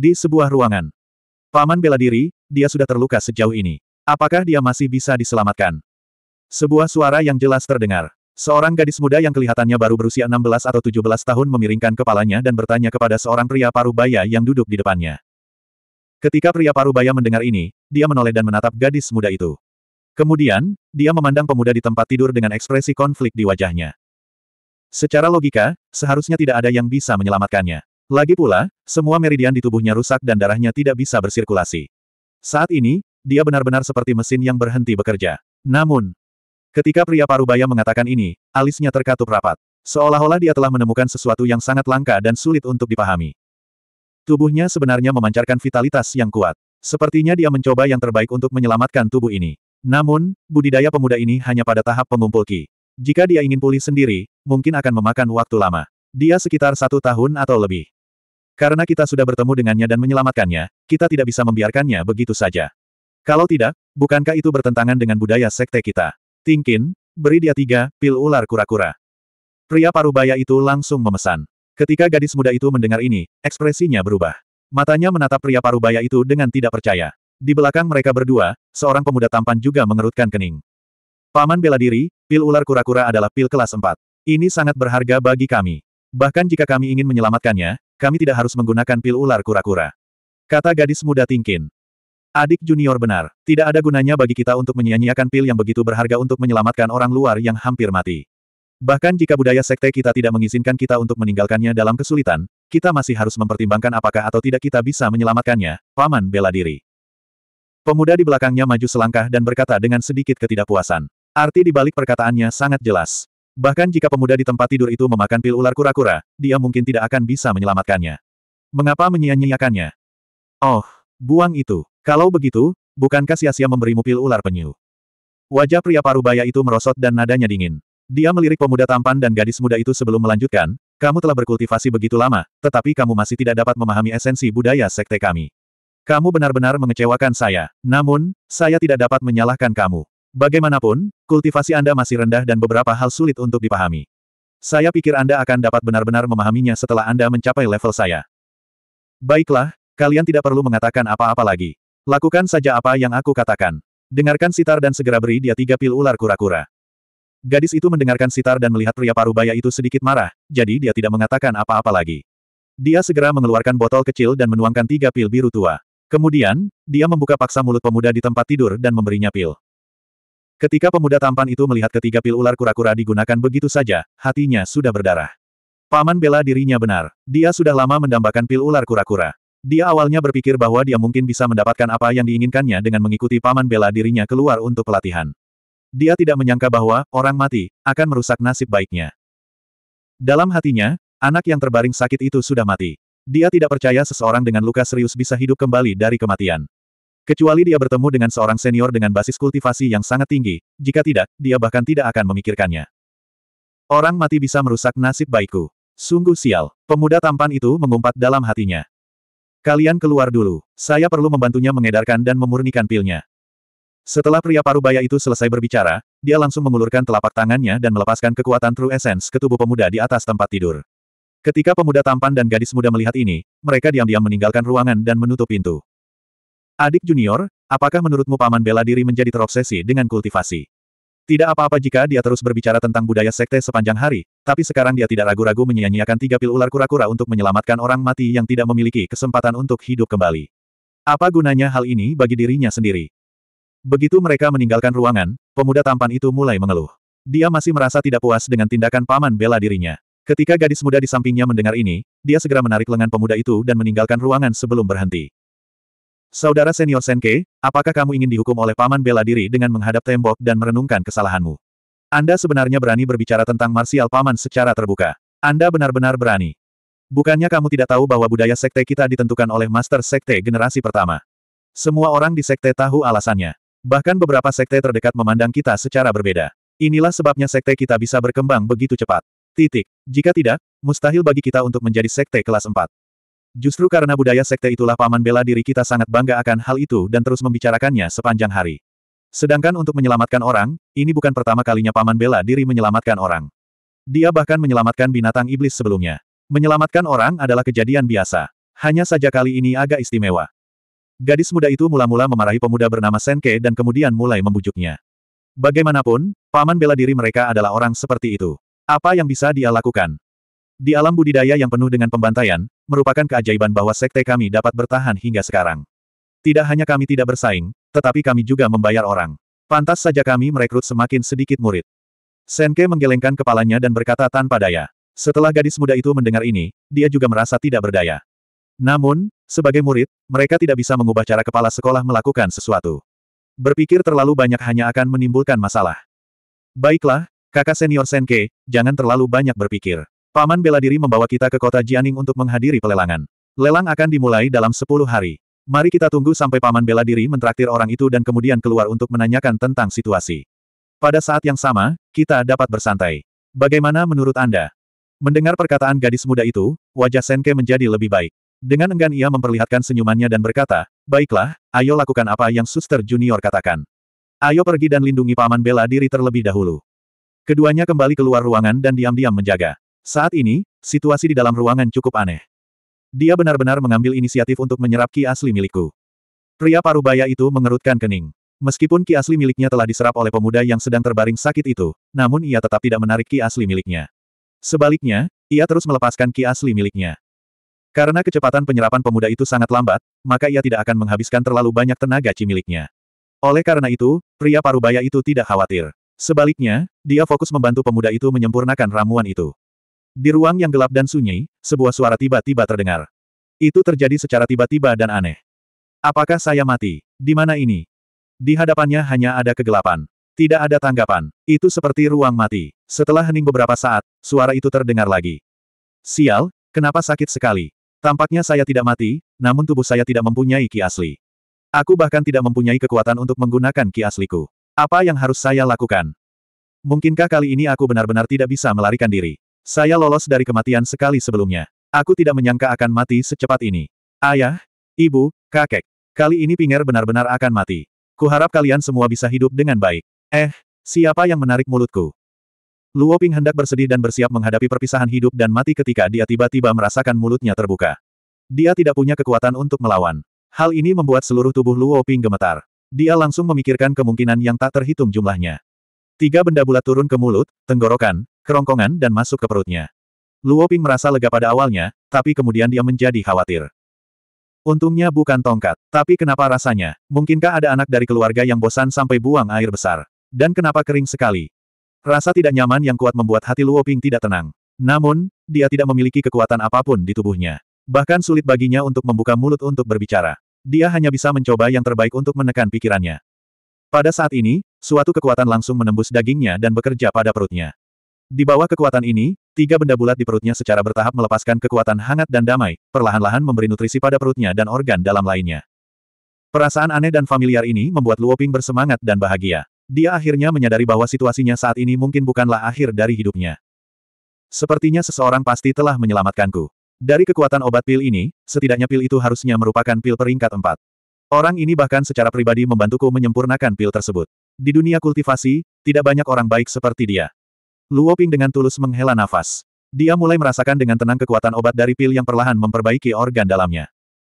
di sebuah ruangan. Paman bela diri, dia sudah terluka sejauh ini. Apakah dia masih bisa diselamatkan? Sebuah suara yang jelas terdengar. Seorang gadis muda yang kelihatannya baru berusia 16 atau 17 tahun memiringkan kepalanya dan bertanya kepada seorang pria parubaya yang duduk di depannya. Ketika pria parubaya mendengar ini, dia menoleh dan menatap gadis muda itu. Kemudian, dia memandang pemuda di tempat tidur dengan ekspresi konflik di wajahnya. Secara logika, seharusnya tidak ada yang bisa menyelamatkannya. Lagi pula, semua meridian di tubuhnya rusak dan darahnya tidak bisa bersirkulasi. Saat ini, dia benar-benar seperti mesin yang berhenti bekerja. Namun, ketika pria parubaya mengatakan ini, alisnya terkatup rapat. Seolah-olah dia telah menemukan sesuatu yang sangat langka dan sulit untuk dipahami. Tubuhnya sebenarnya memancarkan vitalitas yang kuat. Sepertinya dia mencoba yang terbaik untuk menyelamatkan tubuh ini. Namun, budidaya pemuda ini hanya pada tahap pengumpul ki. Jika dia ingin pulih sendiri, mungkin akan memakan waktu lama. Dia sekitar satu tahun atau lebih. Karena kita sudah bertemu dengannya dan menyelamatkannya, kita tidak bisa membiarkannya begitu saja. Kalau tidak, bukankah itu bertentangan dengan budaya sekte kita? Tingkin, beri dia tiga, pil ular kura-kura. Pria parubaya itu langsung memesan. Ketika gadis muda itu mendengar ini, ekspresinya berubah. Matanya menatap pria parubaya itu dengan tidak percaya. Di belakang mereka berdua, seorang pemuda tampan juga mengerutkan kening. Paman bela diri, pil ular kura-kura adalah pil kelas 4. Ini sangat berharga bagi kami. Bahkan jika kami ingin menyelamatkannya, kami tidak harus menggunakan pil ular kura-kura. Kata gadis muda Tingkin. Adik junior benar, tidak ada gunanya bagi kita untuk menyia-nyiakan pil yang begitu berharga untuk menyelamatkan orang luar yang hampir mati. Bahkan jika budaya sekte kita tidak mengizinkan kita untuk meninggalkannya dalam kesulitan, kita masih harus mempertimbangkan apakah atau tidak kita bisa menyelamatkannya, paman bela diri. Pemuda di belakangnya maju selangkah dan berkata dengan sedikit ketidakpuasan. Arti di balik perkataannya sangat jelas. Bahkan jika pemuda di tempat tidur itu memakan pil ular kura-kura, dia mungkin tidak akan bisa menyelamatkannya. Mengapa menyia-nyiakannya? Oh, buang itu. Kalau begitu, bukankah sia-sia memberimu pil ular penyu? Wajah pria parubaya itu merosot dan nadanya dingin. Dia melirik pemuda tampan dan gadis muda itu sebelum melanjutkan, kamu telah berkultivasi begitu lama, tetapi kamu masih tidak dapat memahami esensi budaya sekte kami. Kamu benar-benar mengecewakan saya, namun, saya tidak dapat menyalahkan kamu. Bagaimanapun, kultivasi Anda masih rendah dan beberapa hal sulit untuk dipahami. Saya pikir Anda akan dapat benar-benar memahaminya setelah Anda mencapai level saya. Baiklah, kalian tidak perlu mengatakan apa-apa lagi. Lakukan saja apa yang aku katakan. Dengarkan sitar dan segera beri dia tiga pil ular kura-kura. Gadis itu mendengarkan sitar dan melihat pria parubaya itu sedikit marah, jadi dia tidak mengatakan apa-apa lagi. Dia segera mengeluarkan botol kecil dan menuangkan tiga pil biru tua. Kemudian, dia membuka paksa mulut pemuda di tempat tidur dan memberinya pil. Ketika pemuda tampan itu melihat ketiga pil ular kura-kura digunakan begitu saja, hatinya sudah berdarah. Paman bela dirinya benar. Dia sudah lama mendambakan pil ular kura-kura. Dia awalnya berpikir bahwa dia mungkin bisa mendapatkan apa yang diinginkannya dengan mengikuti paman bela dirinya keluar untuk pelatihan. Dia tidak menyangka bahwa orang mati akan merusak nasib baiknya. Dalam hatinya, anak yang terbaring sakit itu sudah mati. Dia tidak percaya seseorang dengan luka serius bisa hidup kembali dari kematian. Kecuali dia bertemu dengan seorang senior dengan basis kultivasi yang sangat tinggi, jika tidak, dia bahkan tidak akan memikirkannya. Orang mati bisa merusak nasib baikku. Sungguh sial. Pemuda tampan itu mengumpat dalam hatinya. Kalian keluar dulu. Saya perlu membantunya mengedarkan dan memurnikan pilnya. Setelah pria parubaya itu selesai berbicara, dia langsung mengulurkan telapak tangannya dan melepaskan kekuatan True Essence ke tubuh pemuda di atas tempat tidur. Ketika pemuda tampan dan gadis muda melihat ini, mereka diam-diam meninggalkan ruangan dan menutup pintu. Adik junior, apakah menurutmu paman bela diri menjadi terobsesi dengan kultivasi? Tidak apa-apa jika dia terus berbicara tentang budaya sekte sepanjang hari, tapi sekarang dia tidak ragu-ragu menyia-nyiakan tiga pil ular kura-kura untuk menyelamatkan orang mati yang tidak memiliki kesempatan untuk hidup kembali. Apa gunanya hal ini bagi dirinya sendiri? Begitu mereka meninggalkan ruangan, pemuda tampan itu mulai mengeluh. Dia masih merasa tidak puas dengan tindakan paman bela dirinya. Ketika gadis muda di sampingnya mendengar ini, dia segera menarik lengan pemuda itu dan meninggalkan ruangan sebelum berhenti. Saudara senior Senke, apakah kamu ingin dihukum oleh paman bela diri dengan menghadap tembok dan merenungkan kesalahanmu? Anda sebenarnya berani berbicara tentang Martial paman secara terbuka. Anda benar-benar berani. Bukannya kamu tidak tahu bahwa budaya sekte kita ditentukan oleh master sekte generasi pertama. Semua orang di sekte tahu alasannya. Bahkan beberapa sekte terdekat memandang kita secara berbeda. Inilah sebabnya sekte kita bisa berkembang begitu cepat. Titik. Jika tidak, mustahil bagi kita untuk menjadi sekte kelas 4. Justru karena budaya sekte itulah paman bela diri kita sangat bangga akan hal itu dan terus membicarakannya sepanjang hari. Sedangkan untuk menyelamatkan orang, ini bukan pertama kalinya paman bela diri menyelamatkan orang. Dia bahkan menyelamatkan binatang iblis sebelumnya. Menyelamatkan orang adalah kejadian biasa. Hanya saja kali ini agak istimewa. Gadis muda itu mula-mula memarahi pemuda bernama Senke dan kemudian mulai membujuknya. Bagaimanapun, paman bela diri mereka adalah orang seperti itu. Apa yang bisa dia lakukan? Di alam budidaya yang penuh dengan pembantaian, merupakan keajaiban bahwa sekte kami dapat bertahan hingga sekarang. Tidak hanya kami tidak bersaing, tetapi kami juga membayar orang. Pantas saja kami merekrut semakin sedikit murid. Senke menggelengkan kepalanya dan berkata tanpa daya. Setelah gadis muda itu mendengar ini, dia juga merasa tidak berdaya. Namun, sebagai murid, mereka tidak bisa mengubah cara kepala sekolah melakukan sesuatu. Berpikir terlalu banyak hanya akan menimbulkan masalah. Baiklah, kakak senior Senke, jangan terlalu banyak berpikir. Paman bela diri membawa kita ke kota Jianing untuk menghadiri pelelangan. Lelang akan dimulai dalam 10 hari. Mari kita tunggu sampai paman bela diri mentraktir orang itu dan kemudian keluar untuk menanyakan tentang situasi. Pada saat yang sama, kita dapat bersantai. Bagaimana menurut Anda? Mendengar perkataan gadis muda itu, wajah Senke menjadi lebih baik. Dengan enggan ia memperlihatkan senyumannya dan berkata, Baiklah, ayo lakukan apa yang suster junior katakan. Ayo pergi dan lindungi paman bela diri terlebih dahulu. Keduanya kembali keluar ruangan dan diam-diam menjaga. Saat ini, situasi di dalam ruangan cukup aneh. Dia benar-benar mengambil inisiatif untuk menyerap ki asli milikku. Pria parubaya itu mengerutkan kening. Meskipun ki asli miliknya telah diserap oleh pemuda yang sedang terbaring sakit itu, namun ia tetap tidak menarik ki asli miliknya. Sebaliknya, ia terus melepaskan ki asli miliknya. Karena kecepatan penyerapan pemuda itu sangat lambat, maka ia tidak akan menghabiskan terlalu banyak tenaga ci miliknya. Oleh karena itu, pria parubaya itu tidak khawatir. Sebaliknya, dia fokus membantu pemuda itu menyempurnakan ramuan itu. Di ruang yang gelap dan sunyi, sebuah suara tiba-tiba terdengar. Itu terjadi secara tiba-tiba dan aneh. Apakah saya mati? Di mana ini? Di hadapannya hanya ada kegelapan. Tidak ada tanggapan. Itu seperti ruang mati. Setelah hening beberapa saat, suara itu terdengar lagi. Sial, kenapa sakit sekali? Tampaknya saya tidak mati, namun tubuh saya tidak mempunyai ki asli. Aku bahkan tidak mempunyai kekuatan untuk menggunakan ki asliku. Apa yang harus saya lakukan? Mungkinkah kali ini aku benar-benar tidak bisa melarikan diri? Saya lolos dari kematian sekali sebelumnya. Aku tidak menyangka akan mati secepat ini. Ayah, ibu, kakek. Kali ini Pinger benar-benar akan mati. Kuharap kalian semua bisa hidup dengan baik. Eh, siapa yang menarik mulutku? Luo Ping hendak bersedih dan bersiap menghadapi perpisahan hidup dan mati ketika dia tiba-tiba merasakan mulutnya terbuka. Dia tidak punya kekuatan untuk melawan. Hal ini membuat seluruh tubuh Luo Ping gemetar. Dia langsung memikirkan kemungkinan yang tak terhitung jumlahnya. Tiga benda bulat turun ke mulut, tenggorokan, kerongkongan dan masuk ke perutnya. Luo Ping merasa lega pada awalnya, tapi kemudian dia menjadi khawatir. Untungnya bukan tongkat, tapi kenapa rasanya? Mungkinkah ada anak dari keluarga yang bosan sampai buang air besar? Dan kenapa kering sekali? Rasa tidak nyaman yang kuat membuat hati Luo Ping tidak tenang. Namun, dia tidak memiliki kekuatan apapun di tubuhnya. Bahkan sulit baginya untuk membuka mulut untuk berbicara. Dia hanya bisa mencoba yang terbaik untuk menekan pikirannya. Pada saat ini, suatu kekuatan langsung menembus dagingnya dan bekerja pada perutnya. Di bawah kekuatan ini, tiga benda bulat di perutnya secara bertahap melepaskan kekuatan hangat dan damai, perlahan-lahan memberi nutrisi pada perutnya dan organ dalam lainnya. Perasaan aneh dan familiar ini membuat Luoping bersemangat dan bahagia. Dia akhirnya menyadari bahwa situasinya saat ini mungkin bukanlah akhir dari hidupnya. Sepertinya seseorang pasti telah menyelamatkanku. Dari kekuatan obat pil ini, setidaknya pil itu harusnya merupakan pil peringkat empat. Orang ini bahkan secara pribadi membantuku menyempurnakan pil tersebut. Di dunia kultivasi, tidak banyak orang baik seperti dia. Luo Ping dengan tulus menghela nafas. Dia mulai merasakan dengan tenang kekuatan obat dari pil yang perlahan memperbaiki organ dalamnya.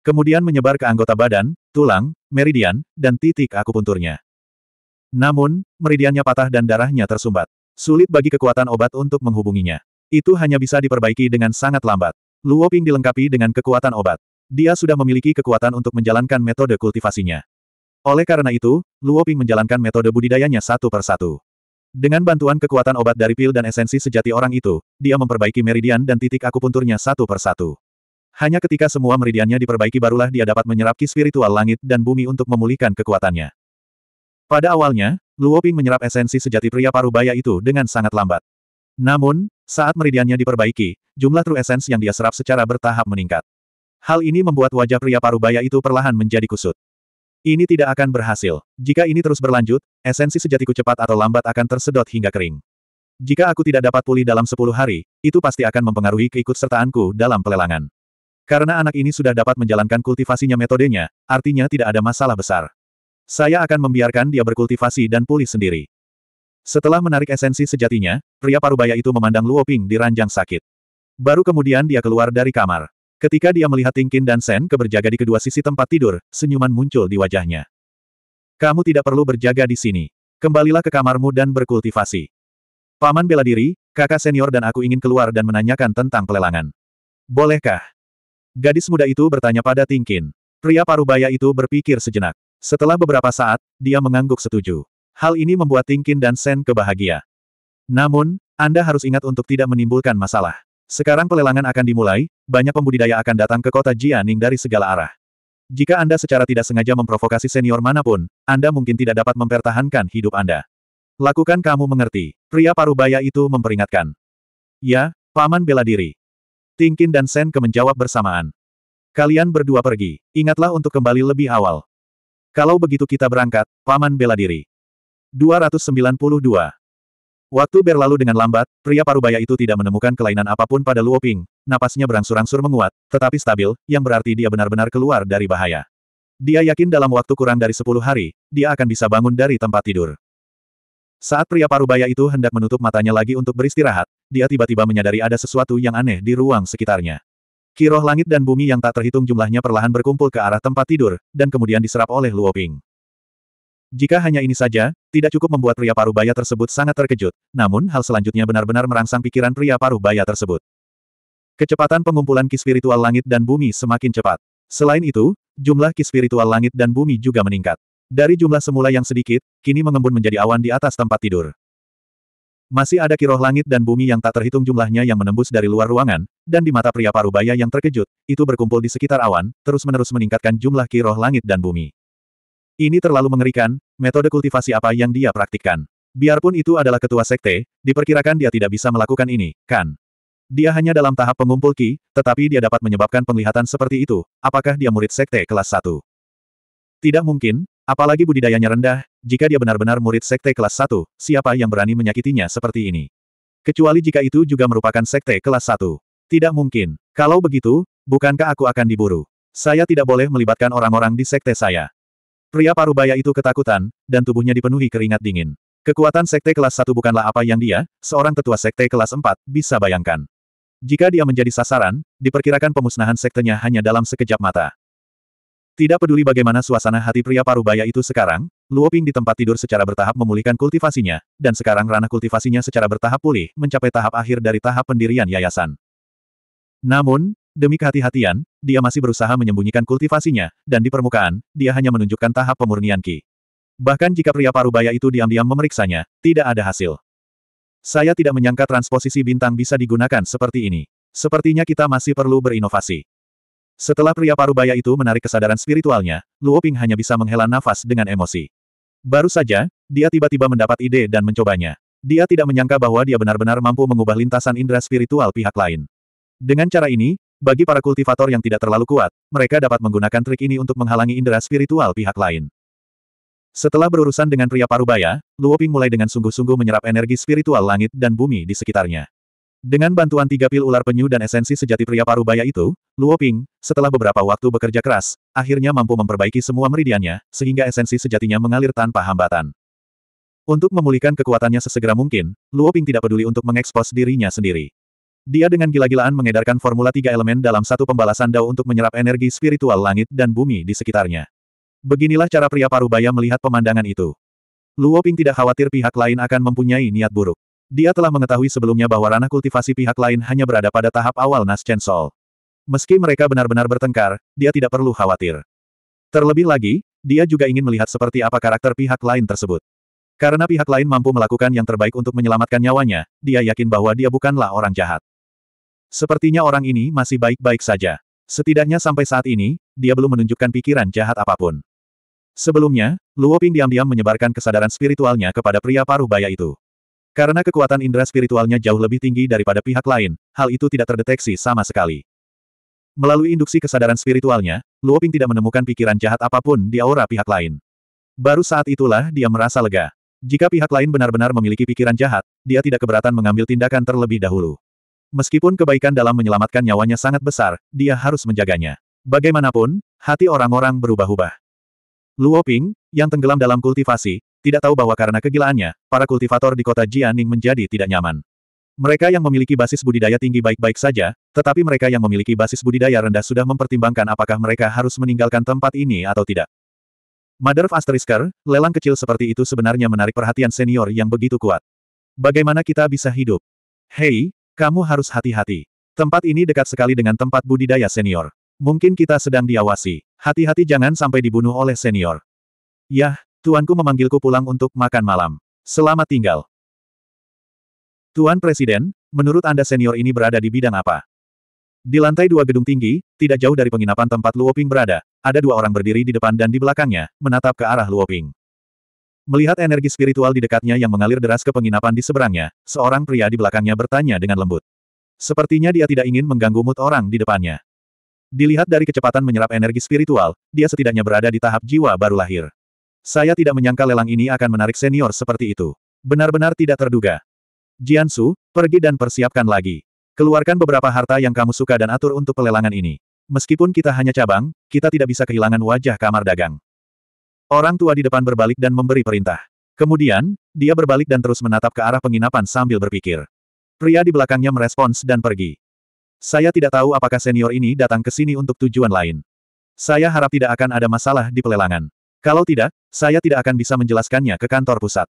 Kemudian menyebar ke anggota badan, tulang, meridian, dan titik akupunturnya. Namun, meridiannya patah dan darahnya tersumbat. Sulit bagi kekuatan obat untuk menghubunginya. Itu hanya bisa diperbaiki dengan sangat lambat. Luo Ping dilengkapi dengan kekuatan obat. Dia sudah memiliki kekuatan untuk menjalankan metode kultivasinya. Oleh karena itu, Luo Ping menjalankan metode budidayanya satu persatu. Dengan bantuan kekuatan obat dari pil dan esensi sejati orang itu, dia memperbaiki meridian dan titik akupunturnya satu persatu. Hanya ketika semua meridiannya diperbaiki barulah dia dapat menyerap ki spiritual langit dan bumi untuk memulihkan kekuatannya. Pada awalnya, Luo Ping menyerap esensi sejati pria parubaya itu dengan sangat lambat. Namun, saat meridiannya diperbaiki, jumlah true essence yang dia serap secara bertahap meningkat. Hal ini membuat wajah pria parubaya itu perlahan menjadi kusut. Ini tidak akan berhasil. Jika ini terus berlanjut, esensi sejatiku cepat atau lambat akan tersedot hingga kering. Jika aku tidak dapat pulih dalam sepuluh hari, itu pasti akan mempengaruhi keikutsertaanku dalam pelelangan. Karena anak ini sudah dapat menjalankan kultivasinya metodenya, artinya tidak ada masalah besar. Saya akan membiarkan dia berkultivasi dan pulih sendiri. Setelah menarik esensi sejatinya, pria parubaya itu memandang Luoping di ranjang sakit. Baru kemudian dia keluar dari kamar. Ketika dia melihat Tingkin dan Sen keberjaga di kedua sisi tempat tidur, senyuman muncul di wajahnya. Kamu tidak perlu berjaga di sini. Kembalilah ke kamarmu dan berkultivasi. Paman bela diri, kakak senior dan aku ingin keluar dan menanyakan tentang pelelangan. Bolehkah? Gadis muda itu bertanya pada Tingkin. Pria parubaya itu berpikir sejenak. Setelah beberapa saat, dia mengangguk setuju. Hal ini membuat Tingkin dan Sen kebahagia. Namun, Anda harus ingat untuk tidak menimbulkan masalah. Sekarang pelelangan akan dimulai, banyak pembudidaya akan datang ke kota Jianing dari segala arah. Jika Anda secara tidak sengaja memprovokasi senior manapun, Anda mungkin tidak dapat mempertahankan hidup Anda. Lakukan kamu mengerti, pria parubaya itu memperingatkan. Ya, paman bela diri. Tingkin dan Sen Ke menjawab bersamaan. Kalian berdua pergi, ingatlah untuk kembali lebih awal. Kalau begitu kita berangkat, paman bela diri. 292. Waktu berlalu dengan lambat, pria parubaya itu tidak menemukan kelainan apapun pada Luoping, napasnya berangsur-angsur menguat, tetapi stabil, yang berarti dia benar-benar keluar dari bahaya. Dia yakin dalam waktu kurang dari 10 hari, dia akan bisa bangun dari tempat tidur. Saat pria parubaya itu hendak menutup matanya lagi untuk beristirahat, dia tiba-tiba menyadari ada sesuatu yang aneh di ruang sekitarnya. Kiroh langit dan bumi yang tak terhitung jumlahnya perlahan berkumpul ke arah tempat tidur, dan kemudian diserap oleh Luoping. Jika hanya ini saja, tidak cukup membuat pria paruh baya tersebut sangat terkejut, namun hal selanjutnya benar-benar merangsang pikiran pria paruh baya tersebut. Kecepatan pengumpulan ki spiritual langit dan bumi semakin cepat. Selain itu, jumlah ki spiritual langit dan bumi juga meningkat. Dari jumlah semula yang sedikit, kini mengembun menjadi awan di atas tempat tidur. Masih ada kiroh langit dan bumi yang tak terhitung jumlahnya yang menembus dari luar ruangan, dan di mata pria paruh baya yang terkejut, itu berkumpul di sekitar awan, terus-menerus meningkatkan jumlah kiroh langit dan bumi. Ini terlalu mengerikan, metode kultivasi apa yang dia praktikkan. Biarpun itu adalah ketua sekte, diperkirakan dia tidak bisa melakukan ini, kan? Dia hanya dalam tahap pengumpul ki, tetapi dia dapat menyebabkan penglihatan seperti itu. Apakah dia murid sekte kelas 1? Tidak mungkin, apalagi budidayanya rendah, jika dia benar-benar murid sekte kelas 1, siapa yang berani menyakitinya seperti ini? Kecuali jika itu juga merupakan sekte kelas 1. Tidak mungkin. Kalau begitu, bukankah aku akan diburu? Saya tidak boleh melibatkan orang-orang di sekte saya. Pria parubaya itu ketakutan, dan tubuhnya dipenuhi keringat dingin. Kekuatan sekte kelas 1 bukanlah apa yang dia, seorang tetua sekte kelas 4, bisa bayangkan. Jika dia menjadi sasaran, diperkirakan pemusnahan sektenya hanya dalam sekejap mata. Tidak peduli bagaimana suasana hati pria parubaya itu sekarang, Luoping di tempat tidur secara bertahap memulihkan kultivasinya, dan sekarang ranah kultivasinya secara bertahap pulih, mencapai tahap akhir dari tahap pendirian yayasan. Namun, Demi kehati-hatian, dia masih berusaha menyembunyikan kultivasinya, dan di permukaan, dia hanya menunjukkan tahap pemurnian Ki. Bahkan jika pria parubaya itu diam-diam memeriksanya, tidak ada hasil. Saya tidak menyangka transposisi bintang bisa digunakan seperti ini. Sepertinya kita masih perlu berinovasi. Setelah pria parubaya itu menarik kesadaran spiritualnya, Luo Ping hanya bisa menghela nafas dengan emosi. Baru saja, dia tiba-tiba mendapat ide dan mencobanya. Dia tidak menyangka bahwa dia benar-benar mampu mengubah lintasan indera spiritual pihak lain. Dengan cara ini, bagi para kultivator yang tidak terlalu kuat, mereka dapat menggunakan trik ini untuk menghalangi indera spiritual pihak lain. Setelah berurusan dengan pria parubaya, Luoping mulai dengan sungguh-sungguh menyerap energi spiritual langit dan bumi di sekitarnya. Dengan bantuan tiga pil ular penyu dan esensi sejati pria parubaya itu, Luoping, setelah beberapa waktu bekerja keras, akhirnya mampu memperbaiki semua meridiannya, sehingga esensi sejatinya mengalir tanpa hambatan. Untuk memulihkan kekuatannya sesegera mungkin, Luoping tidak peduli untuk mengekspos dirinya sendiri. Dia dengan gila-gilaan mengedarkan formula tiga elemen dalam satu pembalasan dao untuk menyerap energi spiritual langit dan bumi di sekitarnya. Beginilah cara pria parubaya melihat pemandangan itu. Luo Ping tidak khawatir pihak lain akan mempunyai niat buruk. Dia telah mengetahui sebelumnya bahwa ranah kultivasi pihak lain hanya berada pada tahap awal Nas Chen Sol. Meski mereka benar-benar bertengkar, dia tidak perlu khawatir. Terlebih lagi, dia juga ingin melihat seperti apa karakter pihak lain tersebut. Karena pihak lain mampu melakukan yang terbaik untuk menyelamatkan nyawanya, dia yakin bahwa dia bukanlah orang jahat. Sepertinya orang ini masih baik-baik saja. Setidaknya sampai saat ini, dia belum menunjukkan pikiran jahat apapun. Sebelumnya, Luo Ping diam-diam menyebarkan kesadaran spiritualnya kepada pria paruh baya itu. Karena kekuatan indera spiritualnya jauh lebih tinggi daripada pihak lain, hal itu tidak terdeteksi sama sekali. Melalui induksi kesadaran spiritualnya, Luo Ping tidak menemukan pikiran jahat apapun di aura pihak lain. Baru saat itulah dia merasa lega. Jika pihak lain benar-benar memiliki pikiran jahat, dia tidak keberatan mengambil tindakan terlebih dahulu. Meskipun kebaikan dalam menyelamatkan nyawanya sangat besar, dia harus menjaganya. Bagaimanapun, hati orang-orang berubah-ubah. Luo Ping, yang tenggelam dalam kultivasi, tidak tahu bahwa karena kegilaannya, para kultivator di kota Jianing menjadi tidak nyaman. Mereka yang memiliki basis budidaya tinggi baik-baik saja, tetapi mereka yang memiliki basis budidaya rendah sudah mempertimbangkan apakah mereka harus meninggalkan tempat ini atau tidak. Mother of Asterisker, lelang kecil seperti itu sebenarnya menarik perhatian senior yang begitu kuat. Bagaimana kita bisa hidup? Hei, kamu harus hati-hati. Tempat ini dekat sekali dengan tempat budidaya senior. Mungkin kita sedang diawasi. Hati-hati jangan sampai dibunuh oleh senior. Yah, tuanku memanggilku pulang untuk makan malam. Selamat tinggal. Tuan Presiden, menurut Anda senior ini berada di bidang apa? Di lantai dua gedung tinggi, tidak jauh dari penginapan tempat Luoping berada, ada dua orang berdiri di depan dan di belakangnya, menatap ke arah Luoping. Melihat energi spiritual di dekatnya yang mengalir deras ke penginapan di seberangnya, seorang pria di belakangnya bertanya dengan lembut. Sepertinya dia tidak ingin mengganggu mood orang di depannya. Dilihat dari kecepatan menyerap energi spiritual, dia setidaknya berada di tahap jiwa baru lahir. Saya tidak menyangka lelang ini akan menarik senior seperti itu. Benar-benar tidak terduga. Jiansu, pergi dan persiapkan lagi. Keluarkan beberapa harta yang kamu suka dan atur untuk pelelangan ini. Meskipun kita hanya cabang, kita tidak bisa kehilangan wajah kamar dagang. Orang tua di depan berbalik dan memberi perintah. Kemudian, dia berbalik dan terus menatap ke arah penginapan sambil berpikir. Pria di belakangnya merespons dan pergi. Saya tidak tahu apakah senior ini datang ke sini untuk tujuan lain. Saya harap tidak akan ada masalah di pelelangan. Kalau tidak, saya tidak akan bisa menjelaskannya ke kantor pusat.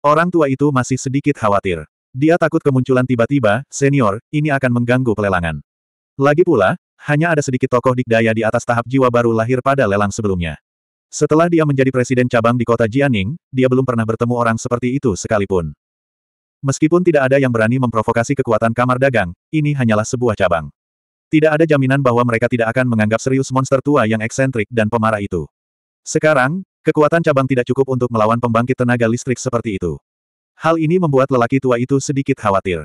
Orang tua itu masih sedikit khawatir. Dia takut kemunculan tiba-tiba, senior, ini akan mengganggu pelelangan. Lagi pula, hanya ada sedikit tokoh dikdaya di atas tahap jiwa baru lahir pada lelang sebelumnya. Setelah dia menjadi presiden cabang di kota Jianing, dia belum pernah bertemu orang seperti itu sekalipun. Meskipun tidak ada yang berani memprovokasi kekuatan kamar dagang, ini hanyalah sebuah cabang. Tidak ada jaminan bahwa mereka tidak akan menganggap serius monster tua yang eksentrik dan pemarah itu. Sekarang, kekuatan cabang tidak cukup untuk melawan pembangkit tenaga listrik seperti itu. Hal ini membuat lelaki tua itu sedikit khawatir.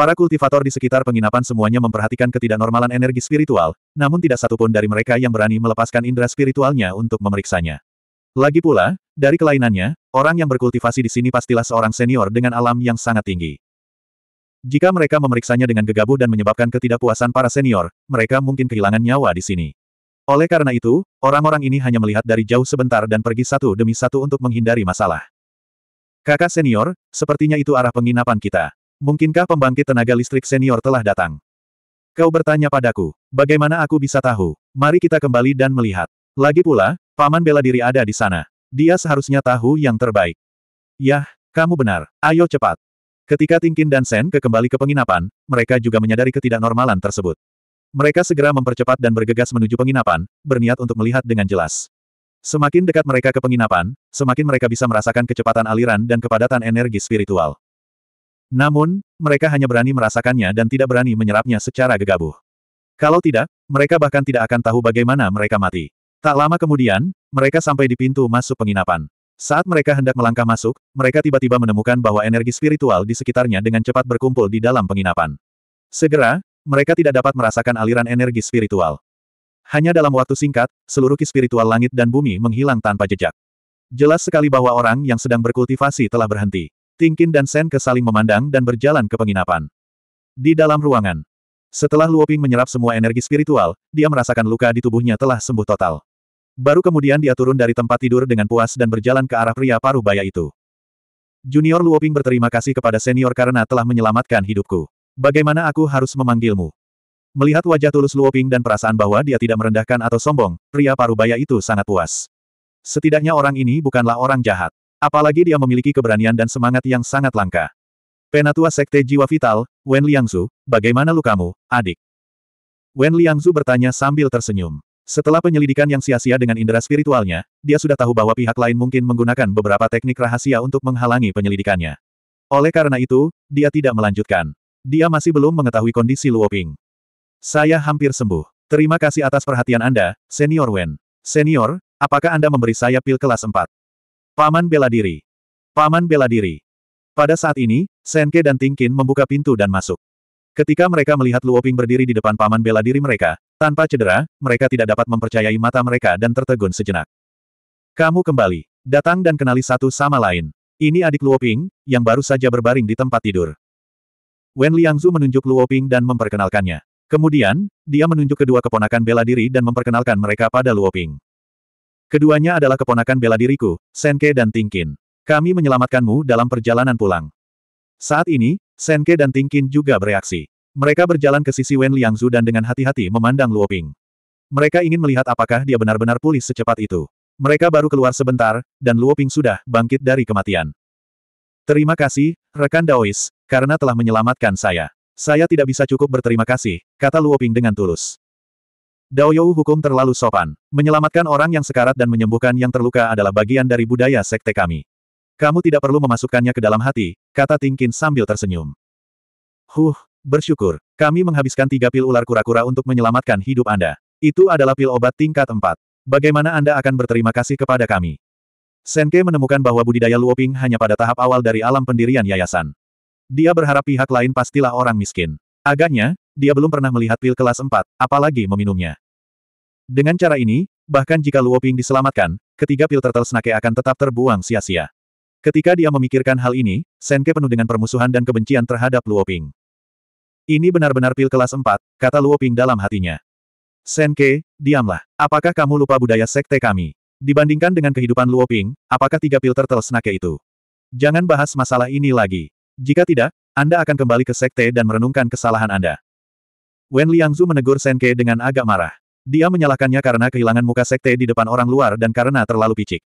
Para kultivator di sekitar penginapan semuanya memperhatikan ketidaknormalan energi spiritual, namun tidak satupun dari mereka yang berani melepaskan indera spiritualnya untuk memeriksanya. Lagi pula, dari kelainannya, orang yang berkultivasi di sini pastilah seorang senior dengan alam yang sangat tinggi. Jika mereka memeriksanya dengan gegabah dan menyebabkan ketidakpuasan para senior, mereka mungkin kehilangan nyawa di sini. Oleh karena itu, orang-orang ini hanya melihat dari jauh sebentar dan pergi satu demi satu untuk menghindari masalah. Kakak senior, sepertinya itu arah penginapan kita. Mungkinkah pembangkit tenaga listrik senior telah datang? Kau bertanya padaku, bagaimana aku bisa tahu? Mari kita kembali dan melihat. Lagi pula, paman bela diri ada di sana. Dia seharusnya tahu yang terbaik. Yah, kamu benar. Ayo cepat. Ketika Tingkin dan Sen kembali ke penginapan, mereka juga menyadari ketidaknormalan tersebut. Mereka segera mempercepat dan bergegas menuju penginapan, berniat untuk melihat dengan jelas. Semakin dekat mereka ke penginapan, semakin mereka bisa merasakan kecepatan aliran dan kepadatan energi spiritual. Namun, mereka hanya berani merasakannya dan tidak berani menyerapnya secara gegabah. Kalau tidak, mereka bahkan tidak akan tahu bagaimana mereka mati. Tak lama kemudian, mereka sampai di pintu masuk penginapan. Saat mereka hendak melangkah masuk, mereka tiba-tiba menemukan bahwa energi spiritual di sekitarnya dengan cepat berkumpul di dalam penginapan. Segera, mereka tidak dapat merasakan aliran energi spiritual. Hanya dalam waktu singkat, seluruh ki spiritual langit dan bumi menghilang tanpa jejak. Jelas sekali bahwa orang yang sedang berkultivasi telah berhenti. Tingkin dan Sen saling memandang dan berjalan ke penginapan. Di dalam ruangan. Setelah Luoping menyerap semua energi spiritual, dia merasakan luka di tubuhnya telah sembuh total. Baru kemudian dia turun dari tempat tidur dengan puas dan berjalan ke arah pria paruh baya itu. Junior Luoping berterima kasih kepada senior karena telah menyelamatkan hidupku. Bagaimana aku harus memanggilmu? Melihat wajah tulus Luoping dan perasaan bahwa dia tidak merendahkan atau sombong, pria paruh baya itu sangat puas. Setidaknya orang ini bukanlah orang jahat. Apalagi dia memiliki keberanian dan semangat yang sangat langka. Penatua Sekte Jiwa Vital, Wen Liangzu, bagaimana lukamu, adik? Wen Liangzu bertanya sambil tersenyum. Setelah penyelidikan yang sia-sia dengan indera spiritualnya, dia sudah tahu bahwa pihak lain mungkin menggunakan beberapa teknik rahasia untuk menghalangi penyelidikannya. Oleh karena itu, dia tidak melanjutkan. Dia masih belum mengetahui kondisi Luoping. Saya hampir sembuh. Terima kasih atas perhatian Anda, Senior Wen. Senior, apakah Anda memberi saya pil kelas 4? Paman bela diri. Paman bela diri. Pada saat ini, Senke dan Tingkin membuka pintu dan masuk. Ketika mereka melihat Luoping berdiri di depan paman bela diri mereka, tanpa cedera, mereka tidak dapat mempercayai mata mereka dan tertegun sejenak. Kamu kembali. Datang dan kenali satu sama lain. Ini adik Luoping, yang baru saja berbaring di tempat tidur. Wen Liangzu menunjuk Luoping dan memperkenalkannya. Kemudian, dia menunjuk kedua keponakan bela diri dan memperkenalkan mereka pada Luoping. Keduanya adalah keponakan bela diriku, Senke dan Tingkin. Kami menyelamatkanmu dalam perjalanan pulang. Saat ini, Senke dan Tingkin juga bereaksi. Mereka berjalan ke sisi Wen Liangzu dan dengan hati-hati memandang Luoping. Mereka ingin melihat apakah dia benar-benar pulih secepat itu. Mereka baru keluar sebentar, dan Luoping sudah bangkit dari kematian. Terima kasih, rekan Daois, karena telah menyelamatkan saya. Saya tidak bisa cukup berterima kasih, kata Luoping dengan tulus. Daoyou hukum terlalu sopan. Menyelamatkan orang yang sekarat dan menyembuhkan yang terluka adalah bagian dari budaya sekte kami. Kamu tidak perlu memasukkannya ke dalam hati, kata Tingkin sambil tersenyum. Huh, bersyukur. Kami menghabiskan tiga pil ular kura-kura untuk menyelamatkan hidup Anda. Itu adalah pil obat tingkat empat. Bagaimana Anda akan berterima kasih kepada kami? Senke menemukan bahwa budidaya Luoping hanya pada tahap awal dari alam pendirian yayasan. Dia berharap pihak lain pastilah orang miskin. Agaknya, dia belum pernah melihat pil kelas 4, apalagi meminumnya. Dengan cara ini, bahkan jika Luo Ping diselamatkan, ketiga pil turtle snake akan tetap terbuang sia-sia. Ketika dia memikirkan hal ini, Senke penuh dengan permusuhan dan kebencian terhadap Luo Ping. Ini benar-benar pil kelas 4, kata Luo Ping dalam hatinya. Senke, diamlah. Apakah kamu lupa budaya sekte kami? Dibandingkan dengan kehidupan Luo Ping, apakah tiga pil turtle snake itu? Jangan bahas masalah ini lagi. Jika tidak, anda akan kembali ke sekte dan merenungkan kesalahan Anda. Wen Liangzu menegur Senke dengan agak marah. Dia menyalahkannya karena kehilangan muka sekte di depan orang luar dan karena terlalu picik.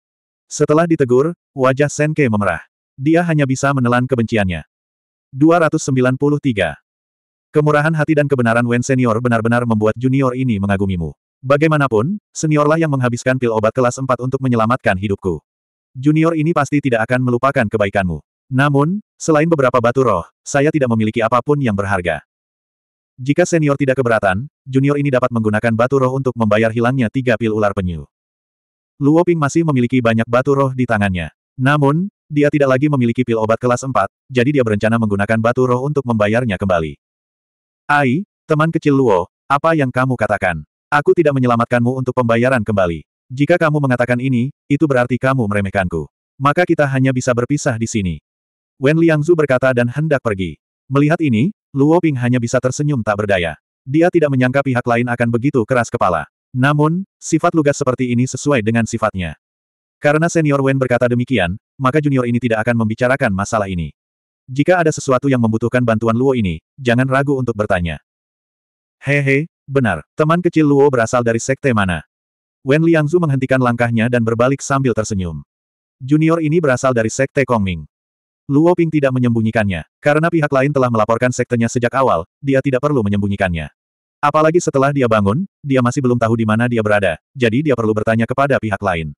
Setelah ditegur, wajah Senke memerah. Dia hanya bisa menelan kebenciannya. 293. Kemurahan hati dan kebenaran Wen Senior benar-benar membuat junior ini mengagumimu. Bagaimanapun, seniorlah yang menghabiskan pil obat kelas 4 untuk menyelamatkan hidupku. Junior ini pasti tidak akan melupakan kebaikanmu. Namun, selain beberapa batu roh, saya tidak memiliki apapun yang berharga. Jika senior tidak keberatan, junior ini dapat menggunakan batu roh untuk membayar hilangnya tiga pil ular penyu. Luo Ping masih memiliki banyak batu roh di tangannya. Namun, dia tidak lagi memiliki pil obat kelas 4, jadi dia berencana menggunakan batu roh untuk membayarnya kembali. Ai, teman kecil Luo, apa yang kamu katakan? Aku tidak menyelamatkanmu untuk pembayaran kembali. Jika kamu mengatakan ini, itu berarti kamu meremehkanku. Maka kita hanya bisa berpisah di sini. Wen Liangzu berkata dan hendak pergi. Melihat ini, Luo Ping hanya bisa tersenyum tak berdaya. Dia tidak menyangka pihak lain akan begitu keras kepala. Namun, sifat lugas seperti ini sesuai dengan sifatnya. Karena senior Wen berkata demikian, maka junior ini tidak akan membicarakan masalah ini. Jika ada sesuatu yang membutuhkan bantuan Luo ini, jangan ragu untuk bertanya. Hehe, benar, teman kecil Luo berasal dari sekte mana? Wen Liangzu menghentikan langkahnya dan berbalik sambil tersenyum. Junior ini berasal dari sekte Kongming. Luo Ping tidak menyembunyikannya. Karena pihak lain telah melaporkan sektenya sejak awal, dia tidak perlu menyembunyikannya. Apalagi setelah dia bangun, dia masih belum tahu di mana dia berada, jadi dia perlu bertanya kepada pihak lain.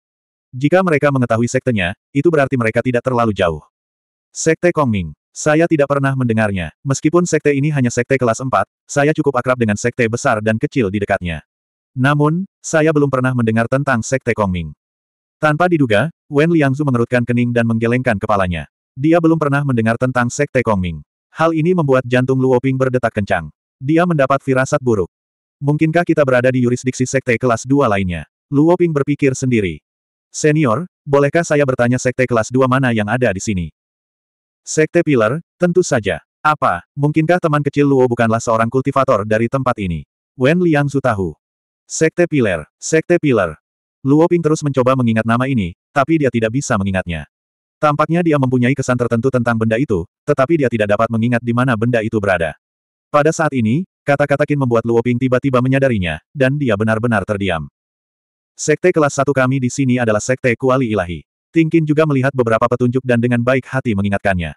Jika mereka mengetahui sektenya, itu berarti mereka tidak terlalu jauh. Sekte Kongming. Saya tidak pernah mendengarnya. Meskipun sekte ini hanya sekte kelas 4, saya cukup akrab dengan sekte besar dan kecil di dekatnya. Namun, saya belum pernah mendengar tentang sekte Kongming. Tanpa diduga, Wen Liangzu mengerutkan kening dan menggelengkan kepalanya. Dia belum pernah mendengar tentang Sekte Kongming. Hal ini membuat jantung Luoping berdetak kencang. Dia mendapat firasat buruk. Mungkinkah kita berada di yurisdiksi Sekte kelas 2 lainnya? Luoping berpikir sendiri. Senior, bolehkah saya bertanya Sekte kelas 2 mana yang ada di sini? Sekte Pilar, tentu saja. Apa, mungkinkah teman kecil Luo bukanlah seorang kultivator dari tempat ini? Wen Liang Su tahu. Sekte Pilar, Sekte Pilar. Luoping terus mencoba mengingat nama ini, tapi dia tidak bisa mengingatnya. Tampaknya dia mempunyai kesan tertentu tentang benda itu, tetapi dia tidak dapat mengingat di mana benda itu berada. Pada saat ini, kata-kata Qin membuat Luo Ping tiba-tiba menyadarinya, dan dia benar-benar terdiam. Sekte kelas satu kami di sini adalah sekte kuali ilahi. Tingkin juga melihat beberapa petunjuk dan dengan baik hati mengingatkannya.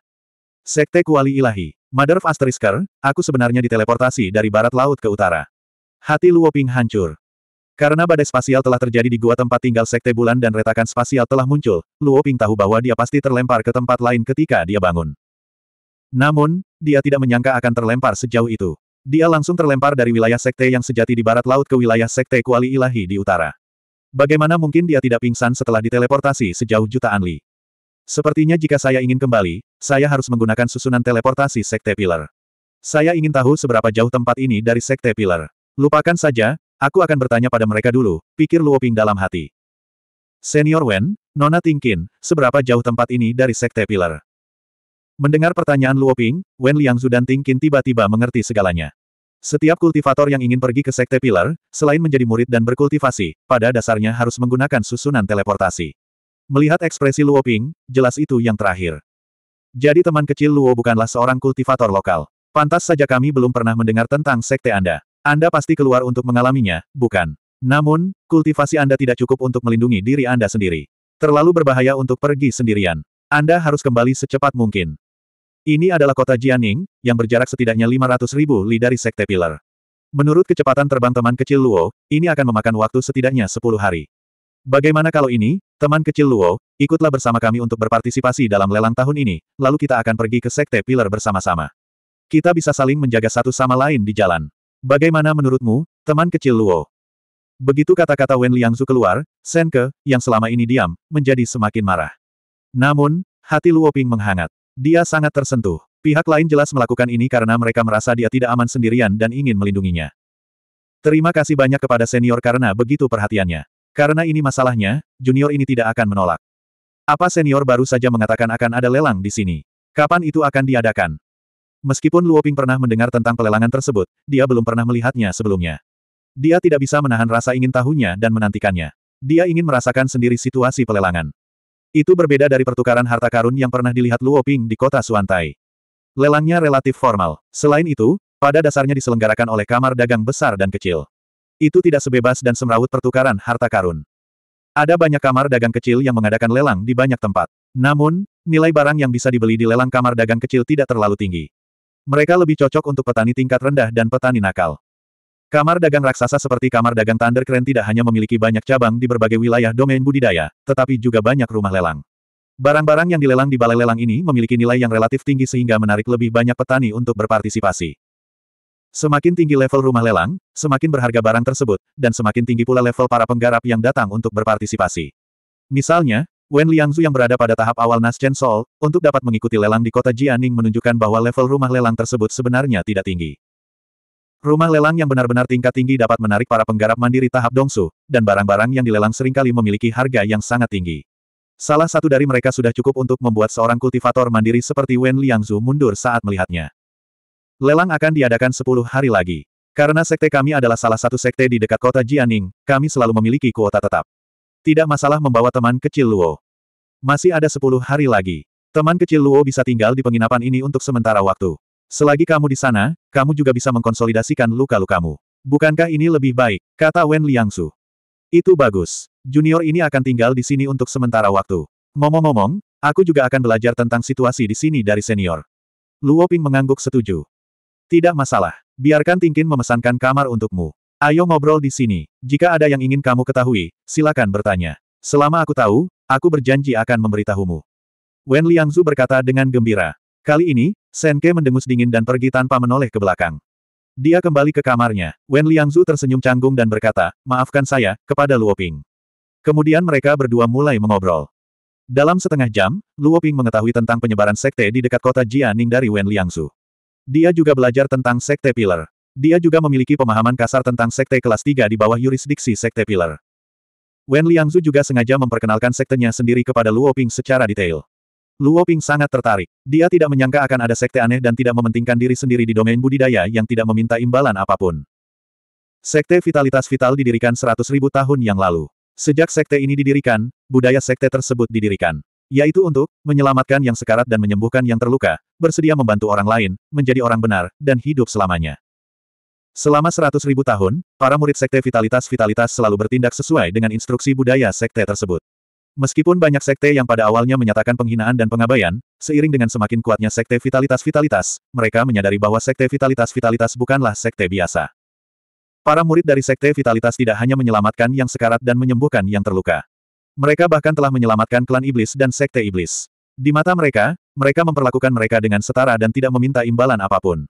Sekte kuali ilahi. Mother of Asterisker, aku sebenarnya diteleportasi dari barat laut ke utara. Hati Luo Ping hancur. Karena badai spasial telah terjadi di gua tempat tinggal Sekte Bulan dan retakan spasial telah muncul, Luo Ping tahu bahwa dia pasti terlempar ke tempat lain ketika dia bangun. Namun, dia tidak menyangka akan terlempar sejauh itu. Dia langsung terlempar dari wilayah Sekte yang sejati di barat laut ke wilayah Sekte Kuali Ilahi di utara. Bagaimana mungkin dia tidak pingsan setelah diteleportasi sejauh jutaan li? Sepertinya jika saya ingin kembali, saya harus menggunakan susunan teleportasi Sekte Pilar. Saya ingin tahu seberapa jauh tempat ini dari Sekte Pilar. Lupakan saja, Aku akan bertanya pada mereka dulu, pikir Luoping dalam hati. Senior Wen, Nona Tingkin, seberapa jauh tempat ini dari Sekte Pilar? Mendengar pertanyaan Luoping, Wen Liangzu dan Tingkin tiba-tiba mengerti segalanya. Setiap kultivator yang ingin pergi ke Sekte Pilar, selain menjadi murid dan berkultivasi, pada dasarnya harus menggunakan susunan teleportasi. Melihat ekspresi Luoping, jelas itu yang terakhir. Jadi teman kecil Luo bukanlah seorang kultivator lokal. Pantas saja kami belum pernah mendengar tentang sekte Anda. Anda pasti keluar untuk mengalaminya, bukan? Namun, kultivasi Anda tidak cukup untuk melindungi diri Anda sendiri. Terlalu berbahaya untuk pergi sendirian. Anda harus kembali secepat mungkin. Ini adalah kota Jianing, yang berjarak setidaknya 500 ribu li dari Sekte Pilar. Menurut kecepatan terbang teman kecil Luo, ini akan memakan waktu setidaknya 10 hari. Bagaimana kalau ini, teman kecil Luo, ikutlah bersama kami untuk berpartisipasi dalam lelang tahun ini, lalu kita akan pergi ke Sekte Pilar bersama-sama. Kita bisa saling menjaga satu sama lain di jalan. Bagaimana menurutmu, teman kecil Luo? Begitu kata-kata Wen Liangzu keluar, Senke, yang selama ini diam, menjadi semakin marah. Namun, hati Luo Ping menghangat. Dia sangat tersentuh. Pihak lain jelas melakukan ini karena mereka merasa dia tidak aman sendirian dan ingin melindunginya. Terima kasih banyak kepada senior karena begitu perhatiannya. Karena ini masalahnya, junior ini tidak akan menolak. Apa senior baru saja mengatakan akan ada lelang di sini? Kapan itu akan diadakan? Meskipun Luoping pernah mendengar tentang pelelangan tersebut, dia belum pernah melihatnya sebelumnya. Dia tidak bisa menahan rasa ingin tahunya dan menantikannya. Dia ingin merasakan sendiri situasi pelelangan. Itu berbeda dari pertukaran harta karun yang pernah dilihat Luoping di kota Suantai. Lelangnya relatif formal. Selain itu, pada dasarnya diselenggarakan oleh kamar dagang besar dan kecil. Itu tidak sebebas dan semrawut pertukaran harta karun. Ada banyak kamar dagang kecil yang mengadakan lelang di banyak tempat. Namun, nilai barang yang bisa dibeli di lelang kamar dagang kecil tidak terlalu tinggi. Mereka lebih cocok untuk petani tingkat rendah dan petani nakal. Kamar dagang raksasa seperti kamar dagang Thunder Keren tidak hanya memiliki banyak cabang di berbagai wilayah domain budidaya, tetapi juga banyak rumah lelang. Barang-barang yang dilelang di balai lelang ini memiliki nilai yang relatif tinggi sehingga menarik lebih banyak petani untuk berpartisipasi. Semakin tinggi level rumah lelang, semakin berharga barang tersebut, dan semakin tinggi pula level para penggarap yang datang untuk berpartisipasi. Misalnya, Wen Liangzu yang berada pada tahap awal Nascent Sol, untuk dapat mengikuti lelang di kota Jianing menunjukkan bahwa level rumah lelang tersebut sebenarnya tidak tinggi. Rumah lelang yang benar-benar tingkat tinggi dapat menarik para penggarap mandiri tahap dongsu, dan barang-barang yang dilelang seringkali memiliki harga yang sangat tinggi. Salah satu dari mereka sudah cukup untuk membuat seorang kultivator mandiri seperti Wen Liangzu mundur saat melihatnya. Lelang akan diadakan 10 hari lagi. Karena sekte kami adalah salah satu sekte di dekat kota Jianing, kami selalu memiliki kuota tetap. Tidak masalah membawa teman kecil Luo. Masih ada sepuluh hari lagi. Teman kecil Luo bisa tinggal di penginapan ini untuk sementara waktu. Selagi kamu di sana, kamu juga bisa mengkonsolidasikan luka-lukamu. Bukankah ini lebih baik? Kata Wen Liangsu. Itu bagus. Junior ini akan tinggal di sini untuk sementara waktu. Ngomong-ngomong, aku juga akan belajar tentang situasi di sini dari senior. Luo Ping mengangguk setuju. Tidak masalah. Biarkan Tingkin memesankan kamar untukmu. Ayo ngobrol di sini. Jika ada yang ingin kamu ketahui, silakan bertanya. Selama aku tahu, aku berjanji akan memberitahumu. Wen Liangzu berkata dengan gembira. Kali ini, Senke mendengus dingin dan pergi tanpa menoleh ke belakang. Dia kembali ke kamarnya. Wen Liangzu tersenyum canggung dan berkata, maafkan saya, kepada Luoping. Kemudian mereka berdua mulai mengobrol. Dalam setengah jam, Luoping mengetahui tentang penyebaran sekte di dekat kota Jianing dari Wen Liangzu. Dia juga belajar tentang sekte Pillar. Dia juga memiliki pemahaman kasar tentang sekte kelas 3 di bawah yurisdiksi sekte pilar. Wen Liangzu juga sengaja memperkenalkan sektenya sendiri kepada Luo Ping secara detail. Luo Ping sangat tertarik. Dia tidak menyangka akan ada sekte aneh dan tidak mementingkan diri sendiri di domain budidaya yang tidak meminta imbalan apapun. Sekte Vitalitas Vital didirikan 100.000 tahun yang lalu. Sejak sekte ini didirikan, budaya sekte tersebut didirikan. Yaitu untuk menyelamatkan yang sekarat dan menyembuhkan yang terluka, bersedia membantu orang lain, menjadi orang benar, dan hidup selamanya. Selama seratus ribu tahun, para murid sekte vitalitas-vitalitas selalu bertindak sesuai dengan instruksi budaya sekte tersebut. Meskipun banyak sekte yang pada awalnya menyatakan penghinaan dan pengabaian, seiring dengan semakin kuatnya sekte vitalitas-vitalitas, mereka menyadari bahwa sekte vitalitas-vitalitas bukanlah sekte biasa. Para murid dari sekte vitalitas tidak hanya menyelamatkan yang sekarat dan menyembuhkan yang terluka. Mereka bahkan telah menyelamatkan klan iblis dan sekte iblis. Di mata mereka, mereka memperlakukan mereka dengan setara dan tidak meminta imbalan apapun.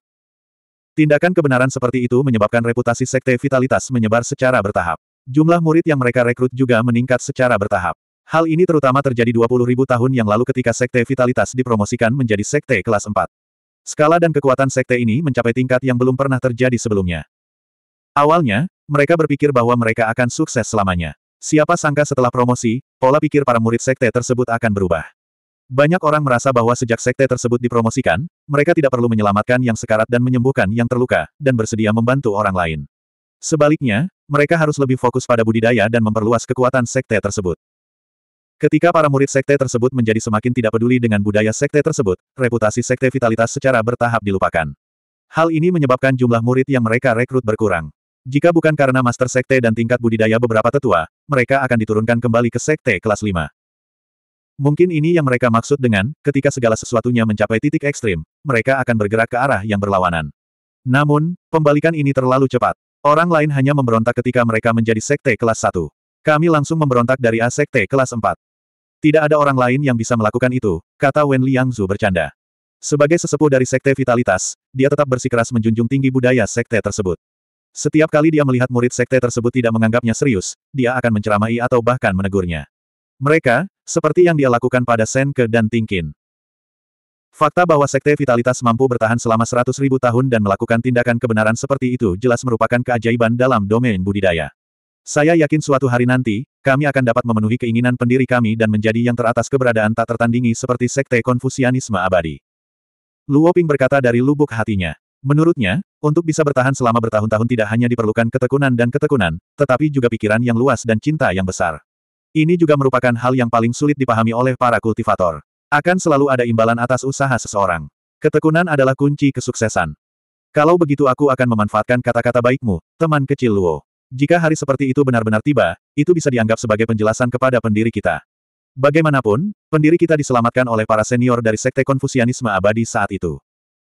Tindakan kebenaran seperti itu menyebabkan reputasi sekte vitalitas menyebar secara bertahap. Jumlah murid yang mereka rekrut juga meningkat secara bertahap. Hal ini terutama terjadi 20.000 tahun yang lalu ketika sekte vitalitas dipromosikan menjadi sekte kelas 4. Skala dan kekuatan sekte ini mencapai tingkat yang belum pernah terjadi sebelumnya. Awalnya, mereka berpikir bahwa mereka akan sukses selamanya. Siapa sangka setelah promosi, pola pikir para murid sekte tersebut akan berubah. Banyak orang merasa bahwa sejak sekte tersebut dipromosikan, mereka tidak perlu menyelamatkan yang sekarat dan menyembuhkan yang terluka, dan bersedia membantu orang lain. Sebaliknya, mereka harus lebih fokus pada budidaya dan memperluas kekuatan sekte tersebut. Ketika para murid sekte tersebut menjadi semakin tidak peduli dengan budaya sekte tersebut, reputasi sekte vitalitas secara bertahap dilupakan. Hal ini menyebabkan jumlah murid yang mereka rekrut berkurang. Jika bukan karena master sekte dan tingkat budidaya beberapa tetua, mereka akan diturunkan kembali ke sekte kelas 5. Mungkin ini yang mereka maksud dengan, ketika segala sesuatunya mencapai titik ekstrim, mereka akan bergerak ke arah yang berlawanan. Namun, pembalikan ini terlalu cepat. Orang lain hanya memberontak ketika mereka menjadi sekte kelas 1. Kami langsung memberontak dari A sekte kelas 4. Tidak ada orang lain yang bisa melakukan itu, kata Wen Liangzu bercanda. Sebagai sesepuh dari sekte vitalitas, dia tetap bersikeras menjunjung tinggi budaya sekte tersebut. Setiap kali dia melihat murid sekte tersebut tidak menganggapnya serius, dia akan menceramahi atau bahkan menegurnya. Mereka, seperti yang dia lakukan pada Senke dan Tingkin. Fakta bahwa Sekte Vitalitas mampu bertahan selama seratus ribu tahun dan melakukan tindakan kebenaran seperti itu jelas merupakan keajaiban dalam domain budidaya. Saya yakin suatu hari nanti, kami akan dapat memenuhi keinginan pendiri kami dan menjadi yang teratas keberadaan tak tertandingi seperti Sekte Konfusianisme abadi. Luoping berkata dari lubuk hatinya. Menurutnya, untuk bisa bertahan selama bertahun-tahun tidak hanya diperlukan ketekunan dan ketekunan, tetapi juga pikiran yang luas dan cinta yang besar. Ini juga merupakan hal yang paling sulit dipahami oleh para kultivator. Akan selalu ada imbalan atas usaha seseorang. Ketekunan adalah kunci kesuksesan. Kalau begitu aku akan memanfaatkan kata-kata baikmu, teman kecil Luo. Jika hari seperti itu benar-benar tiba, itu bisa dianggap sebagai penjelasan kepada pendiri kita. Bagaimanapun, pendiri kita diselamatkan oleh para senior dari Sekte Konfusianisme abadi saat itu.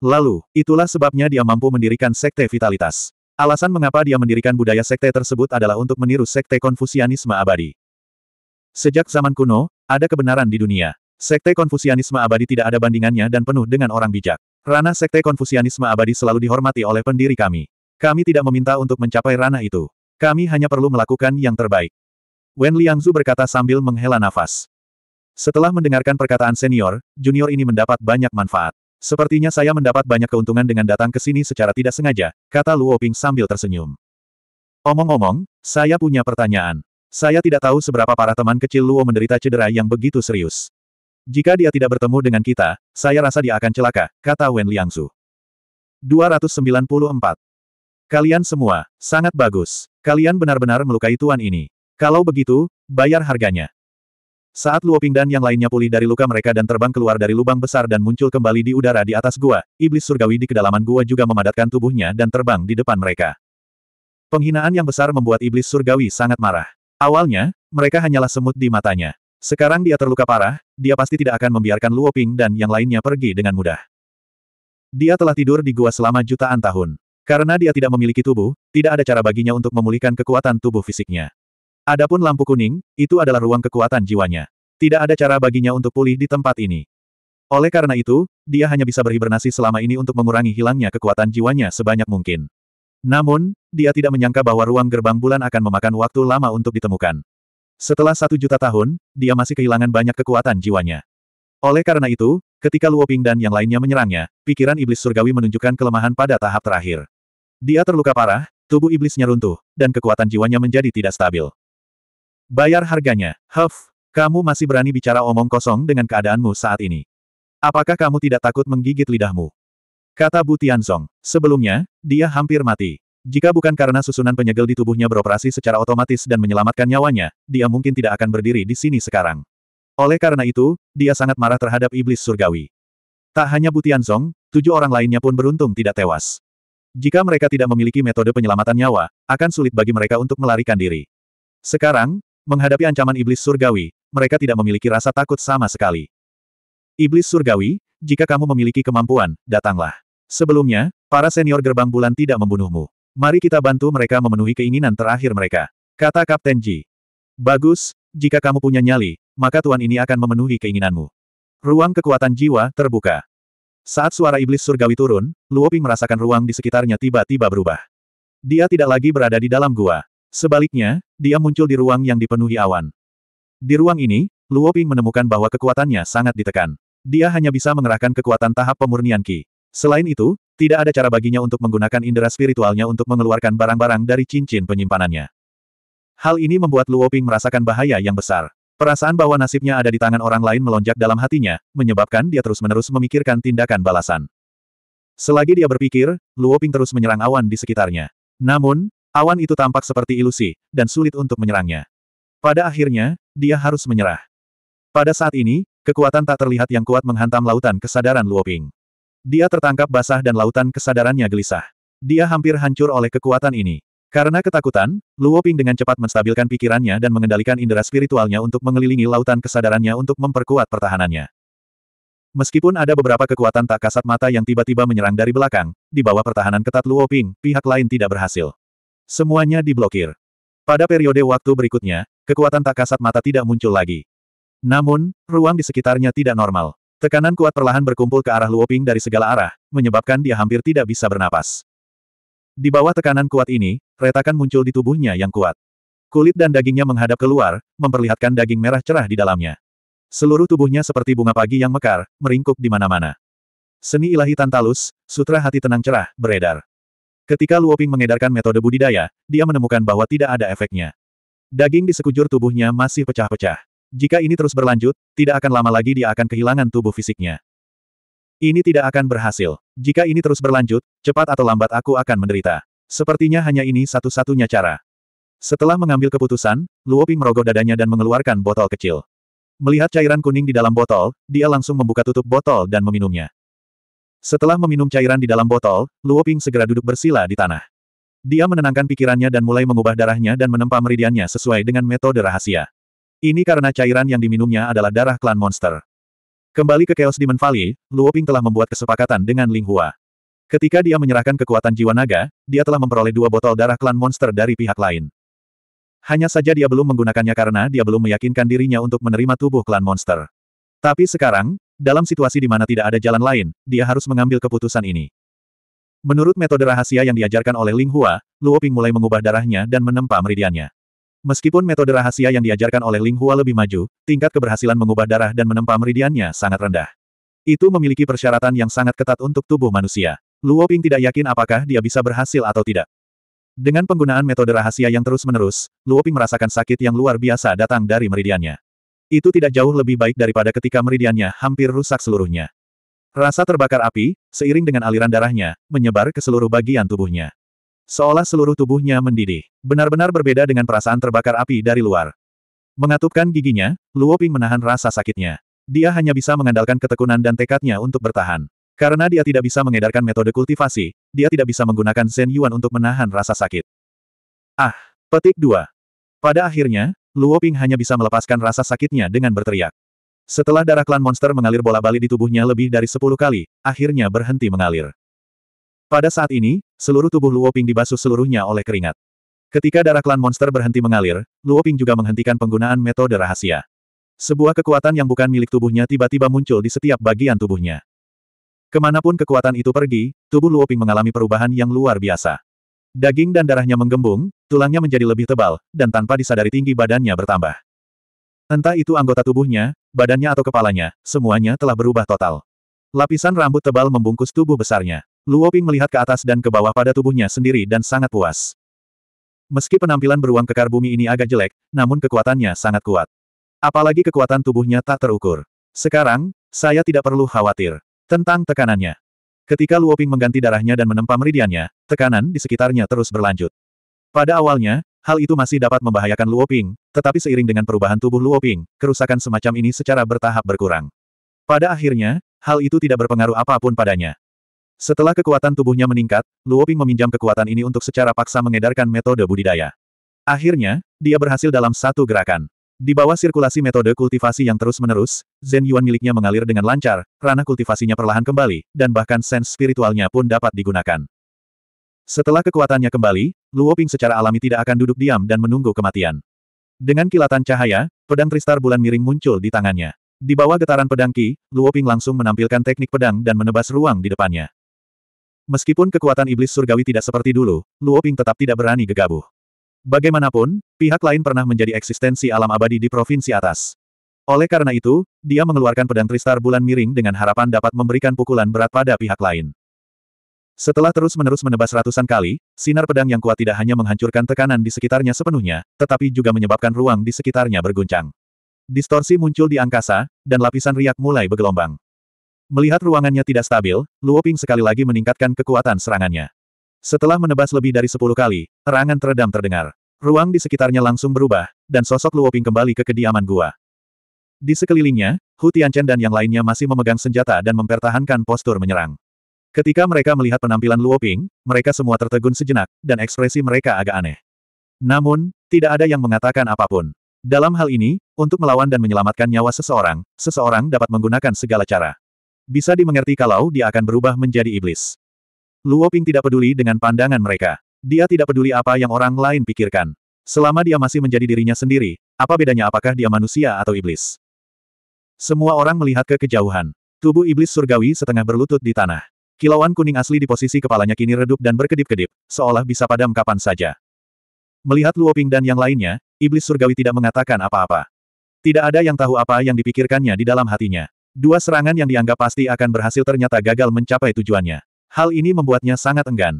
Lalu, itulah sebabnya dia mampu mendirikan Sekte Vitalitas. Alasan mengapa dia mendirikan budaya Sekte tersebut adalah untuk meniru Sekte Konfusianisme abadi. Sejak zaman kuno, ada kebenaran di dunia. Sekte Konfusianisme abadi tidak ada bandingannya dan penuh dengan orang bijak. Ranah Sekte Konfusianisme abadi selalu dihormati oleh pendiri kami. Kami tidak meminta untuk mencapai ranah itu. Kami hanya perlu melakukan yang terbaik. Wen Liangzu berkata sambil menghela nafas. Setelah mendengarkan perkataan senior, junior ini mendapat banyak manfaat. Sepertinya saya mendapat banyak keuntungan dengan datang ke sini secara tidak sengaja, kata Luo Ping sambil tersenyum. Omong-omong, saya punya pertanyaan. Saya tidak tahu seberapa parah teman kecil Luo menderita cedera yang begitu serius. Jika dia tidak bertemu dengan kita, saya rasa dia akan celaka, kata Wen Liangsu. 294. Kalian semua, sangat bagus. Kalian benar-benar melukai tuan ini. Kalau begitu, bayar harganya. Saat Luo Ping dan yang lainnya pulih dari luka mereka dan terbang keluar dari lubang besar dan muncul kembali di udara di atas gua, iblis surgawi di kedalaman gua juga memadatkan tubuhnya dan terbang di depan mereka. Penghinaan yang besar membuat iblis surgawi sangat marah. Awalnya, mereka hanyalah semut di matanya. Sekarang dia terluka parah, dia pasti tidak akan membiarkan Luo Ping dan yang lainnya pergi dengan mudah. Dia telah tidur di gua selama jutaan tahun. Karena dia tidak memiliki tubuh, tidak ada cara baginya untuk memulihkan kekuatan tubuh fisiknya. Adapun lampu kuning, itu adalah ruang kekuatan jiwanya. Tidak ada cara baginya untuk pulih di tempat ini. Oleh karena itu, dia hanya bisa berhibernasi selama ini untuk mengurangi hilangnya kekuatan jiwanya sebanyak mungkin. Namun, dia tidak menyangka bahwa ruang gerbang bulan akan memakan waktu lama untuk ditemukan. Setelah satu juta tahun, dia masih kehilangan banyak kekuatan jiwanya. Oleh karena itu, ketika Luo Ping dan yang lainnya menyerangnya, pikiran iblis surgawi menunjukkan kelemahan pada tahap terakhir. Dia terluka parah, tubuh iblisnya runtuh, dan kekuatan jiwanya menjadi tidak stabil. Bayar harganya, Huff, kamu masih berani bicara omong kosong dengan keadaanmu saat ini. Apakah kamu tidak takut menggigit lidahmu? Kata Bu Tianzong. Sebelumnya, dia hampir mati. Jika bukan karena susunan penyegel di tubuhnya beroperasi secara otomatis dan menyelamatkan nyawanya, dia mungkin tidak akan berdiri di sini sekarang. Oleh karena itu, dia sangat marah terhadap iblis surgawi. Tak hanya Butianzong, tujuh orang lainnya pun beruntung tidak tewas. Jika mereka tidak memiliki metode penyelamatan nyawa, akan sulit bagi mereka untuk melarikan diri. Sekarang, menghadapi ancaman iblis surgawi, mereka tidak memiliki rasa takut sama sekali. Iblis surgawi, jika kamu memiliki kemampuan, datanglah. Sebelumnya, para senior gerbang bulan tidak membunuhmu. Mari kita bantu mereka memenuhi keinginan terakhir mereka. Kata Kapten Ji. Bagus, jika kamu punya nyali, maka tuan ini akan memenuhi keinginanmu. Ruang kekuatan jiwa terbuka. Saat suara iblis surgawi turun, Luoping merasakan ruang di sekitarnya tiba-tiba berubah. Dia tidak lagi berada di dalam gua. Sebaliknya, dia muncul di ruang yang dipenuhi awan. Di ruang ini, Luoping menemukan bahwa kekuatannya sangat ditekan. Dia hanya bisa mengerahkan kekuatan tahap pemurnian Ki. Selain itu, tidak ada cara baginya untuk menggunakan indera spiritualnya untuk mengeluarkan barang-barang dari cincin penyimpanannya. Hal ini membuat Luo Ping merasakan bahaya yang besar. Perasaan bahwa nasibnya ada di tangan orang lain melonjak dalam hatinya, menyebabkan dia terus-menerus memikirkan tindakan balasan. Selagi dia berpikir, Luo Ping terus menyerang awan di sekitarnya. Namun, awan itu tampak seperti ilusi, dan sulit untuk menyerangnya. Pada akhirnya, dia harus menyerah. Pada saat ini, kekuatan tak terlihat yang kuat menghantam lautan kesadaran Luo Ping. Dia tertangkap basah dan lautan kesadarannya gelisah. Dia hampir hancur oleh kekuatan ini. Karena ketakutan, Luo Ping dengan cepat menstabilkan pikirannya dan mengendalikan indera spiritualnya untuk mengelilingi lautan kesadarannya untuk memperkuat pertahanannya. Meskipun ada beberapa kekuatan tak kasat mata yang tiba-tiba menyerang dari belakang, di bawah pertahanan ketat Luo Ping, pihak lain tidak berhasil. Semuanya diblokir. Pada periode waktu berikutnya, kekuatan tak kasat mata tidak muncul lagi. Namun, ruang di sekitarnya tidak normal. Tekanan kuat perlahan berkumpul ke arah Luoping dari segala arah, menyebabkan dia hampir tidak bisa bernapas. Di bawah tekanan kuat ini, retakan muncul di tubuhnya yang kuat. Kulit dan dagingnya menghadap keluar, memperlihatkan daging merah cerah di dalamnya. Seluruh tubuhnya seperti bunga pagi yang mekar, meringkuk di mana-mana. Seni ilahi Tantalus, Sutra Hati Tenang Cerah, beredar. Ketika Luoping mengedarkan metode budidaya, dia menemukan bahwa tidak ada efeknya. Daging di sekujur tubuhnya masih pecah-pecah. Jika ini terus berlanjut, tidak akan lama lagi dia akan kehilangan tubuh fisiknya. Ini tidak akan berhasil. Jika ini terus berlanjut, cepat atau lambat aku akan menderita. Sepertinya hanya ini satu-satunya cara. Setelah mengambil keputusan, Luoping merogoh dadanya dan mengeluarkan botol kecil. Melihat cairan kuning di dalam botol, dia langsung membuka tutup botol dan meminumnya. Setelah meminum cairan di dalam botol, Luoping segera duduk bersila di tanah. Dia menenangkan pikirannya dan mulai mengubah darahnya dan menempa meridiannya sesuai dengan metode rahasia. Ini karena cairan yang diminumnya adalah darah klan monster. Kembali ke Chaos Demon Valley, Luoping telah membuat kesepakatan dengan Ling Hua. Ketika dia menyerahkan kekuatan jiwa naga, dia telah memperoleh dua botol darah klan monster dari pihak lain. Hanya saja dia belum menggunakannya karena dia belum meyakinkan dirinya untuk menerima tubuh klan monster. Tapi sekarang, dalam situasi di mana tidak ada jalan lain, dia harus mengambil keputusan ini. Menurut metode rahasia yang diajarkan oleh Ling Hua, Luoping mulai mengubah darahnya dan menempa meridiannya. Meskipun metode rahasia yang diajarkan oleh Ling Hua lebih maju, tingkat keberhasilan mengubah darah dan menempa meridiannya sangat rendah. Itu memiliki persyaratan yang sangat ketat untuk tubuh manusia. Luo Ping tidak yakin apakah dia bisa berhasil atau tidak. Dengan penggunaan metode rahasia yang terus-menerus, Luo Ping merasakan sakit yang luar biasa datang dari meridiannya. Itu tidak jauh lebih baik daripada ketika meridiannya hampir rusak seluruhnya. Rasa terbakar api, seiring dengan aliran darahnya, menyebar ke seluruh bagian tubuhnya. Seolah seluruh tubuhnya mendidih. Benar-benar berbeda dengan perasaan terbakar api dari luar. Mengatupkan giginya, Luo Ping menahan rasa sakitnya. Dia hanya bisa mengandalkan ketekunan dan tekadnya untuk bertahan. Karena dia tidak bisa mengedarkan metode kultivasi, dia tidak bisa menggunakan Zen Yuan untuk menahan rasa sakit. Ah, petik dua. Pada akhirnya, Luo Ping hanya bisa melepaskan rasa sakitnya dengan berteriak. Setelah darah klan monster mengalir bola balik di tubuhnya lebih dari sepuluh kali, akhirnya berhenti mengalir. Pada saat ini, seluruh tubuh Luoping dibasuh seluruhnya oleh keringat. Ketika darah klan monster berhenti mengalir, Luoping juga menghentikan penggunaan metode rahasia. Sebuah kekuatan yang bukan milik tubuhnya tiba-tiba muncul di setiap bagian tubuhnya. Kemanapun kekuatan itu pergi, tubuh Luoping mengalami perubahan yang luar biasa. Daging dan darahnya menggembung, tulangnya menjadi lebih tebal, dan tanpa disadari tinggi badannya bertambah. Entah itu anggota tubuhnya, badannya atau kepalanya, semuanya telah berubah total. Lapisan rambut tebal membungkus tubuh besarnya. Luoping melihat ke atas dan ke bawah pada tubuhnya sendiri dan sangat puas. Meski penampilan beruang kekar bumi ini agak jelek, namun kekuatannya sangat kuat. Apalagi kekuatan tubuhnya tak terukur. Sekarang, saya tidak perlu khawatir tentang tekanannya. Ketika Luoping mengganti darahnya dan menempa meridiannya, tekanan di sekitarnya terus berlanjut. Pada awalnya, hal itu masih dapat membahayakan Luoping, tetapi seiring dengan perubahan tubuh Luoping, kerusakan semacam ini secara bertahap berkurang. Pada akhirnya, hal itu tidak berpengaruh apapun padanya. Setelah kekuatan tubuhnya meningkat, Luo Ping meminjam kekuatan ini untuk secara paksa mengedarkan metode budidaya. Akhirnya, dia berhasil dalam satu gerakan. Di bawah sirkulasi metode kultivasi yang terus-menerus, Zen Yuan miliknya mengalir dengan lancar, ranah kultivasinya perlahan kembali, dan bahkan sens spiritualnya pun dapat digunakan. Setelah kekuatannya kembali, Luo Ping secara alami tidak akan duduk diam dan menunggu kematian. Dengan kilatan cahaya, pedang Tristar Bulan Miring muncul di tangannya. Di bawah getaran pedang Ki, Luo Ping langsung menampilkan teknik pedang dan menebas ruang di depannya. Meskipun kekuatan iblis surgawi tidak seperti dulu, Luo Ping tetap tidak berani gegabah. Bagaimanapun, pihak lain pernah menjadi eksistensi alam abadi di provinsi atas. Oleh karena itu, dia mengeluarkan pedang Tristar bulan miring dengan harapan dapat memberikan pukulan berat pada pihak lain. Setelah terus-menerus menebas ratusan kali, sinar pedang yang kuat tidak hanya menghancurkan tekanan di sekitarnya sepenuhnya, tetapi juga menyebabkan ruang di sekitarnya berguncang. Distorsi muncul di angkasa, dan lapisan riak mulai bergelombang. Melihat ruangannya tidak stabil, Luoping sekali lagi meningkatkan kekuatan serangannya. Setelah menebas lebih dari sepuluh kali, terangan teredam terdengar. Ruang di sekitarnya langsung berubah, dan sosok Luoping kembali ke kediaman gua. Di sekelilingnya, Hu Tianchen dan yang lainnya masih memegang senjata dan mempertahankan postur menyerang. Ketika mereka melihat penampilan Luoping, mereka semua tertegun sejenak, dan ekspresi mereka agak aneh. Namun, tidak ada yang mengatakan apapun. Dalam hal ini, untuk melawan dan menyelamatkan nyawa seseorang, seseorang dapat menggunakan segala cara bisa dimengerti kalau dia akan berubah menjadi iblis. Luo Ping tidak peduli dengan pandangan mereka. Dia tidak peduli apa yang orang lain pikirkan. Selama dia masih menjadi dirinya sendiri, apa bedanya apakah dia manusia atau iblis? Semua orang melihat ke kejauhan. Tubuh iblis surgawi setengah berlutut di tanah. Kilauan kuning asli di posisi kepalanya kini redup dan berkedip-kedip, seolah bisa padam kapan saja. Melihat Luo Ping dan yang lainnya, iblis surgawi tidak mengatakan apa-apa. Tidak ada yang tahu apa yang dipikirkannya di dalam hatinya. Dua serangan yang dianggap pasti akan berhasil ternyata gagal mencapai tujuannya. Hal ini membuatnya sangat enggan.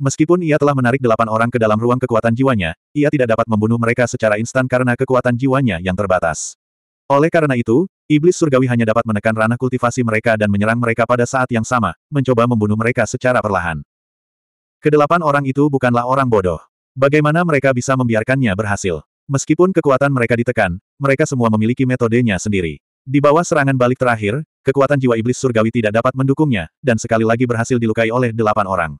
Meskipun ia telah menarik delapan orang ke dalam ruang kekuatan jiwanya, ia tidak dapat membunuh mereka secara instan karena kekuatan jiwanya yang terbatas. Oleh karena itu, iblis surgawi hanya dapat menekan ranah kultivasi mereka dan menyerang mereka pada saat yang sama, mencoba membunuh mereka secara perlahan. Kedelapan orang itu bukanlah orang bodoh. Bagaimana mereka bisa membiarkannya berhasil? Meskipun kekuatan mereka ditekan, mereka semua memiliki metodenya sendiri. Di bawah serangan balik terakhir, kekuatan jiwa iblis surgawi tidak dapat mendukungnya, dan sekali lagi berhasil dilukai oleh delapan orang.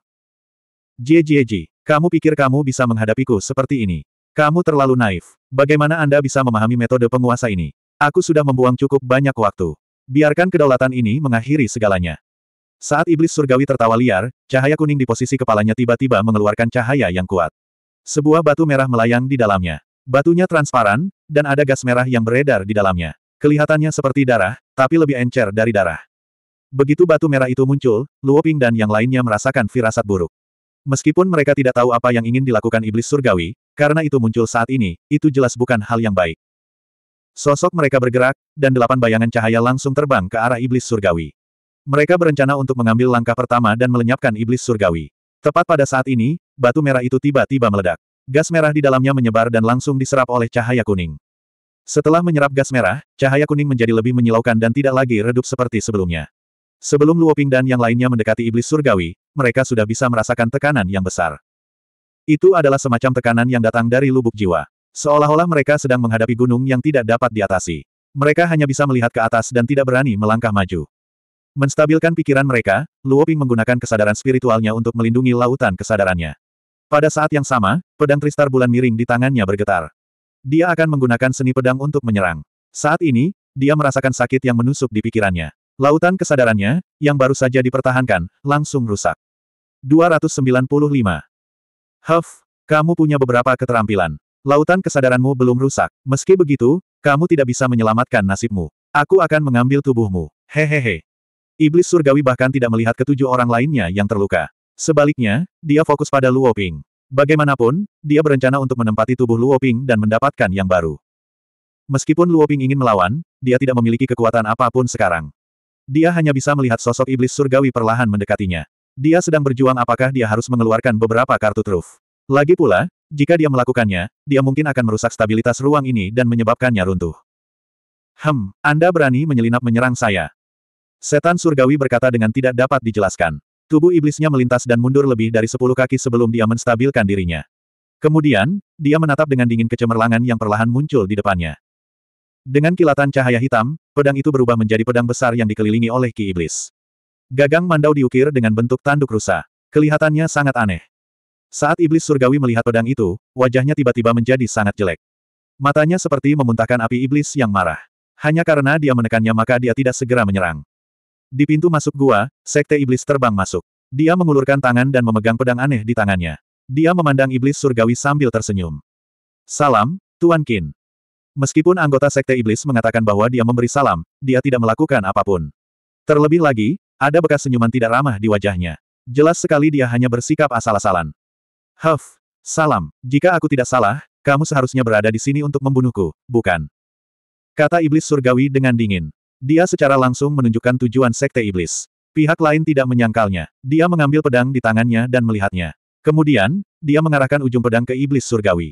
Jie Jie Ji, kamu pikir kamu bisa menghadapiku seperti ini? Kamu terlalu naif. Bagaimana Anda bisa memahami metode penguasa ini? Aku sudah membuang cukup banyak waktu. Biarkan kedaulatan ini mengakhiri segalanya. Saat iblis surgawi tertawa liar, cahaya kuning di posisi kepalanya tiba-tiba mengeluarkan cahaya yang kuat. Sebuah batu merah melayang di dalamnya. Batunya transparan, dan ada gas merah yang beredar di dalamnya. Kelihatannya seperti darah, tapi lebih encer dari darah. Begitu batu merah itu muncul, Luoping dan yang lainnya merasakan firasat buruk. Meskipun mereka tidak tahu apa yang ingin dilakukan iblis surgawi, karena itu muncul saat ini, itu jelas bukan hal yang baik. Sosok mereka bergerak, dan delapan bayangan cahaya langsung terbang ke arah iblis surgawi. Mereka berencana untuk mengambil langkah pertama dan melenyapkan iblis surgawi. Tepat pada saat ini, batu merah itu tiba-tiba meledak. Gas merah di dalamnya menyebar dan langsung diserap oleh cahaya kuning. Setelah menyerap gas merah, cahaya kuning menjadi lebih menyilaukan dan tidak lagi redup seperti sebelumnya. Sebelum Luoping dan yang lainnya mendekati iblis surgawi, mereka sudah bisa merasakan tekanan yang besar. Itu adalah semacam tekanan yang datang dari lubuk jiwa. Seolah-olah mereka sedang menghadapi gunung yang tidak dapat diatasi. Mereka hanya bisa melihat ke atas dan tidak berani melangkah maju. Menstabilkan pikiran mereka, Luoping menggunakan kesadaran spiritualnya untuk melindungi lautan kesadarannya. Pada saat yang sama, pedang Tristar Bulan Miring di tangannya bergetar. Dia akan menggunakan seni pedang untuk menyerang. Saat ini, dia merasakan sakit yang menusuk di pikirannya. Lautan kesadarannya, yang baru saja dipertahankan, langsung rusak. 295. Huff, kamu punya beberapa keterampilan. Lautan kesadaranmu belum rusak. Meski begitu, kamu tidak bisa menyelamatkan nasibmu. Aku akan mengambil tubuhmu. Hehehe. Iblis surgawi bahkan tidak melihat ketujuh orang lainnya yang terluka. Sebaliknya, dia fokus pada Luo Ping. Bagaimanapun, dia berencana untuk menempati tubuh Luoping dan mendapatkan yang baru. Meskipun Luoping ingin melawan, dia tidak memiliki kekuatan apapun sekarang. Dia hanya bisa melihat sosok iblis surgawi perlahan mendekatinya. Dia sedang berjuang apakah dia harus mengeluarkan beberapa kartu truf. Lagi pula, jika dia melakukannya, dia mungkin akan merusak stabilitas ruang ini dan menyebabkannya runtuh. Hem, Anda berani menyelinap menyerang saya. Setan surgawi berkata dengan tidak dapat dijelaskan. Tubuh iblisnya melintas dan mundur lebih dari sepuluh kaki sebelum dia menstabilkan dirinya. Kemudian, dia menatap dengan dingin kecemerlangan yang perlahan muncul di depannya. Dengan kilatan cahaya hitam, pedang itu berubah menjadi pedang besar yang dikelilingi oleh ki iblis. Gagang mandau diukir dengan bentuk tanduk rusa. Kelihatannya sangat aneh. Saat iblis surgawi melihat pedang itu, wajahnya tiba-tiba menjadi sangat jelek. Matanya seperti memuntahkan api iblis yang marah. Hanya karena dia menekannya maka dia tidak segera menyerang. Di pintu masuk gua, sekte iblis terbang masuk. Dia mengulurkan tangan dan memegang pedang aneh di tangannya. Dia memandang iblis surgawi sambil tersenyum. Salam, Tuan Kin. Meskipun anggota sekte iblis mengatakan bahwa dia memberi salam, dia tidak melakukan apapun. Terlebih lagi, ada bekas senyuman tidak ramah di wajahnya. Jelas sekali dia hanya bersikap asal-asalan. Huff, salam, jika aku tidak salah, kamu seharusnya berada di sini untuk membunuhku, bukan? Kata iblis surgawi dengan dingin. Dia secara langsung menunjukkan tujuan Sekte Iblis. Pihak lain tidak menyangkalnya. Dia mengambil pedang di tangannya dan melihatnya. Kemudian, dia mengarahkan ujung pedang ke Iblis Surgawi.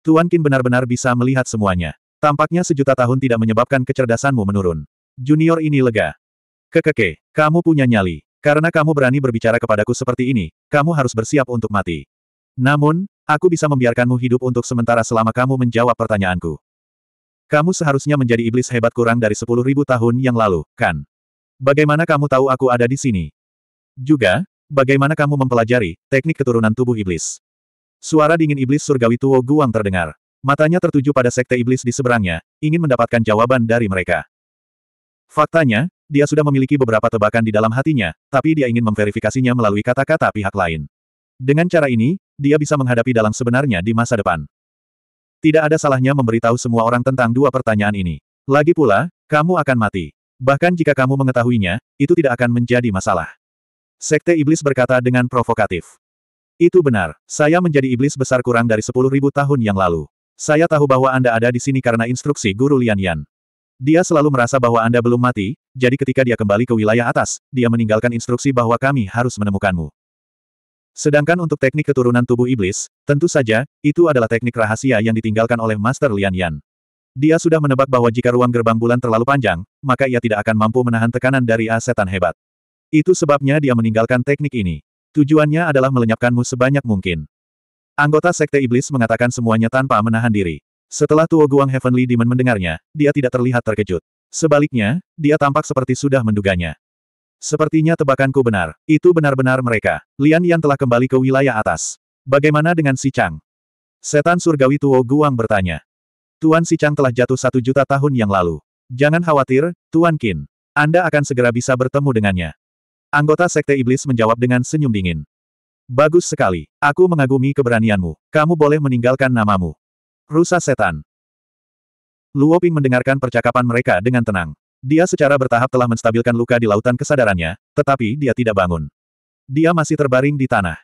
Tuan Kin benar-benar bisa melihat semuanya. Tampaknya sejuta tahun tidak menyebabkan kecerdasanmu menurun. Junior ini lega. Kekeke, kamu punya nyali. Karena kamu berani berbicara kepadaku seperti ini, kamu harus bersiap untuk mati. Namun, aku bisa membiarkanmu hidup untuk sementara selama kamu menjawab pertanyaanku. Kamu seharusnya menjadi iblis hebat kurang dari sepuluh ribu tahun yang lalu, kan? Bagaimana kamu tahu aku ada di sini? Juga, bagaimana kamu mempelajari teknik keturunan tubuh iblis? Suara dingin iblis surgawi Tuo Guang terdengar. Matanya tertuju pada sekte iblis di seberangnya, ingin mendapatkan jawaban dari mereka. Faktanya, dia sudah memiliki beberapa tebakan di dalam hatinya, tapi dia ingin memverifikasinya melalui kata-kata pihak lain. Dengan cara ini, dia bisa menghadapi dalang sebenarnya di masa depan. Tidak ada salahnya memberitahu semua orang tentang dua pertanyaan ini. Lagi pula, kamu akan mati. Bahkan jika kamu mengetahuinya, itu tidak akan menjadi masalah. Sekte Iblis berkata dengan provokatif. Itu benar, saya menjadi iblis besar kurang dari 10.000 tahun yang lalu. Saya tahu bahwa Anda ada di sini karena instruksi Guru Lian Yan. Dia selalu merasa bahwa Anda belum mati, jadi ketika dia kembali ke wilayah atas, dia meninggalkan instruksi bahwa kami harus menemukanmu. Sedangkan untuk teknik keturunan tubuh iblis, tentu saja, itu adalah teknik rahasia yang ditinggalkan oleh Master Lian Yan. Dia sudah menebak bahwa jika ruang gerbang bulan terlalu panjang, maka ia tidak akan mampu menahan tekanan dari asetan hebat. Itu sebabnya dia meninggalkan teknik ini. Tujuannya adalah melenyapkanmu sebanyak mungkin. Anggota Sekte Iblis mengatakan semuanya tanpa menahan diri. Setelah Tuo Guang Heavenly Demon mendengarnya, dia tidak terlihat terkejut. Sebaliknya, dia tampak seperti sudah menduganya. Sepertinya tebakanku benar, itu benar-benar mereka. Lian Yan telah kembali ke wilayah atas. Bagaimana dengan Si Chang? Setan surgawi Tuo Guang bertanya. Tuan Si Chang telah jatuh satu juta tahun yang lalu. Jangan khawatir, Tuan Qin. Anda akan segera bisa bertemu dengannya. Anggota Sekte Iblis menjawab dengan senyum dingin. Bagus sekali. Aku mengagumi keberanianmu. Kamu boleh meninggalkan namamu. Rusa Setan. Luoping mendengarkan percakapan mereka dengan tenang. Dia secara bertahap telah menstabilkan luka di lautan kesadarannya, tetapi dia tidak bangun. Dia masih terbaring di tanah.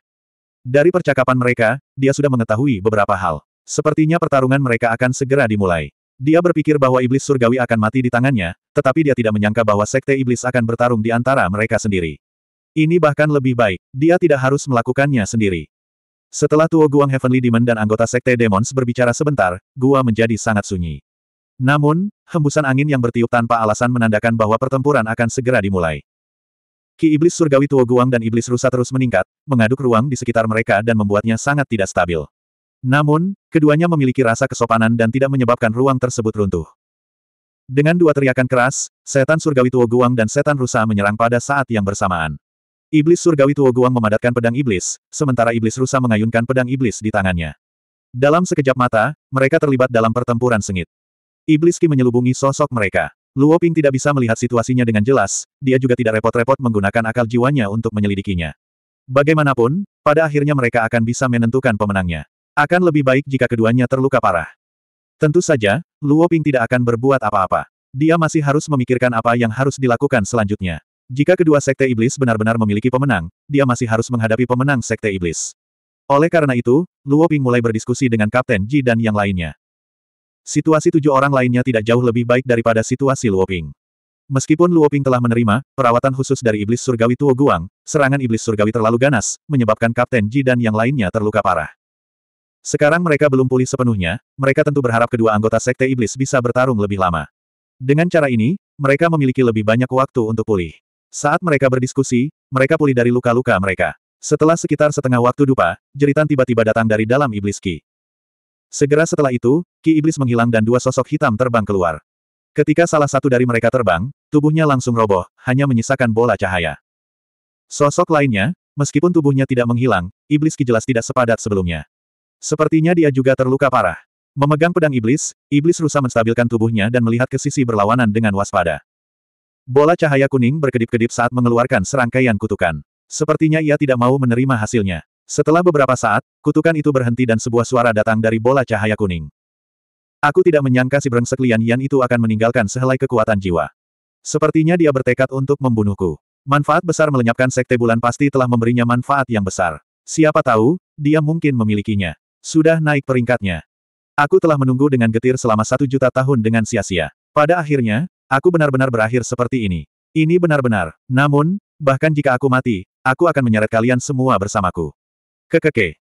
Dari percakapan mereka, dia sudah mengetahui beberapa hal. Sepertinya pertarungan mereka akan segera dimulai. Dia berpikir bahwa iblis surgawi akan mati di tangannya, tetapi dia tidak menyangka bahwa sekte iblis akan bertarung di antara mereka sendiri. Ini bahkan lebih baik, dia tidak harus melakukannya sendiri. Setelah Tuo Guang Heavenly Demon dan anggota sekte Demons berbicara sebentar, gua menjadi sangat sunyi. Namun, hembusan angin yang bertiup tanpa alasan menandakan bahwa pertempuran akan segera dimulai. Ki Iblis Surgawi Tuo Guang dan Iblis Rusa terus meningkat, mengaduk ruang di sekitar mereka dan membuatnya sangat tidak stabil. Namun, keduanya memiliki rasa kesopanan dan tidak menyebabkan ruang tersebut runtuh. Dengan dua teriakan keras, setan Surgawi Tuo Guang dan setan Rusa menyerang pada saat yang bersamaan. Iblis Surgawi Tuo Guang memadatkan pedang iblis, sementara Iblis Rusa mengayunkan pedang iblis di tangannya. Dalam sekejap mata, mereka terlibat dalam pertempuran sengit. Iblis Ki menyelubungi sosok mereka. Luo Ping tidak bisa melihat situasinya dengan jelas, dia juga tidak repot-repot menggunakan akal jiwanya untuk menyelidikinya. Bagaimanapun, pada akhirnya mereka akan bisa menentukan pemenangnya. Akan lebih baik jika keduanya terluka parah. Tentu saja, Luo Ping tidak akan berbuat apa-apa. Dia masih harus memikirkan apa yang harus dilakukan selanjutnya. Jika kedua sekte iblis benar-benar memiliki pemenang, dia masih harus menghadapi pemenang sekte iblis. Oleh karena itu, Luo Ping mulai berdiskusi dengan Kapten Ji dan yang lainnya. Situasi tujuh orang lainnya tidak jauh lebih baik daripada situasi Luoping. Meskipun Luoping telah menerima perawatan khusus dari iblis surgawi Tuo Guang, serangan iblis surgawi terlalu ganas, menyebabkan Kapten Ji dan yang lainnya terluka parah. Sekarang mereka belum pulih sepenuhnya, mereka tentu berharap kedua anggota sekte iblis bisa bertarung lebih lama. Dengan cara ini, mereka memiliki lebih banyak waktu untuk pulih. Saat mereka berdiskusi, mereka pulih dari luka-luka mereka. Setelah sekitar setengah waktu dupa, jeritan tiba-tiba datang dari dalam iblis Ki. Segera setelah itu, Ki Iblis menghilang dan dua sosok hitam terbang keluar. Ketika salah satu dari mereka terbang, tubuhnya langsung roboh, hanya menyisakan bola cahaya. Sosok lainnya, meskipun tubuhnya tidak menghilang, Iblis Ki jelas tidak sepadat sebelumnya. Sepertinya dia juga terluka parah. Memegang pedang Iblis, Iblis rusa menstabilkan tubuhnya dan melihat ke sisi berlawanan dengan waspada. Bola cahaya kuning berkedip-kedip saat mengeluarkan serangkaian kutukan. Sepertinya ia tidak mau menerima hasilnya. Setelah beberapa saat, kutukan itu berhenti dan sebuah suara datang dari bola cahaya kuning. Aku tidak menyangka si brengsek Lian Yan itu akan meninggalkan sehelai kekuatan jiwa. Sepertinya dia bertekad untuk membunuhku. Manfaat besar melenyapkan sekte bulan pasti telah memberinya manfaat yang besar. Siapa tahu, dia mungkin memilikinya. Sudah naik peringkatnya. Aku telah menunggu dengan getir selama satu juta tahun dengan sia-sia. Pada akhirnya, aku benar-benar berakhir seperti ini. Ini benar-benar. Namun, bahkan jika aku mati, aku akan menyeret kalian semua bersamaku. Kekeke.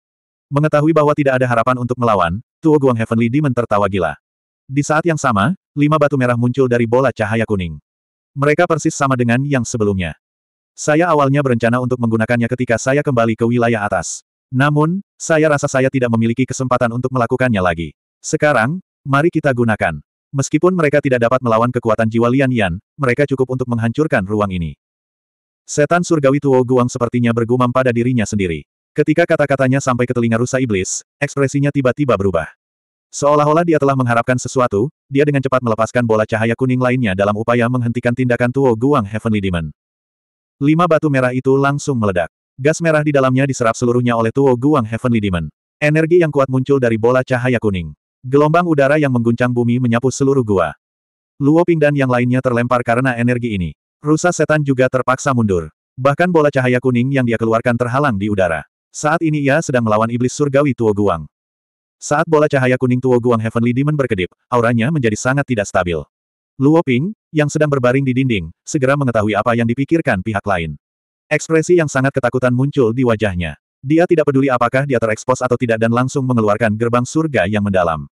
Mengetahui bahwa tidak ada harapan untuk melawan, Tuo Guang Heavenly Demon tertawa gila. Di saat yang sama, lima batu merah muncul dari bola cahaya kuning. Mereka persis sama dengan yang sebelumnya. Saya awalnya berencana untuk menggunakannya ketika saya kembali ke wilayah atas. Namun, saya rasa saya tidak memiliki kesempatan untuk melakukannya lagi. Sekarang, mari kita gunakan. Meskipun mereka tidak dapat melawan kekuatan jiwa Lian Yan, mereka cukup untuk menghancurkan ruang ini. Setan surgawi Tuo Guang sepertinya bergumam pada dirinya sendiri. Ketika kata-katanya sampai ke telinga rusa iblis, ekspresinya tiba-tiba berubah. Seolah-olah dia telah mengharapkan sesuatu, dia dengan cepat melepaskan bola cahaya kuning lainnya dalam upaya menghentikan tindakan Tuo Guang Heavenly Demon. Lima batu merah itu langsung meledak. Gas merah di dalamnya diserap seluruhnya oleh Tuo Guang Heavenly Demon. Energi yang kuat muncul dari bola cahaya kuning. Gelombang udara yang mengguncang bumi menyapu seluruh gua. Luo Ping dan yang lainnya terlempar karena energi ini. Rusa setan juga terpaksa mundur. Bahkan bola cahaya kuning yang dia keluarkan terhalang di udara. Saat ini ia sedang melawan iblis surgawi Tuo Guang. Saat bola cahaya kuning Tuo Guang Heavenly Demon berkedip, auranya menjadi sangat tidak stabil. Luo Ping, yang sedang berbaring di dinding, segera mengetahui apa yang dipikirkan pihak lain. Ekspresi yang sangat ketakutan muncul di wajahnya. Dia tidak peduli apakah dia terekspos atau tidak dan langsung mengeluarkan gerbang surga yang mendalam.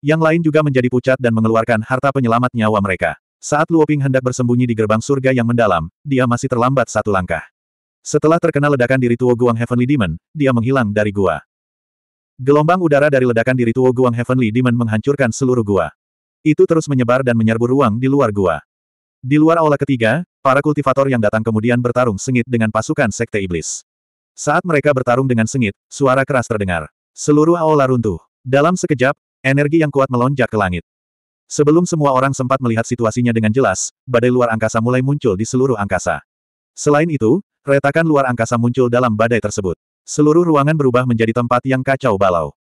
Yang lain juga menjadi pucat dan mengeluarkan harta penyelamat nyawa mereka. Saat Luo Ping hendak bersembunyi di gerbang surga yang mendalam, dia masih terlambat satu langkah. Setelah terkena ledakan di Rituo Guang Heavenly Demon, dia menghilang dari gua. Gelombang udara dari ledakan di Rituo Guang Heavenly Demon menghancurkan seluruh gua. Itu terus menyebar dan menyerbu ruang di luar gua. Di luar aula ketiga, para kultivator yang datang kemudian bertarung sengit dengan pasukan Sekte Iblis. Saat mereka bertarung dengan sengit, suara keras terdengar. Seluruh aula runtuh. Dalam sekejap, energi yang kuat melonjak ke langit. Sebelum semua orang sempat melihat situasinya dengan jelas, badai luar angkasa mulai muncul di seluruh angkasa. Selain itu, Retakan luar angkasa muncul dalam badai tersebut. Seluruh ruangan berubah menjadi tempat yang kacau balau.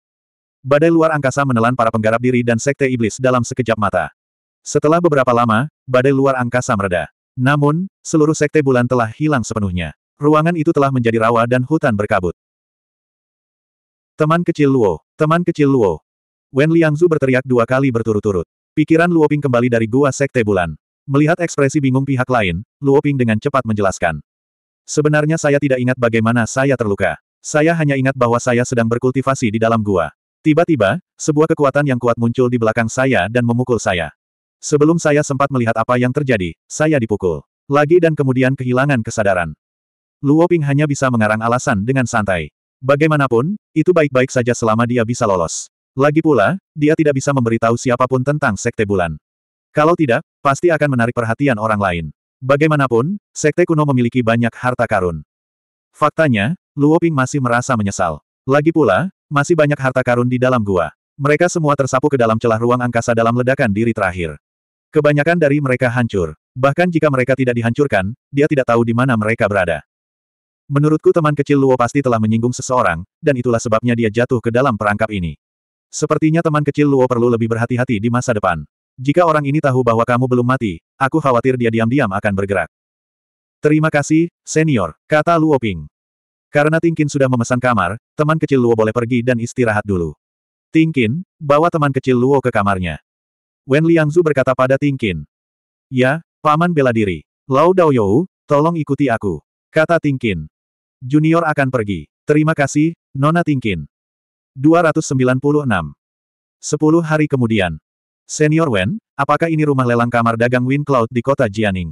Badai luar angkasa menelan para penggarap diri dan sekte iblis dalam sekejap mata. Setelah beberapa lama, badai luar angkasa mereda. Namun, seluruh sekte bulan telah hilang sepenuhnya. Ruangan itu telah menjadi rawa dan hutan berkabut. Teman kecil Luo, teman kecil Luo. Wen Liangzu berteriak dua kali berturut-turut. Pikiran Luo Ping kembali dari gua sekte bulan. Melihat ekspresi bingung pihak lain, Luo Ping dengan cepat menjelaskan. Sebenarnya saya tidak ingat bagaimana saya terluka. Saya hanya ingat bahwa saya sedang berkultivasi di dalam gua. Tiba-tiba, sebuah kekuatan yang kuat muncul di belakang saya dan memukul saya. Sebelum saya sempat melihat apa yang terjadi, saya dipukul. Lagi dan kemudian kehilangan kesadaran. Luo Ping hanya bisa mengarang alasan dengan santai. Bagaimanapun, itu baik-baik saja selama dia bisa lolos. Lagi pula, dia tidak bisa memberitahu siapapun tentang Sekte Bulan. Kalau tidak, pasti akan menarik perhatian orang lain. Bagaimanapun, sekte kuno memiliki banyak harta karun. Faktanya, Luo Ping masih merasa menyesal. Lagi pula, masih banyak harta karun di dalam gua. Mereka semua tersapu ke dalam celah ruang angkasa dalam ledakan diri terakhir. Kebanyakan dari mereka hancur. Bahkan jika mereka tidak dihancurkan, dia tidak tahu di mana mereka berada. Menurutku teman kecil Luo pasti telah menyinggung seseorang, dan itulah sebabnya dia jatuh ke dalam perangkap ini. Sepertinya teman kecil Luo perlu lebih berhati-hati di masa depan. Jika orang ini tahu bahwa kamu belum mati, aku khawatir dia diam-diam akan bergerak. Terima kasih, senior, kata Luo Ping. Karena Tingkin sudah memesan kamar, teman kecil Luo boleh pergi dan istirahat dulu. Tingkin, bawa teman kecil Luo ke kamarnya. Wen Liangzu berkata pada Tingkin. Ya, paman bela diri. Lao Daoyou, tolong ikuti aku. Kata Tingkin. Junior akan pergi. Terima kasih, Nona Tingkin. 296. Sepuluh hari kemudian, Senior Wen, apakah ini rumah lelang kamar dagang Wind Cloud di kota Jianing?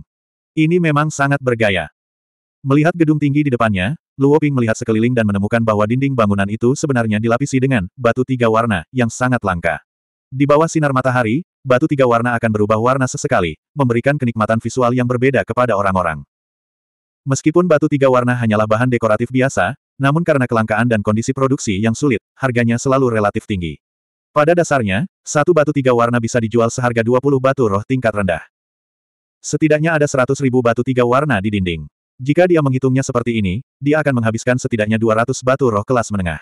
Ini memang sangat bergaya. Melihat gedung tinggi di depannya, Luo Ping melihat sekeliling dan menemukan bahwa dinding bangunan itu sebenarnya dilapisi dengan batu tiga warna yang sangat langka. Di bawah sinar matahari, batu tiga warna akan berubah warna sesekali, memberikan kenikmatan visual yang berbeda kepada orang-orang. Meskipun batu tiga warna hanyalah bahan dekoratif biasa, namun karena kelangkaan dan kondisi produksi yang sulit, harganya selalu relatif tinggi. Pada dasarnya, satu batu tiga warna bisa dijual seharga 20 batu roh tingkat rendah. Setidaknya ada 100 ribu batu tiga warna di dinding. Jika dia menghitungnya seperti ini, dia akan menghabiskan setidaknya 200 batu roh kelas menengah.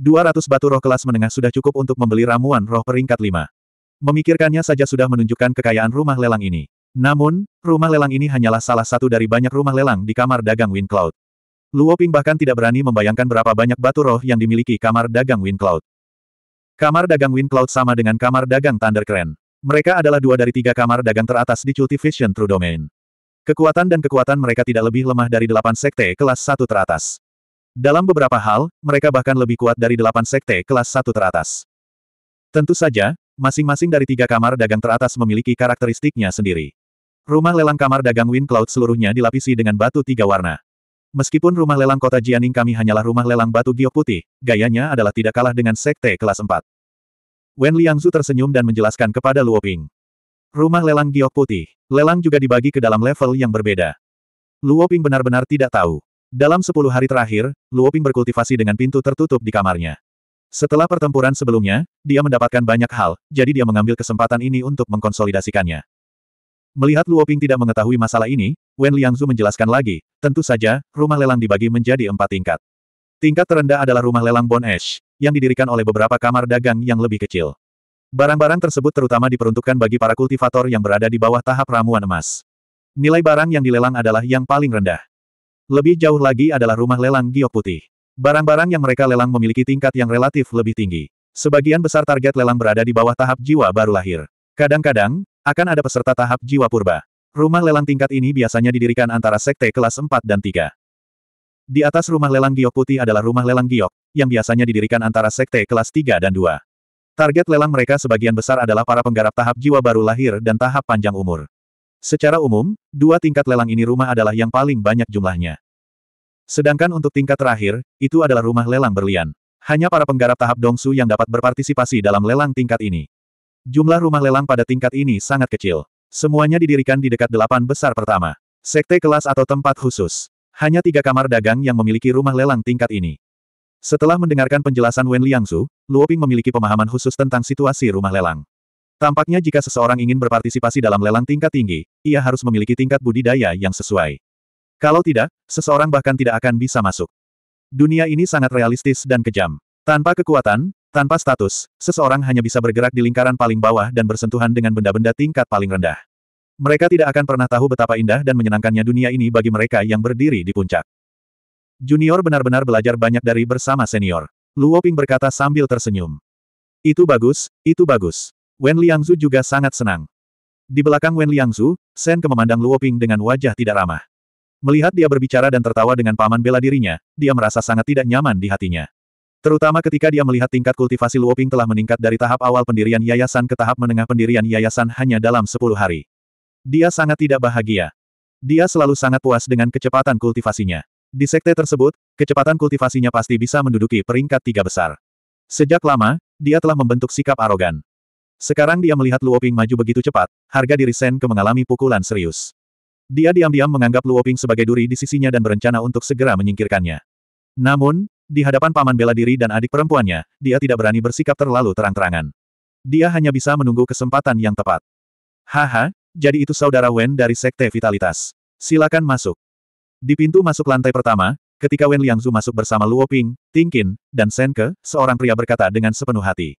200 batu roh kelas menengah sudah cukup untuk membeli ramuan roh peringkat 5. Memikirkannya saja sudah menunjukkan kekayaan rumah lelang ini. Namun, rumah lelang ini hanyalah salah satu dari banyak rumah lelang di kamar dagang Wind Cloud. Luo Ping bahkan tidak berani membayangkan berapa banyak batu roh yang dimiliki kamar dagang Wind Cloud. Kamar dagang Wind Cloud sama dengan kamar dagang Thunder Crane. Mereka adalah dua dari tiga kamar dagang teratas di Cultivation True Domain. Kekuatan dan kekuatan mereka tidak lebih lemah dari delapan sekte kelas satu teratas. Dalam beberapa hal, mereka bahkan lebih kuat dari delapan sekte kelas satu teratas. Tentu saja, masing-masing dari tiga kamar dagang teratas memiliki karakteristiknya sendiri. Rumah lelang kamar dagang Wind Cloud seluruhnya dilapisi dengan batu tiga warna. Meskipun rumah lelang kota Jianing kami hanyalah rumah lelang batu giok putih, gayanya adalah tidak kalah dengan sekte kelas 4. Wen Liangzu tersenyum dan menjelaskan kepada Luo Ping. Rumah lelang giok putih. Lelang juga dibagi ke dalam level yang berbeda. Luo Ping benar-benar tidak tahu. Dalam sepuluh hari terakhir, Luo Ping berkultivasi dengan pintu tertutup di kamarnya. Setelah pertempuran sebelumnya, dia mendapatkan banyak hal, jadi dia mengambil kesempatan ini untuk mengkonsolidasikannya. Melihat Luo Ping tidak mengetahui masalah ini, Wen Liangzu menjelaskan lagi, tentu saja, rumah lelang dibagi menjadi empat tingkat. Tingkat terendah adalah rumah lelang Bon Ash, yang didirikan oleh beberapa kamar dagang yang lebih kecil. Barang-barang tersebut terutama diperuntukkan bagi para kultivator yang berada di bawah tahap ramuan emas. Nilai barang yang dilelang adalah yang paling rendah. Lebih jauh lagi adalah rumah lelang giok putih. Barang-barang yang mereka lelang memiliki tingkat yang relatif lebih tinggi. Sebagian besar target lelang berada di bawah tahap jiwa baru lahir. Kadang-kadang, akan ada peserta tahap jiwa purba. Rumah lelang tingkat ini biasanya didirikan antara sekte kelas 4 dan 3. Di atas rumah lelang giok putih adalah rumah lelang giok, yang biasanya didirikan antara sekte kelas 3 dan 2. Target lelang mereka sebagian besar adalah para penggarap tahap jiwa baru lahir dan tahap panjang umur. Secara umum, dua tingkat lelang ini rumah adalah yang paling banyak jumlahnya. Sedangkan untuk tingkat terakhir, itu adalah rumah lelang berlian. Hanya para penggarap tahap dongsu yang dapat berpartisipasi dalam lelang tingkat ini. Jumlah rumah lelang pada tingkat ini sangat kecil. Semuanya didirikan di dekat delapan besar pertama. Sekte kelas atau tempat khusus. Hanya tiga kamar dagang yang memiliki rumah lelang tingkat ini. Setelah mendengarkan penjelasan Wen Liangzu, Luoping memiliki pemahaman khusus tentang situasi rumah lelang. Tampaknya jika seseorang ingin berpartisipasi dalam lelang tingkat tinggi, ia harus memiliki tingkat budidaya yang sesuai. Kalau tidak, seseorang bahkan tidak akan bisa masuk. Dunia ini sangat realistis dan kejam. Tanpa kekuatan, tanpa status, seseorang hanya bisa bergerak di lingkaran paling bawah dan bersentuhan dengan benda-benda tingkat paling rendah. Mereka tidak akan pernah tahu betapa indah dan menyenangkannya dunia ini bagi mereka yang berdiri di puncak. Junior benar-benar belajar banyak dari bersama senior. Luo Ping berkata sambil tersenyum. Itu bagus, itu bagus. Wen Liangzu juga sangat senang. Di belakang Wen Liangzu, Sen Ke memandang Luo Ping dengan wajah tidak ramah. Melihat dia berbicara dan tertawa dengan paman bela dirinya, dia merasa sangat tidak nyaman di hatinya. Terutama ketika dia melihat tingkat kultivasi Luoping telah meningkat dari tahap awal pendirian yayasan ke tahap menengah pendirian yayasan hanya dalam 10 hari. Dia sangat tidak bahagia. Dia selalu sangat puas dengan kecepatan kultivasinya. Di sekte tersebut, kecepatan kultivasinya pasti bisa menduduki peringkat tiga besar. Sejak lama, dia telah membentuk sikap arogan. Sekarang dia melihat Luoping maju begitu cepat, harga diri Sen ke mengalami pukulan serius. Dia diam-diam menganggap Luoping sebagai duri di sisinya dan berencana untuk segera menyingkirkannya. Namun, di hadapan paman bela diri dan adik perempuannya, dia tidak berani bersikap terlalu terang-terangan. Dia hanya bisa menunggu kesempatan yang tepat. Haha, jadi itu saudara Wen dari Sekte Vitalitas. Silakan masuk. Di pintu masuk lantai pertama, ketika Wen Liangzu masuk bersama Luo Ping, Ting Qin, dan Senke, seorang pria berkata dengan sepenuh hati.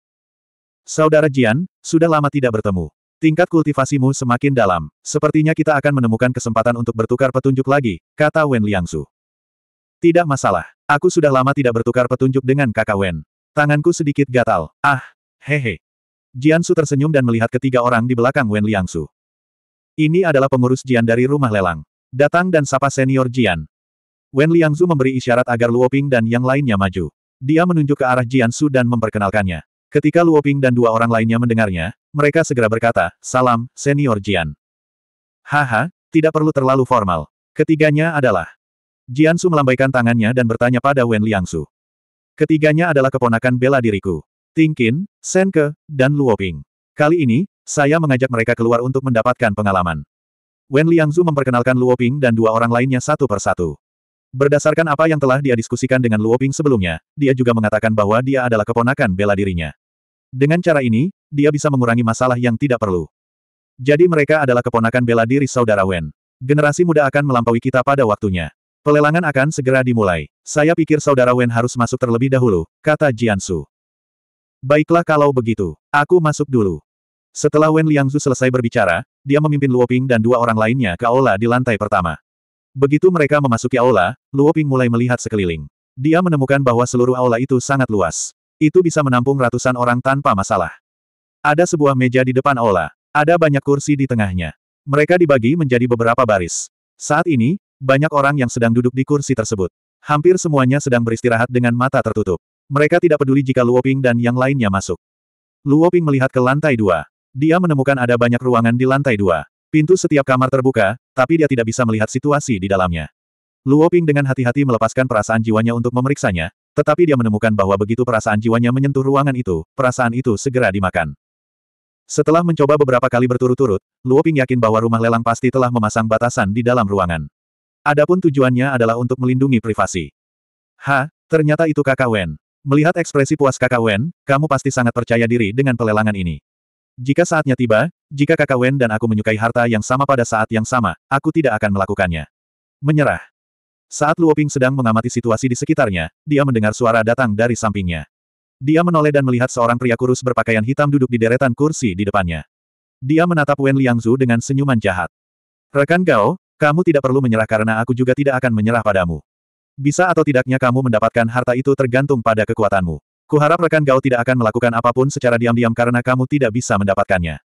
Saudara Jian, sudah lama tidak bertemu. Tingkat kultivasimu semakin dalam. Sepertinya kita akan menemukan kesempatan untuk bertukar petunjuk lagi, kata Wen Liangzu. Tidak masalah. Aku sudah lama tidak bertukar petunjuk dengan kakak Wen. Tanganku sedikit gatal. Ah, hehe. Jiansu tersenyum dan melihat ketiga orang di belakang Wen Liangsu. Ini adalah pengurus Jian dari rumah lelang. Datang dan sapa senior Jian. Wen Su memberi isyarat agar Luoping dan yang lainnya maju. Dia menunjuk ke arah Jiansu dan memperkenalkannya. Ketika Luoping dan dua orang lainnya mendengarnya, mereka segera berkata, Salam, senior Jian. Haha, tidak perlu terlalu formal. Ketiganya adalah Jiansu melambaikan tangannya dan bertanya pada Wen Liangsu. Ketiganya adalah keponakan bela diriku. Tingkin, Senke, dan Luoping. Kali ini, saya mengajak mereka keluar untuk mendapatkan pengalaman. Wen Liangzu memperkenalkan Luoping dan dua orang lainnya satu persatu. Berdasarkan apa yang telah dia diskusikan dengan Luoping sebelumnya, dia juga mengatakan bahwa dia adalah keponakan bela dirinya. Dengan cara ini, dia bisa mengurangi masalah yang tidak perlu. Jadi mereka adalah keponakan bela diri saudara Wen. Generasi muda akan melampaui kita pada waktunya. Pelelangan akan segera dimulai. Saya pikir saudara Wen harus masuk terlebih dahulu, kata Jiansu. Baiklah kalau begitu, aku masuk dulu. Setelah Wen Liangzu selesai berbicara, dia memimpin Luoping dan dua orang lainnya ke aula di lantai pertama. Begitu mereka memasuki aula, Luoping mulai melihat sekeliling. Dia menemukan bahwa seluruh aula itu sangat luas. Itu bisa menampung ratusan orang tanpa masalah. Ada sebuah meja di depan aula. Ada banyak kursi di tengahnya. Mereka dibagi menjadi beberapa baris. Saat ini, banyak orang yang sedang duduk di kursi tersebut. Hampir semuanya sedang beristirahat dengan mata tertutup. Mereka tidak peduli jika Luoping dan yang lainnya masuk. Luoping melihat ke lantai dua. Dia menemukan ada banyak ruangan di lantai dua. Pintu setiap kamar terbuka, tapi dia tidak bisa melihat situasi di dalamnya. Luoping dengan hati-hati melepaskan perasaan jiwanya untuk memeriksanya, tetapi dia menemukan bahwa begitu perasaan jiwanya menyentuh ruangan itu, perasaan itu segera dimakan. Setelah mencoba beberapa kali berturut-turut, Luoping yakin bahwa rumah lelang pasti telah memasang batasan di dalam ruangan. Adapun tujuannya adalah untuk melindungi privasi. Ha, ternyata itu kakak Wen. Melihat ekspresi puas kakak Wen, kamu pasti sangat percaya diri dengan pelelangan ini. Jika saatnya tiba, jika kakak Wen dan aku menyukai harta yang sama pada saat yang sama, aku tidak akan melakukannya. Menyerah. Saat Luoping sedang mengamati situasi di sekitarnya, dia mendengar suara datang dari sampingnya. Dia menoleh dan melihat seorang pria kurus berpakaian hitam duduk di deretan kursi di depannya. Dia menatap Wen Liangzu dengan senyuman jahat. Rekan Gao, kamu tidak perlu menyerah karena aku juga tidak akan menyerah padamu. Bisa atau tidaknya kamu mendapatkan harta itu tergantung pada kekuatanmu. Kuharap rekan Gao tidak akan melakukan apapun secara diam-diam karena kamu tidak bisa mendapatkannya.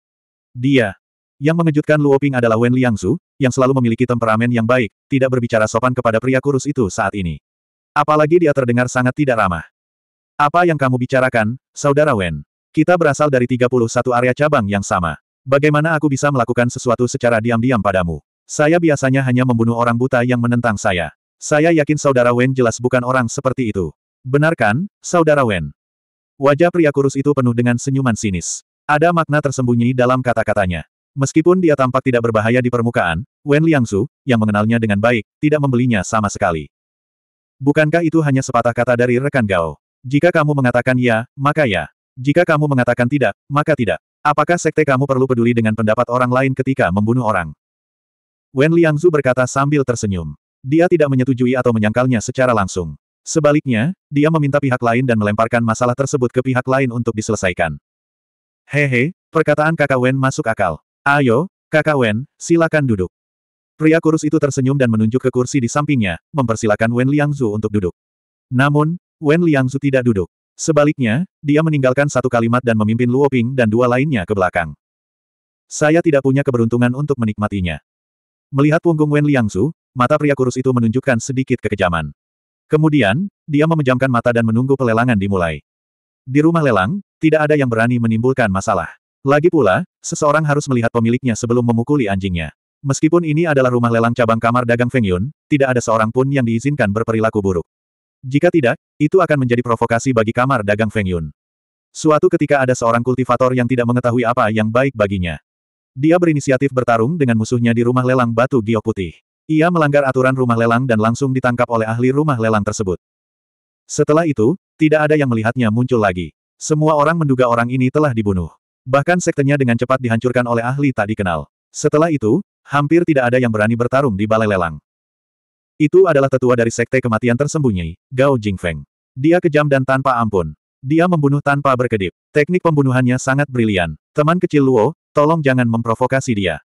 Dia. Yang mengejutkan Luoping adalah Wen Liangzu, yang selalu memiliki temperamen yang baik, tidak berbicara sopan kepada pria kurus itu saat ini. Apalagi dia terdengar sangat tidak ramah. Apa yang kamu bicarakan, Saudara Wen? Kita berasal dari 31 area cabang yang sama. Bagaimana aku bisa melakukan sesuatu secara diam-diam padamu? Saya biasanya hanya membunuh orang buta yang menentang saya. Saya yakin saudara Wen jelas bukan orang seperti itu. Benar kan, saudara Wen? Wajah pria kurus itu penuh dengan senyuman sinis. Ada makna tersembunyi dalam kata-katanya. Meskipun dia tampak tidak berbahaya di permukaan, Wen Liangsu, yang mengenalnya dengan baik, tidak membelinya sama sekali. Bukankah itu hanya sepatah kata dari rekan Gao? Jika kamu mengatakan ya, maka ya. Jika kamu mengatakan tidak, maka tidak. Apakah sekte kamu perlu peduli dengan pendapat orang lain ketika membunuh orang? Wen Liangzu berkata sambil tersenyum. Dia tidak menyetujui atau menyangkalnya secara langsung. Sebaliknya, dia meminta pihak lain dan melemparkan masalah tersebut ke pihak lain untuk diselesaikan. Hehe, perkataan kakak Wen masuk akal. Ayo, kakak Wen, silakan duduk. Pria kurus itu tersenyum dan menunjuk ke kursi di sampingnya, mempersilakan Wen Liangzu untuk duduk. Namun, Wen Liangzu tidak duduk. Sebaliknya, dia meninggalkan satu kalimat dan memimpin Luo Ping dan dua lainnya ke belakang. Saya tidak punya keberuntungan untuk menikmatinya. Melihat punggung Wen Liangsu, mata pria kurus itu menunjukkan sedikit kekejaman. Kemudian, dia memejamkan mata dan menunggu pelelangan dimulai. Di rumah lelang, tidak ada yang berani menimbulkan masalah. Lagi pula, seseorang harus melihat pemiliknya sebelum memukuli anjingnya. Meskipun ini adalah rumah lelang cabang kamar dagang Feng Yun, tidak ada seorang pun yang diizinkan berperilaku buruk. Jika tidak, itu akan menjadi provokasi bagi kamar dagang Feng Yun. Suatu ketika ada seorang kultivator yang tidak mengetahui apa yang baik baginya. Dia berinisiatif bertarung dengan musuhnya di rumah lelang batu giok putih. Ia melanggar aturan rumah lelang dan langsung ditangkap oleh ahli rumah lelang tersebut. Setelah itu, tidak ada yang melihatnya muncul lagi. Semua orang menduga orang ini telah dibunuh. Bahkan sektenya dengan cepat dihancurkan oleh ahli tak dikenal. Setelah itu, hampir tidak ada yang berani bertarung di balai lelang. Itu adalah tetua dari sekte kematian tersembunyi, Gao Jingfeng. Dia kejam dan tanpa ampun. Dia membunuh tanpa berkedip. Teknik pembunuhannya sangat brilian. Teman kecil Luo, Tolong jangan memprovokasi dia.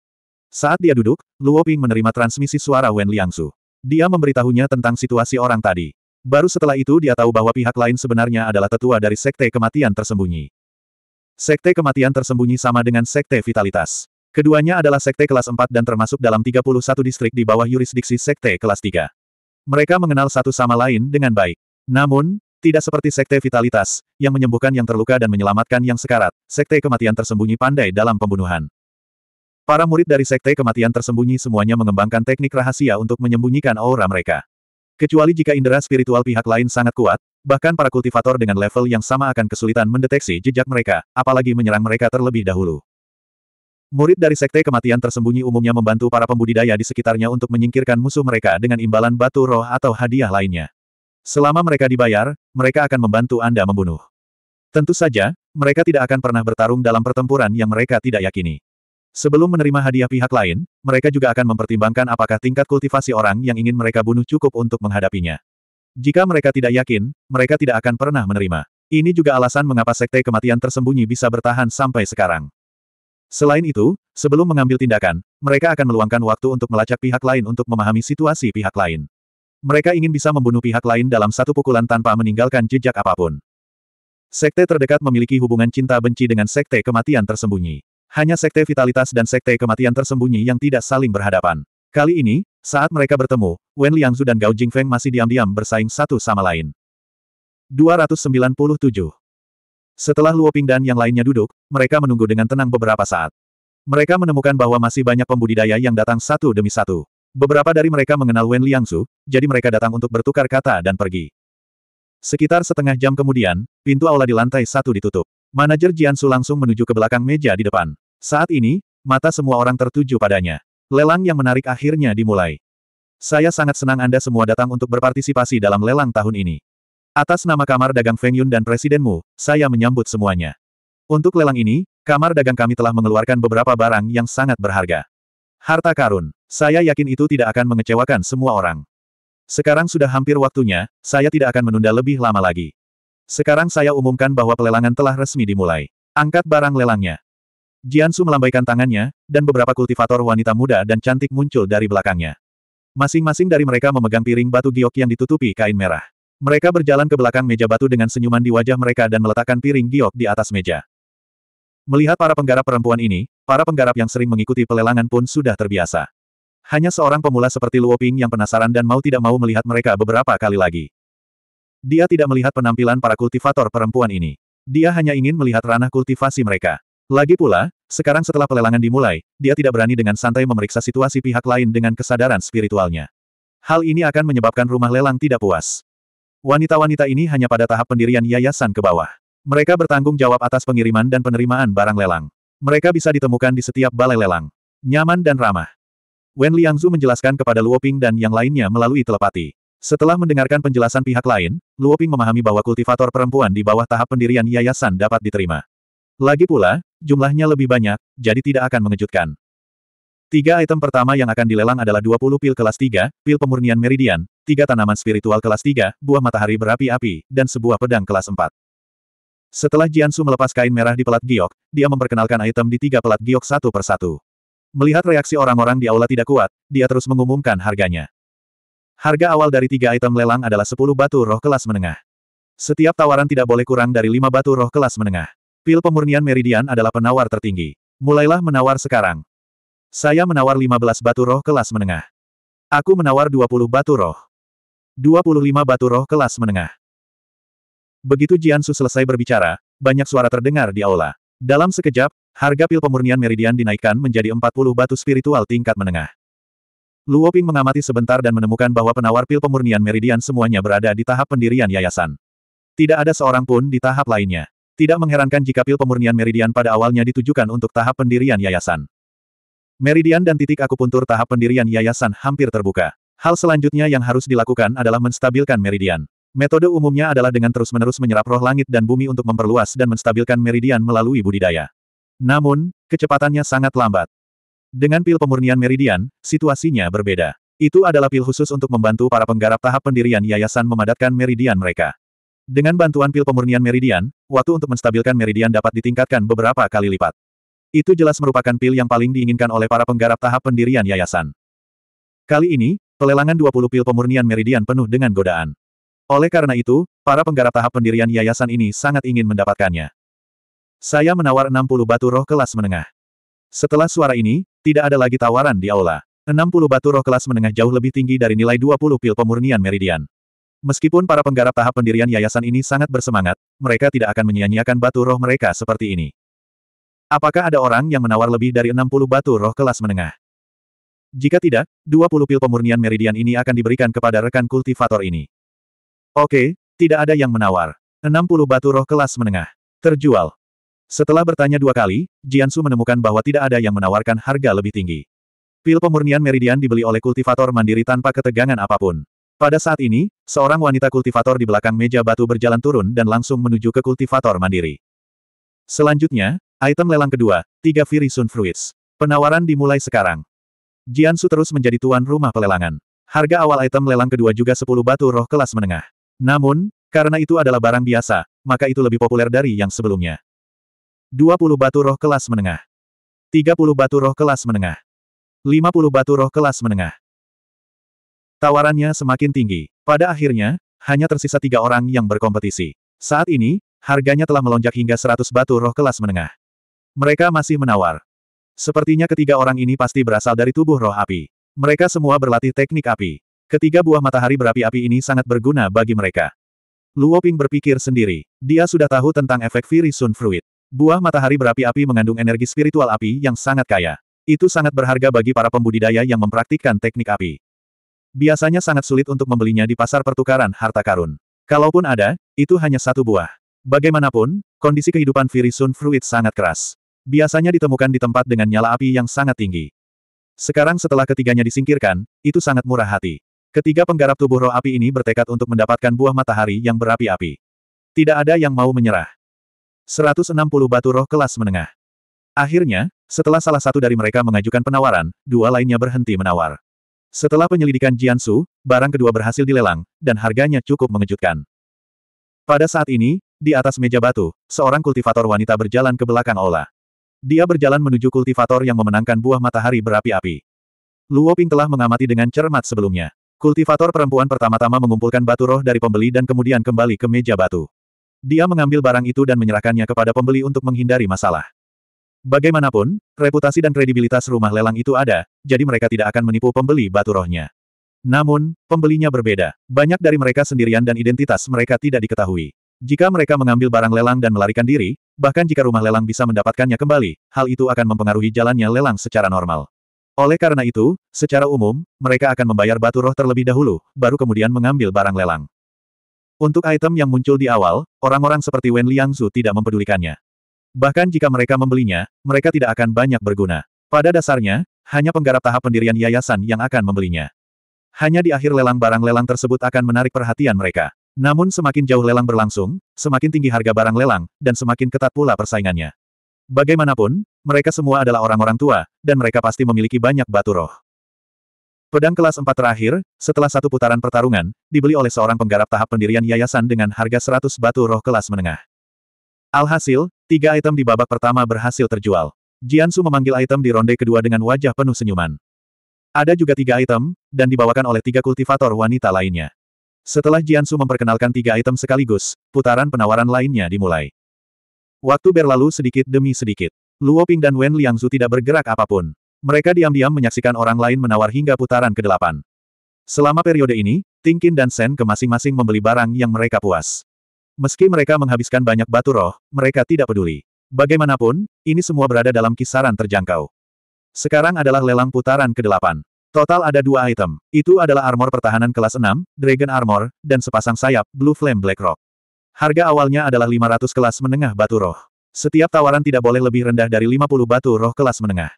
Saat dia duduk, Luo Ping menerima transmisi suara Wen Liangsu Dia memberitahunya tentang situasi orang tadi. Baru setelah itu dia tahu bahwa pihak lain sebenarnya adalah tetua dari Sekte Kematian Tersembunyi. Sekte Kematian Tersembunyi sama dengan Sekte Vitalitas. Keduanya adalah Sekte kelas 4 dan termasuk dalam 31 distrik di bawah yurisdiksi Sekte kelas 3. Mereka mengenal satu sama lain dengan baik. Namun, tidak seperti sekte vitalitas, yang menyembuhkan yang terluka dan menyelamatkan yang sekarat, sekte kematian tersembunyi pandai dalam pembunuhan. Para murid dari sekte kematian tersembunyi semuanya mengembangkan teknik rahasia untuk menyembunyikan aura mereka. Kecuali jika indera spiritual pihak lain sangat kuat, bahkan para kultivator dengan level yang sama akan kesulitan mendeteksi jejak mereka, apalagi menyerang mereka terlebih dahulu. Murid dari sekte kematian tersembunyi umumnya membantu para pembudidaya di sekitarnya untuk menyingkirkan musuh mereka dengan imbalan batu roh atau hadiah lainnya. Selama mereka dibayar, mereka akan membantu Anda membunuh. Tentu saja, mereka tidak akan pernah bertarung dalam pertempuran yang mereka tidak yakini. Sebelum menerima hadiah pihak lain, mereka juga akan mempertimbangkan apakah tingkat kultivasi orang yang ingin mereka bunuh cukup untuk menghadapinya. Jika mereka tidak yakin, mereka tidak akan pernah menerima. Ini juga alasan mengapa sekte kematian tersembunyi bisa bertahan sampai sekarang. Selain itu, sebelum mengambil tindakan, mereka akan meluangkan waktu untuk melacak pihak lain untuk memahami situasi pihak lain. Mereka ingin bisa membunuh pihak lain dalam satu pukulan tanpa meninggalkan jejak apapun. Sekte terdekat memiliki hubungan cinta benci dengan sekte kematian tersembunyi. Hanya sekte vitalitas dan sekte kematian tersembunyi yang tidak saling berhadapan. Kali ini, saat mereka bertemu, Wen Liangzu dan Gao Jingfeng masih diam-diam bersaing satu sama lain. 297 Setelah Luo Ping dan yang lainnya duduk, mereka menunggu dengan tenang beberapa saat. Mereka menemukan bahwa masih banyak pembudidaya yang datang satu demi satu. Beberapa dari mereka mengenal Wen Liangsu, jadi mereka datang untuk bertukar kata dan pergi. Sekitar setengah jam kemudian, pintu aula di lantai satu ditutup. Manajer Jiansu langsung menuju ke belakang meja di depan. Saat ini, mata semua orang tertuju padanya. Lelang yang menarik akhirnya dimulai. Saya sangat senang Anda semua datang untuk berpartisipasi dalam lelang tahun ini. Atas nama Kamar Dagang Feng Yun dan Presidenmu, saya menyambut semuanya. Untuk lelang ini, Kamar Dagang kami telah mengeluarkan beberapa barang yang sangat berharga. Harta karun, saya yakin itu tidak akan mengecewakan semua orang. Sekarang sudah hampir waktunya, saya tidak akan menunda lebih lama lagi. Sekarang saya umumkan bahwa pelelangan telah resmi dimulai. Angkat barang lelangnya. Jiansu melambaikan tangannya, dan beberapa kultivator wanita muda dan cantik muncul dari belakangnya. Masing-masing dari mereka memegang piring batu giok yang ditutupi kain merah. Mereka berjalan ke belakang meja batu dengan senyuman di wajah mereka dan meletakkan piring giok di atas meja. Melihat para penggarap perempuan ini, para penggarap yang sering mengikuti pelelangan pun sudah terbiasa. Hanya seorang pemula seperti Luo Ping yang penasaran dan mau tidak mau melihat mereka beberapa kali lagi. Dia tidak melihat penampilan para kultivator perempuan ini. Dia hanya ingin melihat ranah kultivasi mereka. Lagi pula, sekarang setelah pelelangan dimulai, dia tidak berani dengan santai memeriksa situasi pihak lain dengan kesadaran spiritualnya. Hal ini akan menyebabkan rumah lelang tidak puas. Wanita-wanita ini hanya pada tahap pendirian yayasan ke bawah. Mereka bertanggung jawab atas pengiriman dan penerimaan barang lelang. Mereka bisa ditemukan di setiap balai lelang. Nyaman dan ramah. Wen Liangzu menjelaskan kepada Luoping dan yang lainnya melalui telepati. Setelah mendengarkan penjelasan pihak lain, Luoping memahami bahwa kultivator perempuan di bawah tahap pendirian yayasan dapat diterima. Lagi pula, jumlahnya lebih banyak, jadi tidak akan mengejutkan. Tiga item pertama yang akan dilelang adalah 20 pil kelas 3, pil pemurnian meridian, tiga tanaman spiritual kelas 3, buah matahari berapi-api, dan sebuah pedang kelas 4. Setelah Jiansu melepas kain merah di pelat giok, dia memperkenalkan item di tiga pelat giok satu persatu. Melihat reaksi orang-orang di aula tidak kuat, dia terus mengumumkan harganya. Harga awal dari tiga item lelang adalah 10 batu roh kelas menengah. Setiap tawaran tidak boleh kurang dari 5 batu roh kelas menengah. Pil pemurnian Meridian adalah penawar tertinggi. Mulailah menawar sekarang. Saya menawar 15 batu roh kelas menengah. Aku menawar 20 batu roh. 25 batu roh kelas menengah. Begitu Jiansu selesai berbicara, banyak suara terdengar di aula. Dalam sekejap, Harga pil pemurnian meridian dinaikkan menjadi 40 batu spiritual tingkat menengah. Luoping mengamati sebentar dan menemukan bahwa penawar pil pemurnian meridian semuanya berada di tahap pendirian yayasan. Tidak ada seorang pun di tahap lainnya. Tidak mengherankan jika pil pemurnian meridian pada awalnya ditujukan untuk tahap pendirian yayasan. Meridian dan titik akupuntur tahap pendirian yayasan hampir terbuka. Hal selanjutnya yang harus dilakukan adalah menstabilkan meridian. Metode umumnya adalah dengan terus-menerus menyerap roh langit dan bumi untuk memperluas dan menstabilkan meridian melalui budidaya. Namun, kecepatannya sangat lambat. Dengan pil pemurnian meridian, situasinya berbeda. Itu adalah pil khusus untuk membantu para penggarap tahap pendirian yayasan memadatkan meridian mereka. Dengan bantuan pil pemurnian meridian, waktu untuk menstabilkan meridian dapat ditingkatkan beberapa kali lipat. Itu jelas merupakan pil yang paling diinginkan oleh para penggarap tahap pendirian yayasan. Kali ini, pelelangan 20 pil pemurnian meridian penuh dengan godaan. Oleh karena itu, para penggarap tahap pendirian yayasan ini sangat ingin mendapatkannya. Saya menawar 60 batu roh kelas menengah. Setelah suara ini, tidak ada lagi tawaran di aula. 60 batu roh kelas menengah jauh lebih tinggi dari nilai 20 pil pemurnian meridian. Meskipun para penggarap tahap pendirian yayasan ini sangat bersemangat, mereka tidak akan menyia-nyiakan batu roh mereka seperti ini. Apakah ada orang yang menawar lebih dari 60 batu roh kelas menengah? Jika tidak, 20 pil pemurnian meridian ini akan diberikan kepada rekan kultivator ini. Oke, tidak ada yang menawar. 60 batu roh kelas menengah. Terjual. Setelah bertanya dua kali, Jiansu menemukan bahwa tidak ada yang menawarkan harga lebih tinggi. Pil pemurnian meridian dibeli oleh kultivator mandiri tanpa ketegangan apapun. Pada saat ini, seorang wanita kultivator di belakang meja batu berjalan turun dan langsung menuju ke kultivator mandiri. Selanjutnya, item lelang kedua, tiga Sun Fruits. Penawaran dimulai sekarang. Jiansu terus menjadi tuan rumah pelelangan. Harga awal item lelang kedua juga 10 batu roh kelas menengah. Namun, karena itu adalah barang biasa, maka itu lebih populer dari yang sebelumnya. 20 batu roh kelas menengah. 30 batu roh kelas menengah. 50 batu roh kelas menengah. Tawarannya semakin tinggi. Pada akhirnya, hanya tersisa tiga orang yang berkompetisi. Saat ini, harganya telah melonjak hingga 100 batu roh kelas menengah. Mereka masih menawar. Sepertinya ketiga orang ini pasti berasal dari tubuh roh api. Mereka semua berlatih teknik api. Ketiga buah matahari berapi-api ini sangat berguna bagi mereka. Luoping berpikir sendiri. Dia sudah tahu tentang efek Firi Sun Fruit. Buah matahari berapi-api mengandung energi spiritual api yang sangat kaya. Itu sangat berharga bagi para pembudidaya yang mempraktikkan teknik api. Biasanya sangat sulit untuk membelinya di pasar pertukaran harta karun. Kalaupun ada, itu hanya satu buah. Bagaimanapun, kondisi kehidupan Sun Fruit sangat keras. Biasanya ditemukan di tempat dengan nyala api yang sangat tinggi. Sekarang setelah ketiganya disingkirkan, itu sangat murah hati. Ketiga penggarap tubuh roh api ini bertekad untuk mendapatkan buah matahari yang berapi-api. Tidak ada yang mau menyerah. 160 batu roh kelas menengah. Akhirnya, setelah salah satu dari mereka mengajukan penawaran, dua lainnya berhenti menawar. Setelah penyelidikan Jiansu, barang kedua berhasil dilelang, dan harganya cukup mengejutkan. Pada saat ini, di atas meja batu, seorang kultivator wanita berjalan ke belakang Ola. Dia berjalan menuju kultivator yang memenangkan buah matahari berapi-api. Luo Ping telah mengamati dengan cermat sebelumnya. Kultivator perempuan pertama-tama mengumpulkan batu roh dari pembeli dan kemudian kembali ke meja batu. Dia mengambil barang itu dan menyerahkannya kepada pembeli untuk menghindari masalah. Bagaimanapun, reputasi dan kredibilitas rumah lelang itu ada, jadi mereka tidak akan menipu pembeli batu rohnya. Namun, pembelinya berbeda. Banyak dari mereka sendirian dan identitas mereka tidak diketahui. Jika mereka mengambil barang lelang dan melarikan diri, bahkan jika rumah lelang bisa mendapatkannya kembali, hal itu akan mempengaruhi jalannya lelang secara normal. Oleh karena itu, secara umum, mereka akan membayar batu roh terlebih dahulu, baru kemudian mengambil barang lelang. Untuk item yang muncul di awal, orang-orang seperti Wen Liangzu tidak mempedulikannya. Bahkan jika mereka membelinya, mereka tidak akan banyak berguna. Pada dasarnya, hanya penggarap tahap pendirian yayasan yang akan membelinya. Hanya di akhir lelang barang lelang tersebut akan menarik perhatian mereka. Namun semakin jauh lelang berlangsung, semakin tinggi harga barang lelang, dan semakin ketat pula persaingannya. Bagaimanapun, mereka semua adalah orang-orang tua, dan mereka pasti memiliki banyak batu roh. Pedang kelas 4 terakhir, setelah satu putaran pertarungan, dibeli oleh seorang penggarap tahap pendirian yayasan dengan harga 100 batu roh kelas menengah. Alhasil, tiga item di babak pertama berhasil terjual. Jiansu memanggil item di ronde kedua dengan wajah penuh senyuman. Ada juga tiga item, dan dibawakan oleh tiga kultivator wanita lainnya. Setelah Jiansu memperkenalkan tiga item sekaligus, putaran penawaran lainnya dimulai. Waktu berlalu sedikit demi sedikit. Luoping dan Wen Liangzu tidak bergerak apapun. Mereka diam-diam menyaksikan orang lain menawar hingga putaran ke-8. Selama periode ini, Tingkin dan Sen ke masing-masing membeli barang yang mereka puas. Meski mereka menghabiskan banyak batu roh, mereka tidak peduli. Bagaimanapun, ini semua berada dalam kisaran terjangkau. Sekarang adalah lelang putaran ke-8. Total ada dua item. Itu adalah armor pertahanan kelas 6, Dragon Armor, dan sepasang sayap, Blue Flame Black Rock. Harga awalnya adalah 500 kelas menengah batu roh. Setiap tawaran tidak boleh lebih rendah dari 50 batu roh kelas menengah.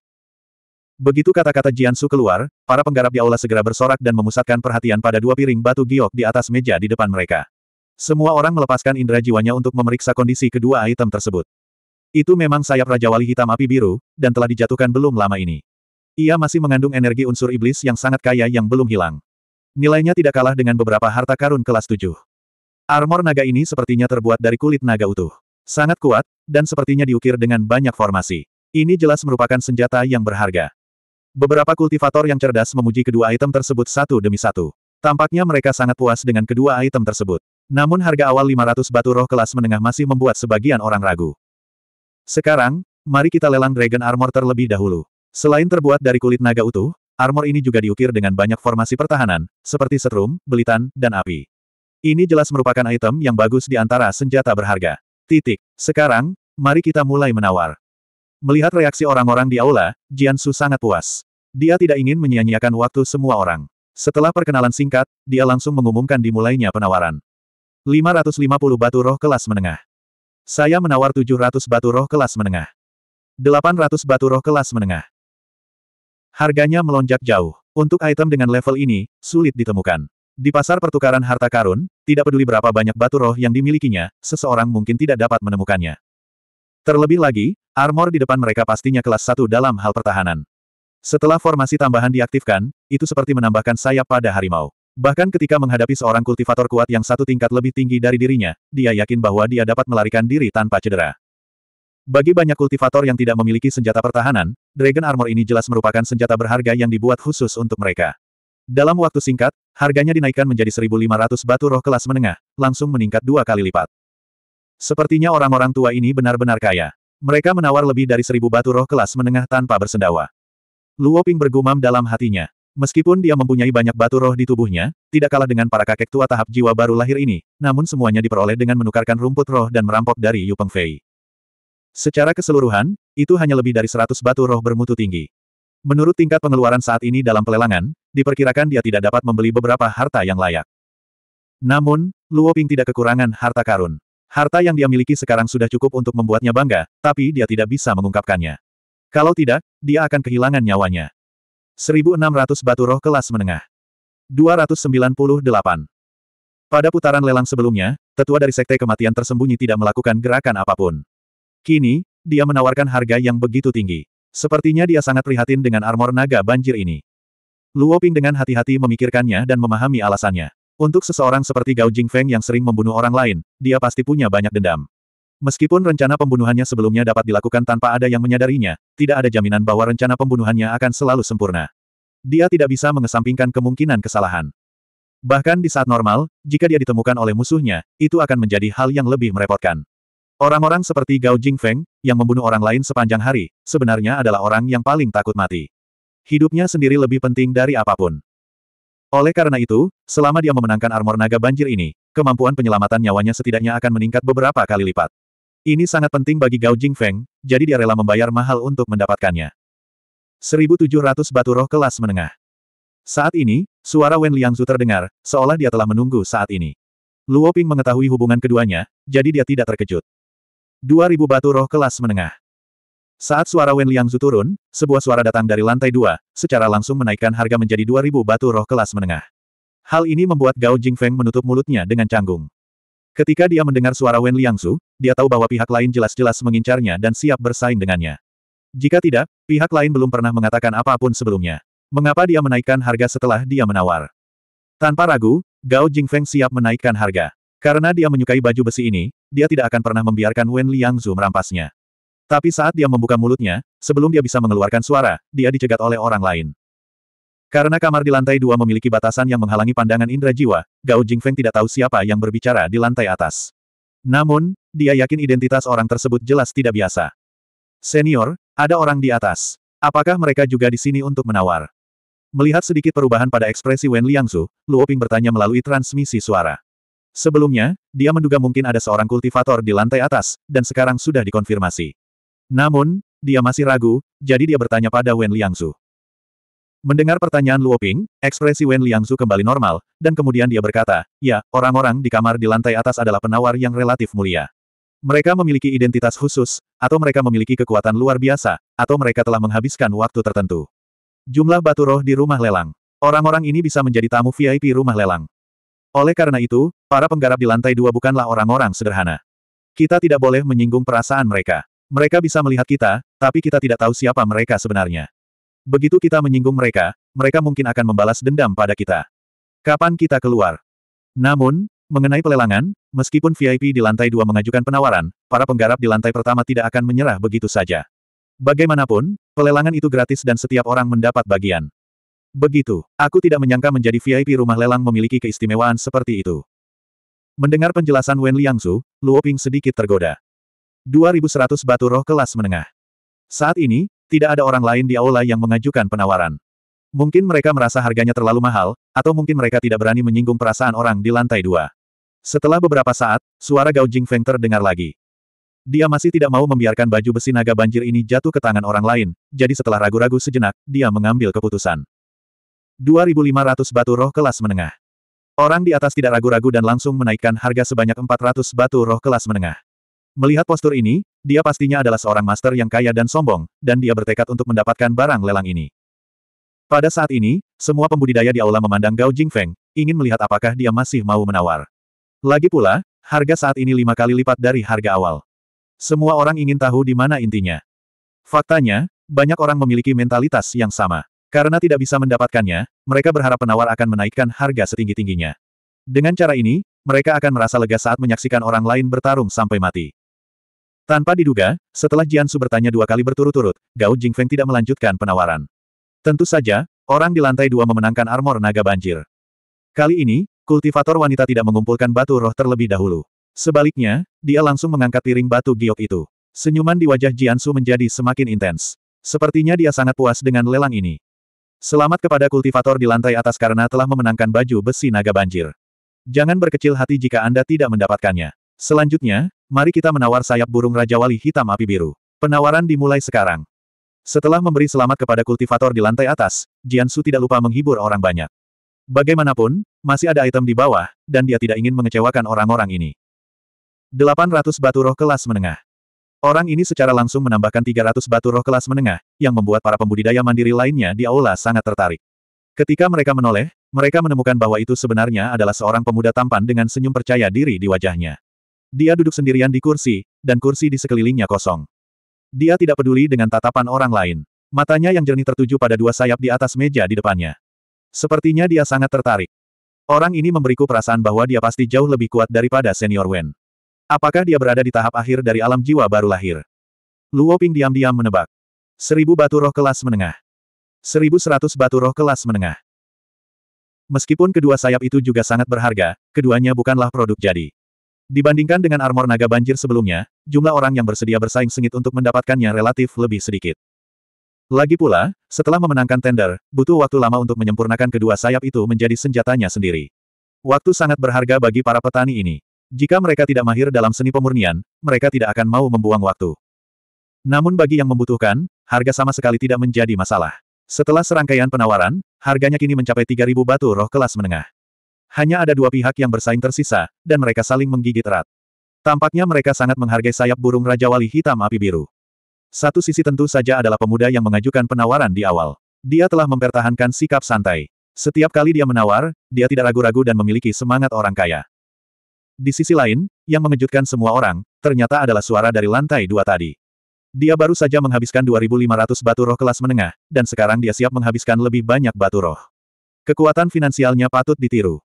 Begitu kata-kata Jiansu keluar, para penggarap di aula segera bersorak dan memusatkan perhatian pada dua piring batu giok di atas meja di depan mereka. Semua orang melepaskan indera jiwanya untuk memeriksa kondisi kedua item tersebut. Itu memang sayap Raja Wali Hitam Api Biru, dan telah dijatuhkan belum lama ini. Ia masih mengandung energi unsur iblis yang sangat kaya yang belum hilang. Nilainya tidak kalah dengan beberapa harta karun kelas 7. Armor naga ini sepertinya terbuat dari kulit naga utuh. Sangat kuat, dan sepertinya diukir dengan banyak formasi. Ini jelas merupakan senjata yang berharga. Beberapa kultivator yang cerdas memuji kedua item tersebut satu demi satu. Tampaknya mereka sangat puas dengan kedua item tersebut. Namun harga awal 500 batu roh kelas menengah masih membuat sebagian orang ragu. Sekarang, mari kita lelang Dragon Armor terlebih dahulu. Selain terbuat dari kulit naga utuh, armor ini juga diukir dengan banyak formasi pertahanan, seperti setrum, belitan, dan api. Ini jelas merupakan item yang bagus di antara senjata berharga. Titik. Sekarang, mari kita mulai menawar. Melihat reaksi orang-orang di aula, Jiansu sangat puas. Dia tidak ingin menyia-nyiakan waktu semua orang. Setelah perkenalan singkat, dia langsung mengumumkan dimulainya penawaran. 550 batu roh kelas menengah. Saya menawar 700 batu roh kelas menengah. 800 batu roh kelas menengah. Harganya melonjak jauh. Untuk item dengan level ini, sulit ditemukan. Di pasar pertukaran harta karun, tidak peduli berapa banyak batu roh yang dimilikinya, seseorang mungkin tidak dapat menemukannya. Terlebih lagi, armor di depan mereka pastinya kelas 1 dalam hal pertahanan. Setelah formasi tambahan diaktifkan, itu seperti menambahkan sayap pada harimau. Bahkan ketika menghadapi seorang kultivator kuat yang satu tingkat lebih tinggi dari dirinya, dia yakin bahwa dia dapat melarikan diri tanpa cedera. Bagi banyak kultivator yang tidak memiliki senjata pertahanan, Dragon Armor ini jelas merupakan senjata berharga yang dibuat khusus untuk mereka. Dalam waktu singkat, harganya dinaikkan menjadi 1.500 batu roh kelas menengah, langsung meningkat dua kali lipat. Sepertinya orang-orang tua ini benar-benar kaya. Mereka menawar lebih dari 1.000 batu roh kelas menengah tanpa bersendawa. Luo Ping bergumam dalam hatinya. Meskipun dia mempunyai banyak batu roh di tubuhnya, tidak kalah dengan para kakek tua tahap jiwa baru lahir ini, namun semuanya diperoleh dengan menukarkan rumput roh dan merampok dari Yu Peng Fei. Secara keseluruhan, itu hanya lebih dari 100 batu roh bermutu tinggi. Menurut tingkat pengeluaran saat ini dalam pelelangan, diperkirakan dia tidak dapat membeli beberapa harta yang layak. Namun, Luo Ping tidak kekurangan harta karun. Harta yang dia miliki sekarang sudah cukup untuk membuatnya bangga, tapi dia tidak bisa mengungkapkannya. Kalau tidak, dia akan kehilangan nyawanya. 1600 batu roh kelas menengah. 298. Pada putaran lelang sebelumnya, tetua dari sekte kematian tersembunyi tidak melakukan gerakan apapun. Kini, dia menawarkan harga yang begitu tinggi. Sepertinya dia sangat prihatin dengan armor naga banjir ini. Luoping dengan hati-hati memikirkannya dan memahami alasannya. Untuk seseorang seperti Gao Jingfeng yang sering membunuh orang lain, dia pasti punya banyak dendam. Meskipun rencana pembunuhannya sebelumnya dapat dilakukan tanpa ada yang menyadarinya, tidak ada jaminan bahwa rencana pembunuhannya akan selalu sempurna. Dia tidak bisa mengesampingkan kemungkinan kesalahan. Bahkan di saat normal, jika dia ditemukan oleh musuhnya, itu akan menjadi hal yang lebih merepotkan. Orang-orang seperti Gao Jingfeng, yang membunuh orang lain sepanjang hari, sebenarnya adalah orang yang paling takut mati. Hidupnya sendiri lebih penting dari apapun. Oleh karena itu, selama dia memenangkan armor naga banjir ini, kemampuan penyelamatan nyawanya setidaknya akan meningkat beberapa kali lipat. Ini sangat penting bagi Gao Feng, jadi dia rela membayar mahal untuk mendapatkannya. 1700 batu roh kelas menengah. Saat ini, suara Wen Liangzu terdengar, seolah dia telah menunggu saat ini. Luo Ping mengetahui hubungan keduanya, jadi dia tidak terkejut. 2000 batu roh kelas menengah. Saat suara Wen Liangzu turun, sebuah suara datang dari lantai dua, secara langsung menaikkan harga menjadi 2000 batu roh kelas menengah. Hal ini membuat Gao Jingfeng menutup mulutnya dengan canggung. Ketika dia mendengar suara Wen Liangsu, dia tahu bahwa pihak lain jelas-jelas mengincarnya dan siap bersaing dengannya. Jika tidak, pihak lain belum pernah mengatakan apapun sebelumnya. Mengapa dia menaikkan harga setelah dia menawar? Tanpa ragu, Gao Jingfeng siap menaikkan harga. Karena dia menyukai baju besi ini, dia tidak akan pernah membiarkan Wen Liangzu merampasnya. Tapi saat dia membuka mulutnya, sebelum dia bisa mengeluarkan suara, dia dicegat oleh orang lain. Karena kamar di lantai dua memiliki batasan yang menghalangi pandangan indera jiwa, Gao Jingfeng tidak tahu siapa yang berbicara di lantai atas. Namun, dia yakin identitas orang tersebut jelas tidak biasa. Senior, ada orang di atas. Apakah mereka juga di sini untuk menawar? Melihat sedikit perubahan pada ekspresi Wen Liangzu, Luo Ping bertanya melalui transmisi suara. Sebelumnya, dia menduga mungkin ada seorang kultivator di lantai atas, dan sekarang sudah dikonfirmasi. Namun, dia masih ragu, jadi dia bertanya pada Wen Liangzu. Mendengar pertanyaan Luo Ping, ekspresi Wen Liangzu kembali normal, dan kemudian dia berkata, ya, orang-orang di kamar di lantai atas adalah penawar yang relatif mulia. Mereka memiliki identitas khusus, atau mereka memiliki kekuatan luar biasa, atau mereka telah menghabiskan waktu tertentu. Jumlah batu roh di rumah lelang. Orang-orang ini bisa menjadi tamu VIP rumah lelang. Oleh karena itu, para penggarap di lantai dua bukanlah orang-orang sederhana. Kita tidak boleh menyinggung perasaan mereka. Mereka bisa melihat kita, tapi kita tidak tahu siapa mereka sebenarnya. Begitu kita menyinggung mereka, mereka mungkin akan membalas dendam pada kita. Kapan kita keluar? Namun, mengenai pelelangan, meskipun VIP di lantai dua mengajukan penawaran, para penggarap di lantai pertama tidak akan menyerah begitu saja. Bagaimanapun, pelelangan itu gratis dan setiap orang mendapat bagian. Begitu, aku tidak menyangka menjadi VIP rumah lelang memiliki keistimewaan seperti itu. Mendengar penjelasan Wen Liangsu, Luo Ping sedikit tergoda. 2100 batu roh kelas menengah. Saat ini, tidak ada orang lain di aula yang mengajukan penawaran. Mungkin mereka merasa harganya terlalu mahal, atau mungkin mereka tidak berani menyinggung perasaan orang di lantai dua. Setelah beberapa saat, suara Gao Feng terdengar lagi. Dia masih tidak mau membiarkan baju besi naga banjir ini jatuh ke tangan orang lain, jadi setelah ragu-ragu sejenak, dia mengambil keputusan. 2500 batu roh kelas menengah. Orang di atas tidak ragu-ragu dan langsung menaikkan harga sebanyak 400 batu roh kelas menengah. Melihat postur ini, dia pastinya adalah seorang master yang kaya dan sombong, dan dia bertekad untuk mendapatkan barang lelang ini. Pada saat ini, semua pembudidaya di aula memandang Gao Jingfeng, ingin melihat apakah dia masih mau menawar. Lagi pula, harga saat ini lima kali lipat dari harga awal. Semua orang ingin tahu di mana intinya. Faktanya, banyak orang memiliki mentalitas yang sama. Karena tidak bisa mendapatkannya, mereka berharap penawar akan menaikkan harga setinggi-tingginya. Dengan cara ini, mereka akan merasa lega saat menyaksikan orang lain bertarung sampai mati. Tanpa diduga, setelah Jiansu bertanya dua kali berturut-turut, Gao Jingfeng tidak melanjutkan penawaran. Tentu saja, orang di lantai dua memenangkan armor naga banjir. Kali ini, kultivator wanita tidak mengumpulkan batu roh terlebih dahulu. Sebaliknya, dia langsung mengangkat piring batu giok itu. Senyuman di wajah Jiansu menjadi semakin intens. Sepertinya dia sangat puas dengan lelang ini. Selamat kepada kultivator di lantai atas karena telah memenangkan baju besi naga banjir. Jangan berkecil hati jika Anda tidak mendapatkannya. Selanjutnya, Mari kita menawar sayap burung Raja Wali hitam api biru. Penawaran dimulai sekarang. Setelah memberi selamat kepada kultivator di lantai atas, Jiansu tidak lupa menghibur orang banyak. Bagaimanapun, masih ada item di bawah, dan dia tidak ingin mengecewakan orang-orang ini. 800 batu roh kelas menengah. Orang ini secara langsung menambahkan 300 batu roh kelas menengah, yang membuat para pembudidaya mandiri lainnya di aula sangat tertarik. Ketika mereka menoleh, mereka menemukan bahwa itu sebenarnya adalah seorang pemuda tampan dengan senyum percaya diri di wajahnya. Dia duduk sendirian di kursi, dan kursi di sekelilingnya kosong. Dia tidak peduli dengan tatapan orang lain. Matanya yang jernih tertuju pada dua sayap di atas meja di depannya. Sepertinya dia sangat tertarik. Orang ini memberiku perasaan bahwa dia pasti jauh lebih kuat daripada senior Wen. Apakah dia berada di tahap akhir dari alam jiwa baru lahir? Luo Ping diam-diam menebak. Seribu batu roh kelas menengah. Seribu seratus batu roh kelas menengah. Meskipun kedua sayap itu juga sangat berharga, keduanya bukanlah produk jadi. Dibandingkan dengan armor naga banjir sebelumnya, jumlah orang yang bersedia bersaing sengit untuk mendapatkannya relatif lebih sedikit. Lagi pula, setelah memenangkan tender, butuh waktu lama untuk menyempurnakan kedua sayap itu menjadi senjatanya sendiri. Waktu sangat berharga bagi para petani ini. Jika mereka tidak mahir dalam seni pemurnian, mereka tidak akan mau membuang waktu. Namun bagi yang membutuhkan, harga sama sekali tidak menjadi masalah. Setelah serangkaian penawaran, harganya kini mencapai 3.000 batu roh kelas menengah. Hanya ada dua pihak yang bersaing tersisa, dan mereka saling menggigit erat. Tampaknya mereka sangat menghargai sayap burung Raja Wali Hitam Api Biru. Satu sisi tentu saja adalah pemuda yang mengajukan penawaran di awal. Dia telah mempertahankan sikap santai. Setiap kali dia menawar, dia tidak ragu-ragu dan memiliki semangat orang kaya. Di sisi lain, yang mengejutkan semua orang, ternyata adalah suara dari lantai dua tadi. Dia baru saja menghabiskan 2.500 batu roh kelas menengah, dan sekarang dia siap menghabiskan lebih banyak batu roh. Kekuatan finansialnya patut ditiru.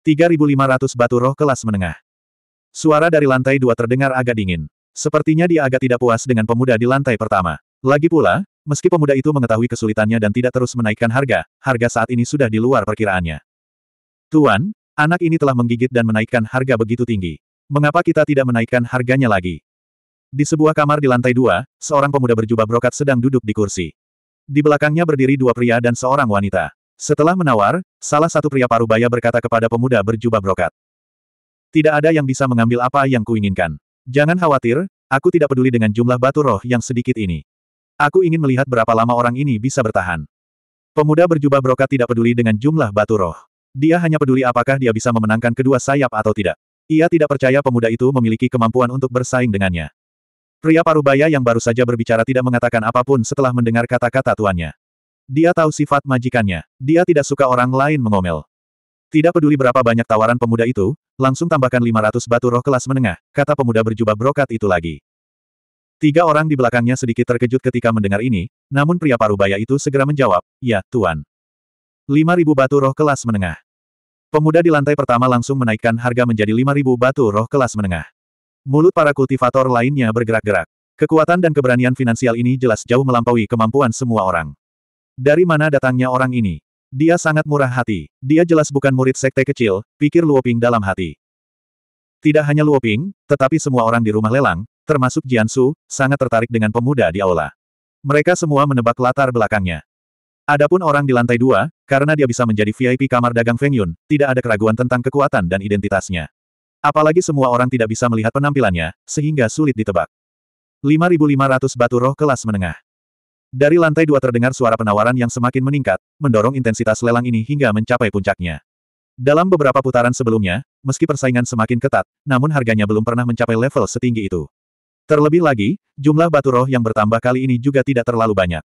3500 batu roh kelas menengah. Suara dari lantai dua terdengar agak dingin. Sepertinya dia agak tidak puas dengan pemuda di lantai pertama. Lagi pula, meski pemuda itu mengetahui kesulitannya dan tidak terus menaikkan harga, harga saat ini sudah di luar perkiraannya. Tuan, anak ini telah menggigit dan menaikkan harga begitu tinggi. Mengapa kita tidak menaikkan harganya lagi? Di sebuah kamar di lantai dua, seorang pemuda berjubah brokat sedang duduk di kursi. Di belakangnya berdiri dua pria dan seorang wanita. Setelah menawar, salah satu pria parubaya berkata kepada pemuda berjubah brokat. Tidak ada yang bisa mengambil apa yang kuinginkan. Jangan khawatir, aku tidak peduli dengan jumlah batu roh yang sedikit ini. Aku ingin melihat berapa lama orang ini bisa bertahan. Pemuda berjubah brokat tidak peduli dengan jumlah batu roh. Dia hanya peduli apakah dia bisa memenangkan kedua sayap atau tidak. Ia tidak percaya pemuda itu memiliki kemampuan untuk bersaing dengannya. Pria parubaya yang baru saja berbicara tidak mengatakan apapun setelah mendengar kata-kata tuannya. Dia tahu sifat majikannya. Dia tidak suka orang lain mengomel. Tidak peduli berapa banyak tawaran pemuda itu, langsung tambahkan 500 batu roh kelas menengah, kata pemuda berjubah brokat itu lagi. Tiga orang di belakangnya sedikit terkejut ketika mendengar ini, namun pria parubaya itu segera menjawab, ya, Tuan. 5.000 batu roh kelas menengah. Pemuda di lantai pertama langsung menaikkan harga menjadi 5.000 batu roh kelas menengah. Mulut para kultivator lainnya bergerak-gerak. Kekuatan dan keberanian finansial ini jelas jauh melampaui kemampuan semua orang. Dari mana datangnya orang ini? Dia sangat murah hati. Dia jelas bukan murid sekte kecil, pikir Luoping dalam hati. Tidak hanya Luoping, tetapi semua orang di rumah lelang, termasuk Jiansu, sangat tertarik dengan pemuda di aula. Mereka semua menebak latar belakangnya. Adapun orang di lantai dua, karena dia bisa menjadi VIP kamar dagang Feng Yun, tidak ada keraguan tentang kekuatan dan identitasnya. Apalagi semua orang tidak bisa melihat penampilannya, sehingga sulit ditebak. 5500 batu roh kelas menengah. Dari lantai dua terdengar suara penawaran yang semakin meningkat, mendorong intensitas lelang ini hingga mencapai puncaknya. Dalam beberapa putaran sebelumnya, meski persaingan semakin ketat, namun harganya belum pernah mencapai level setinggi itu. Terlebih lagi, jumlah batu roh yang bertambah kali ini juga tidak terlalu banyak.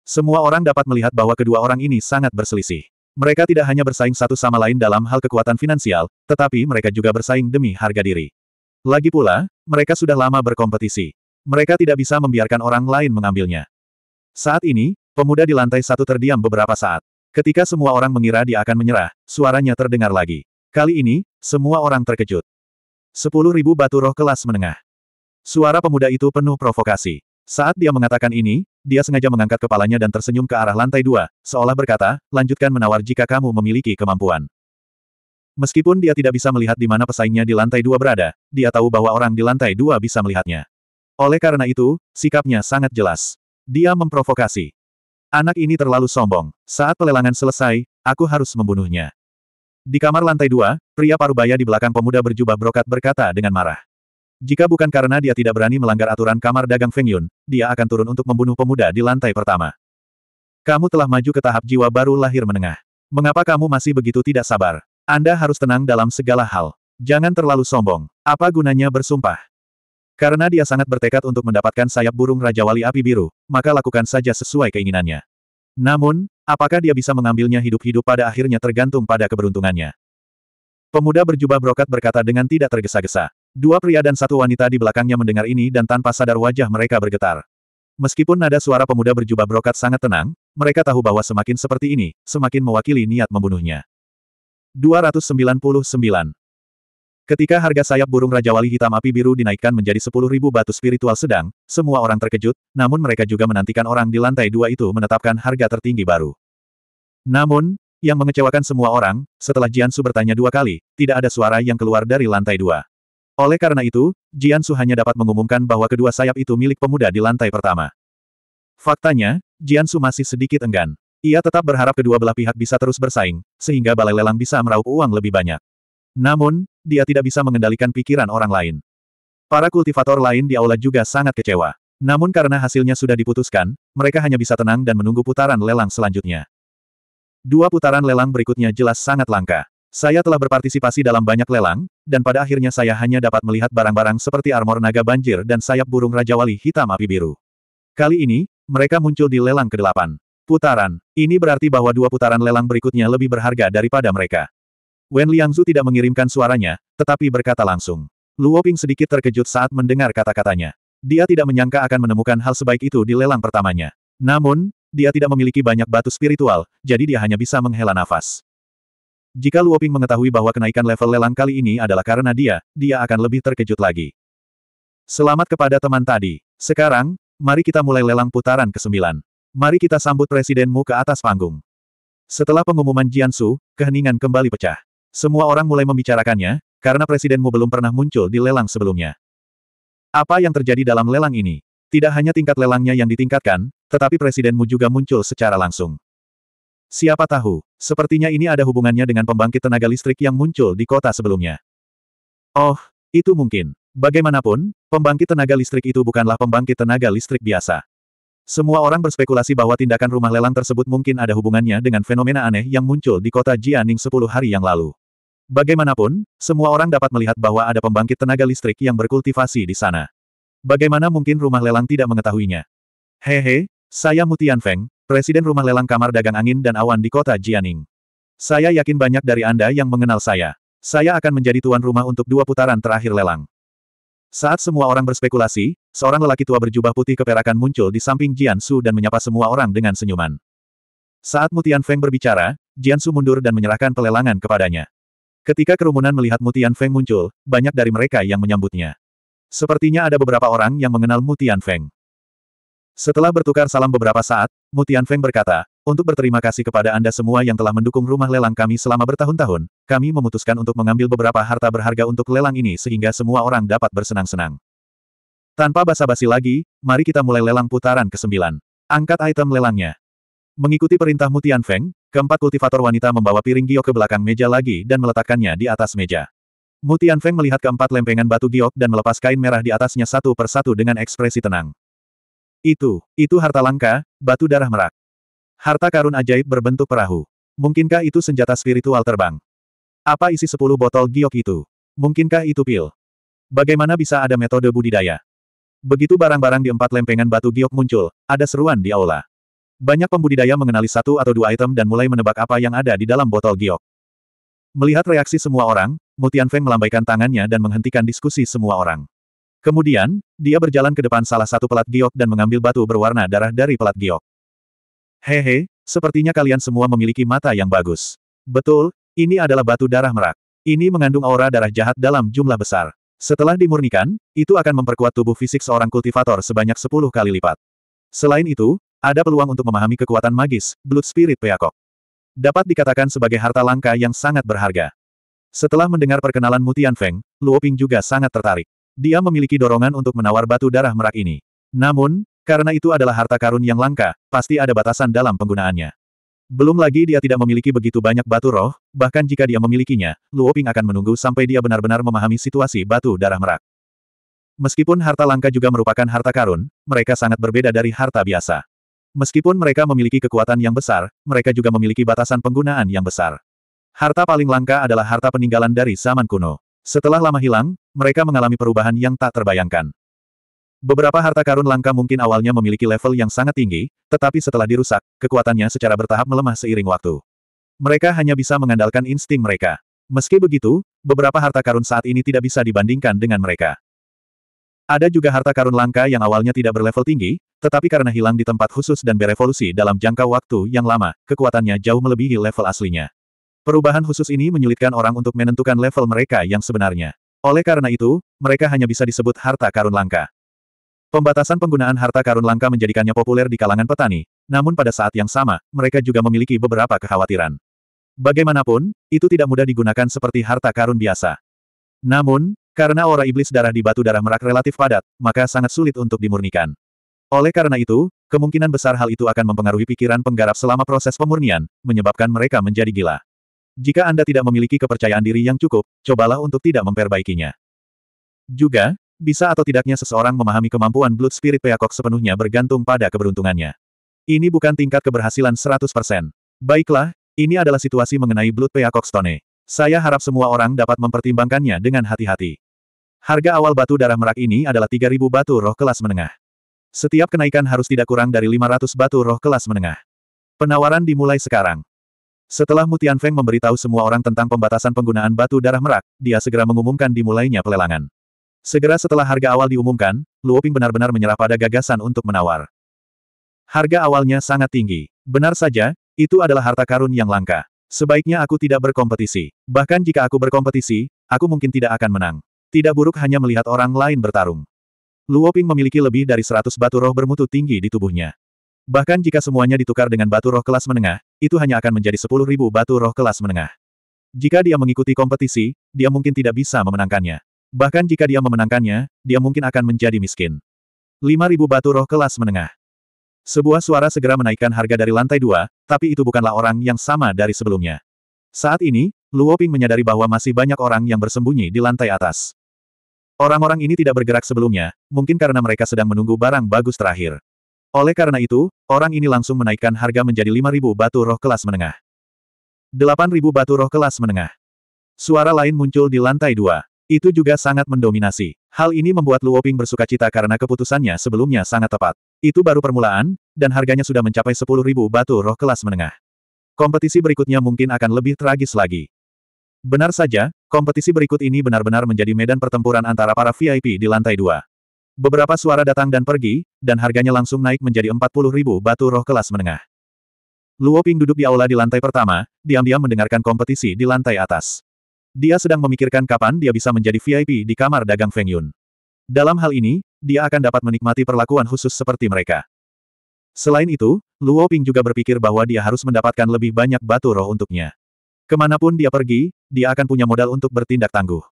Semua orang dapat melihat bahwa kedua orang ini sangat berselisih. Mereka tidak hanya bersaing satu sama lain dalam hal kekuatan finansial, tetapi mereka juga bersaing demi harga diri. Lagi pula, mereka sudah lama berkompetisi. Mereka tidak bisa membiarkan orang lain mengambilnya. Saat ini, pemuda di lantai satu terdiam beberapa saat. Ketika semua orang mengira dia akan menyerah, suaranya terdengar lagi. Kali ini, semua orang terkejut. Sepuluh ribu batu roh kelas menengah. Suara pemuda itu penuh provokasi. Saat dia mengatakan ini, dia sengaja mengangkat kepalanya dan tersenyum ke arah lantai dua, seolah berkata, lanjutkan menawar jika kamu memiliki kemampuan. Meskipun dia tidak bisa melihat di mana pesaingnya di lantai dua berada, dia tahu bahwa orang di lantai dua bisa melihatnya. Oleh karena itu, sikapnya sangat jelas. Dia memprovokasi. Anak ini terlalu sombong. Saat pelelangan selesai, aku harus membunuhnya. Di kamar lantai dua, pria parubaya di belakang pemuda berjubah brokat berkata dengan marah. Jika bukan karena dia tidak berani melanggar aturan kamar dagang Feng Yun, dia akan turun untuk membunuh pemuda di lantai pertama. Kamu telah maju ke tahap jiwa baru lahir menengah. Mengapa kamu masih begitu tidak sabar? Anda harus tenang dalam segala hal. Jangan terlalu sombong. Apa gunanya bersumpah? Karena dia sangat bertekad untuk mendapatkan sayap burung Raja Wali Api Biru, maka lakukan saja sesuai keinginannya. Namun, apakah dia bisa mengambilnya hidup-hidup pada akhirnya tergantung pada keberuntungannya. Pemuda berjubah brokat berkata dengan tidak tergesa-gesa. Dua pria dan satu wanita di belakangnya mendengar ini dan tanpa sadar wajah mereka bergetar. Meskipun nada suara pemuda berjubah brokat sangat tenang, mereka tahu bahwa semakin seperti ini, semakin mewakili niat membunuhnya. 299. Ketika harga sayap burung raja wali hitam api biru dinaikkan menjadi 10.000 batu spiritual sedang, semua orang terkejut, namun mereka juga menantikan orang di lantai dua itu menetapkan harga tertinggi baru. Namun, yang mengecewakan semua orang, setelah Jiansu bertanya dua kali, tidak ada suara yang keluar dari lantai dua. Oleh karena itu, Jiansu hanya dapat mengumumkan bahwa kedua sayap itu milik pemuda di lantai pertama. Faktanya, Jiansu masih sedikit enggan. Ia tetap berharap kedua belah pihak bisa terus bersaing, sehingga balai lelang bisa meraup uang lebih banyak. Namun, dia tidak bisa mengendalikan pikiran orang lain. Para kultivator lain di aula juga sangat kecewa. Namun karena hasilnya sudah diputuskan, mereka hanya bisa tenang dan menunggu putaran lelang selanjutnya. Dua putaran lelang berikutnya jelas sangat langka. Saya telah berpartisipasi dalam banyak lelang, dan pada akhirnya saya hanya dapat melihat barang-barang seperti armor naga banjir dan sayap burung Raja Wali hitam api biru. Kali ini, mereka muncul di lelang ke-8. Putaran. Ini berarti bahwa dua putaran lelang berikutnya lebih berharga daripada mereka. Wen Liangzu tidak mengirimkan suaranya, tetapi berkata langsung. Luo Ping sedikit terkejut saat mendengar kata-katanya. Dia tidak menyangka akan menemukan hal sebaik itu di lelang pertamanya. Namun, dia tidak memiliki banyak batu spiritual, jadi dia hanya bisa menghela nafas. Jika Luo Ping mengetahui bahwa kenaikan level lelang kali ini adalah karena dia, dia akan lebih terkejut lagi. Selamat kepada teman tadi. Sekarang, mari kita mulai lelang putaran ke-9. Mari kita sambut presidenmu ke atas panggung. Setelah pengumuman Jiansu, keheningan kembali pecah. Semua orang mulai membicarakannya, karena presidenmu belum pernah muncul di lelang sebelumnya. Apa yang terjadi dalam lelang ini? Tidak hanya tingkat lelangnya yang ditingkatkan, tetapi presidenmu juga muncul secara langsung. Siapa tahu, sepertinya ini ada hubungannya dengan pembangkit tenaga listrik yang muncul di kota sebelumnya. Oh, itu mungkin. Bagaimanapun, pembangkit tenaga listrik itu bukanlah pembangkit tenaga listrik biasa. Semua orang berspekulasi bahwa tindakan rumah lelang tersebut mungkin ada hubungannya dengan fenomena aneh yang muncul di kota Jianing 10 hari yang lalu. Bagaimanapun, semua orang dapat melihat bahwa ada pembangkit tenaga listrik yang berkultivasi di sana. Bagaimana mungkin rumah lelang tidak mengetahuinya? Hehe, saya Mutian Feng, Presiden Rumah Lelang Kamar Dagang Angin dan Awan di kota Jianing. Saya yakin banyak dari Anda yang mengenal saya. Saya akan menjadi tuan rumah untuk dua putaran terakhir lelang. Saat semua orang berspekulasi, seorang lelaki tua berjubah putih keperakan muncul di samping Jian Su dan menyapa semua orang dengan senyuman. Saat Mutian Feng berbicara, Jian Su mundur dan menyerahkan pelelangan kepadanya. Ketika kerumunan melihat Mutian Feng muncul, banyak dari mereka yang menyambutnya. Sepertinya ada beberapa orang yang mengenal Mutian Feng. Setelah bertukar salam beberapa saat, Mutian Feng berkata, untuk berterima kasih kepada Anda semua yang telah mendukung rumah lelang kami selama bertahun-tahun, kami memutuskan untuk mengambil beberapa harta berharga untuk lelang ini sehingga semua orang dapat bersenang-senang. Tanpa basa-basi lagi, mari kita mulai lelang putaran ke-9. Angkat item lelangnya. Mengikuti perintah Mutian Feng, keempat kultivator wanita membawa piring giok ke belakang meja lagi dan meletakkannya di atas meja. Mutian Feng melihat keempat lempengan batu giok dan melepas kain merah di atasnya satu persatu dengan ekspresi tenang. Itu, itu harta langka, batu darah merak. Harta karun ajaib berbentuk perahu. Mungkinkah itu senjata spiritual terbang? Apa isi sepuluh botol giok itu? Mungkinkah itu pil? Bagaimana bisa ada metode budidaya? Begitu barang-barang di empat lempengan batu giok muncul, ada seruan di aula. Banyak pembudidaya mengenali satu atau dua item dan mulai menebak apa yang ada di dalam botol giok. Melihat reaksi semua orang, Mutian Feng melambaikan tangannya dan menghentikan diskusi semua orang. Kemudian, dia berjalan ke depan salah satu pelat giok dan mengambil batu berwarna darah dari pelat giok. Hehe, sepertinya kalian semua memiliki mata yang bagus. Betul, ini adalah batu darah merak. Ini mengandung aura darah jahat dalam jumlah besar. Setelah dimurnikan, itu akan memperkuat tubuh fisik seorang kultivator sebanyak 10 kali lipat. Selain itu, ada peluang untuk memahami kekuatan magis, Blood Spirit Peacock. Dapat dikatakan sebagai harta langka yang sangat berharga. Setelah mendengar perkenalan Mutian Feng, Luoping juga sangat tertarik. Dia memiliki dorongan untuk menawar batu darah merak ini. Namun, karena itu adalah harta karun yang langka, pasti ada batasan dalam penggunaannya. Belum lagi dia tidak memiliki begitu banyak batu roh, bahkan jika dia memilikinya, Luo Ping akan menunggu sampai dia benar-benar memahami situasi batu darah merak. Meskipun harta langka juga merupakan harta karun, mereka sangat berbeda dari harta biasa. Meskipun mereka memiliki kekuatan yang besar, mereka juga memiliki batasan penggunaan yang besar. Harta paling langka adalah harta peninggalan dari zaman kuno. Setelah lama hilang, mereka mengalami perubahan yang tak terbayangkan. Beberapa harta karun langka mungkin awalnya memiliki level yang sangat tinggi, tetapi setelah dirusak, kekuatannya secara bertahap melemah seiring waktu. Mereka hanya bisa mengandalkan insting mereka. Meski begitu, beberapa harta karun saat ini tidak bisa dibandingkan dengan mereka. Ada juga harta karun langka yang awalnya tidak berlevel tinggi, tetapi karena hilang di tempat khusus dan berevolusi dalam jangka waktu yang lama, kekuatannya jauh melebihi level aslinya. Perubahan khusus ini menyulitkan orang untuk menentukan level mereka yang sebenarnya. Oleh karena itu, mereka hanya bisa disebut harta karun langka. Pembatasan penggunaan harta karun langka menjadikannya populer di kalangan petani, namun pada saat yang sama, mereka juga memiliki beberapa kekhawatiran. Bagaimanapun, itu tidak mudah digunakan seperti harta karun biasa. Namun, karena aura iblis darah di batu darah merak relatif padat, maka sangat sulit untuk dimurnikan. Oleh karena itu, kemungkinan besar hal itu akan mempengaruhi pikiran penggarap selama proses pemurnian, menyebabkan mereka menjadi gila. Jika Anda tidak memiliki kepercayaan diri yang cukup, cobalah untuk tidak memperbaikinya. Juga, bisa atau tidaknya seseorang memahami kemampuan Blood Spirit Peacock sepenuhnya bergantung pada keberuntungannya. Ini bukan tingkat keberhasilan 100%. Baiklah, ini adalah situasi mengenai Blood Peacock Stone. Saya harap semua orang dapat mempertimbangkannya dengan hati-hati. Harga awal batu darah merak ini adalah 3.000 batu roh kelas menengah. Setiap kenaikan harus tidak kurang dari 500 batu roh kelas menengah. Penawaran dimulai sekarang. Setelah Mutian Feng memberitahu semua orang tentang pembatasan penggunaan batu darah merak, dia segera mengumumkan dimulainya pelelangan. Segera setelah harga awal diumumkan, Luoping benar-benar menyerah pada gagasan untuk menawar. Harga awalnya sangat tinggi. Benar saja, itu adalah harta karun yang langka. Sebaiknya aku tidak berkompetisi. Bahkan jika aku berkompetisi, aku mungkin tidak akan menang. Tidak buruk hanya melihat orang lain bertarung. Luoping memiliki lebih dari 100 batu roh bermutu tinggi di tubuhnya. Bahkan jika semuanya ditukar dengan batu roh kelas menengah, itu hanya akan menjadi 10.000 batu roh kelas menengah. Jika dia mengikuti kompetisi, dia mungkin tidak bisa memenangkannya. Bahkan jika dia memenangkannya, dia mungkin akan menjadi miskin. 5.000 batu roh kelas menengah. Sebuah suara segera menaikkan harga dari lantai dua, tapi itu bukanlah orang yang sama dari sebelumnya. Saat ini, Luo Ping menyadari bahwa masih banyak orang yang bersembunyi di lantai atas. Orang-orang ini tidak bergerak sebelumnya, mungkin karena mereka sedang menunggu barang bagus terakhir. Oleh karena itu, orang ini langsung menaikkan harga menjadi 5.000 batu roh kelas menengah. 8.000 batu roh kelas menengah. Suara lain muncul di lantai dua. Itu juga sangat mendominasi. Hal ini membuat Luo Ping bersuka cita karena keputusannya sebelumnya sangat tepat. Itu baru permulaan, dan harganya sudah mencapai ribu batu roh kelas menengah. Kompetisi berikutnya mungkin akan lebih tragis lagi. Benar saja, kompetisi berikut ini benar-benar menjadi medan pertempuran antara para VIP di lantai dua. Beberapa suara datang dan pergi, dan harganya langsung naik menjadi ribu batu roh kelas menengah. Luo Ping duduk di aula di lantai pertama, diam-diam mendengarkan kompetisi di lantai atas. Dia sedang memikirkan kapan dia bisa menjadi VIP di kamar dagang Feng Yun. Dalam hal ini, dia akan dapat menikmati perlakuan khusus seperti mereka. Selain itu, Luo Ping juga berpikir bahwa dia harus mendapatkan lebih banyak batu roh untuknya. Kemanapun dia pergi, dia akan punya modal untuk bertindak tangguh.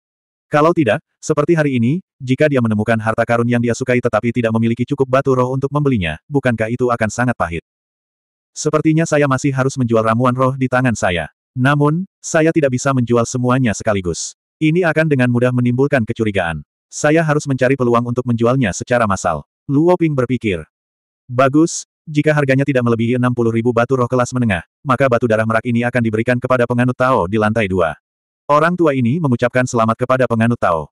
Kalau tidak, seperti hari ini, jika dia menemukan harta karun yang dia sukai tetapi tidak memiliki cukup batu roh untuk membelinya, bukankah itu akan sangat pahit? Sepertinya saya masih harus menjual ramuan roh di tangan saya. Namun, saya tidak bisa menjual semuanya sekaligus. Ini akan dengan mudah menimbulkan kecurigaan. Saya harus mencari peluang untuk menjualnya secara massal. Luo Ping berpikir. Bagus, jika harganya tidak melebihi 60 ribu batu roh kelas menengah, maka batu darah merak ini akan diberikan kepada penganut Tao di lantai dua. Orang tua ini mengucapkan selamat kepada penganut Tao.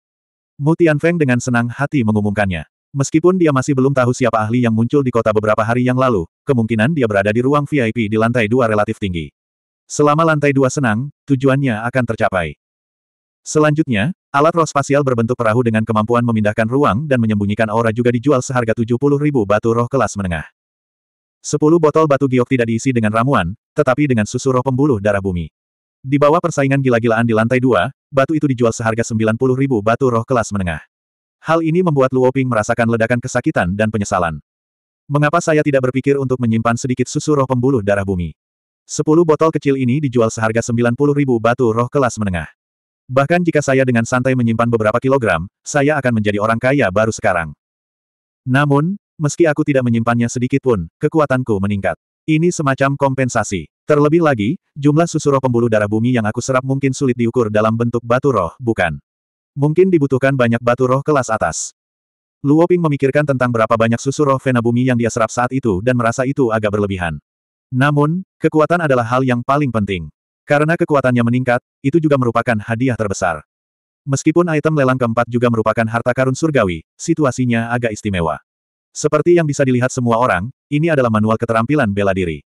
Mu Feng dengan senang hati mengumumkannya. Meskipun dia masih belum tahu siapa ahli yang muncul di kota beberapa hari yang lalu, kemungkinan dia berada di ruang VIP di lantai dua relatif tinggi. Selama lantai dua senang, tujuannya akan tercapai. Selanjutnya, alat roh spasial berbentuk perahu dengan kemampuan memindahkan ruang dan menyembunyikan aura juga dijual seharga 70 ribu batu roh kelas menengah. Sepuluh botol batu giok tidak diisi dengan ramuan, tetapi dengan susu roh pembuluh darah bumi. Di bawah persaingan gila-gilaan di lantai dua, batu itu dijual seharga 90 ribu batu roh kelas menengah. Hal ini membuat Luo Ping merasakan ledakan kesakitan dan penyesalan. Mengapa saya tidak berpikir untuk menyimpan sedikit susu roh pembuluh darah bumi? Sepuluh botol kecil ini dijual seharga 90 ribu batu roh kelas menengah. Bahkan jika saya dengan santai menyimpan beberapa kilogram, saya akan menjadi orang kaya baru sekarang. Namun, meski aku tidak menyimpannya sedikit pun, kekuatanku meningkat. Ini semacam kompensasi. Terlebih lagi, jumlah susuro pembuluh darah bumi yang aku serap mungkin sulit diukur dalam bentuk batu roh, bukan? Mungkin dibutuhkan banyak batu roh kelas atas. Luoping memikirkan tentang berapa banyak susuro vena bumi yang dia serap saat itu dan merasa itu agak berlebihan. Namun, kekuatan adalah hal yang paling penting. Karena kekuatannya meningkat, itu juga merupakan hadiah terbesar. Meskipun item lelang keempat juga merupakan harta karun surgawi, situasinya agak istimewa. Seperti yang bisa dilihat semua orang, ini adalah manual keterampilan bela diri.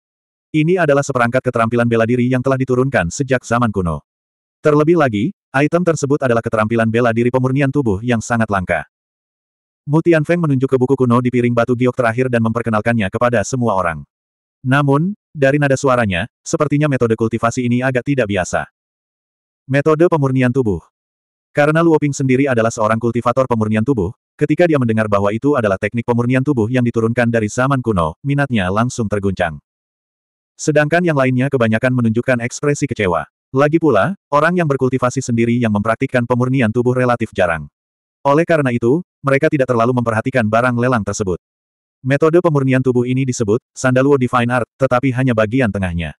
Ini adalah seperangkat keterampilan bela diri yang telah diturunkan sejak zaman kuno. Terlebih lagi, item tersebut adalah keterampilan bela diri pemurnian tubuh yang sangat langka. Mutian Feng menunjuk ke buku kuno di piring batu giok terakhir dan memperkenalkannya kepada semua orang. Namun, dari nada suaranya, sepertinya metode kultivasi ini agak tidak biasa. Metode pemurnian tubuh. Karena Luoping sendiri adalah seorang kultivator pemurnian tubuh, ketika dia mendengar bahwa itu adalah teknik pemurnian tubuh yang diturunkan dari zaman kuno, minatnya langsung terguncang. Sedangkan yang lainnya kebanyakan menunjukkan ekspresi kecewa. Lagi pula, orang yang berkultivasi sendiri yang mempraktikkan pemurnian tubuh relatif jarang. Oleh karena itu, mereka tidak terlalu memperhatikan barang lelang tersebut. Metode pemurnian tubuh ini disebut Sandaluo Divine Art, tetapi hanya bagian tengahnya.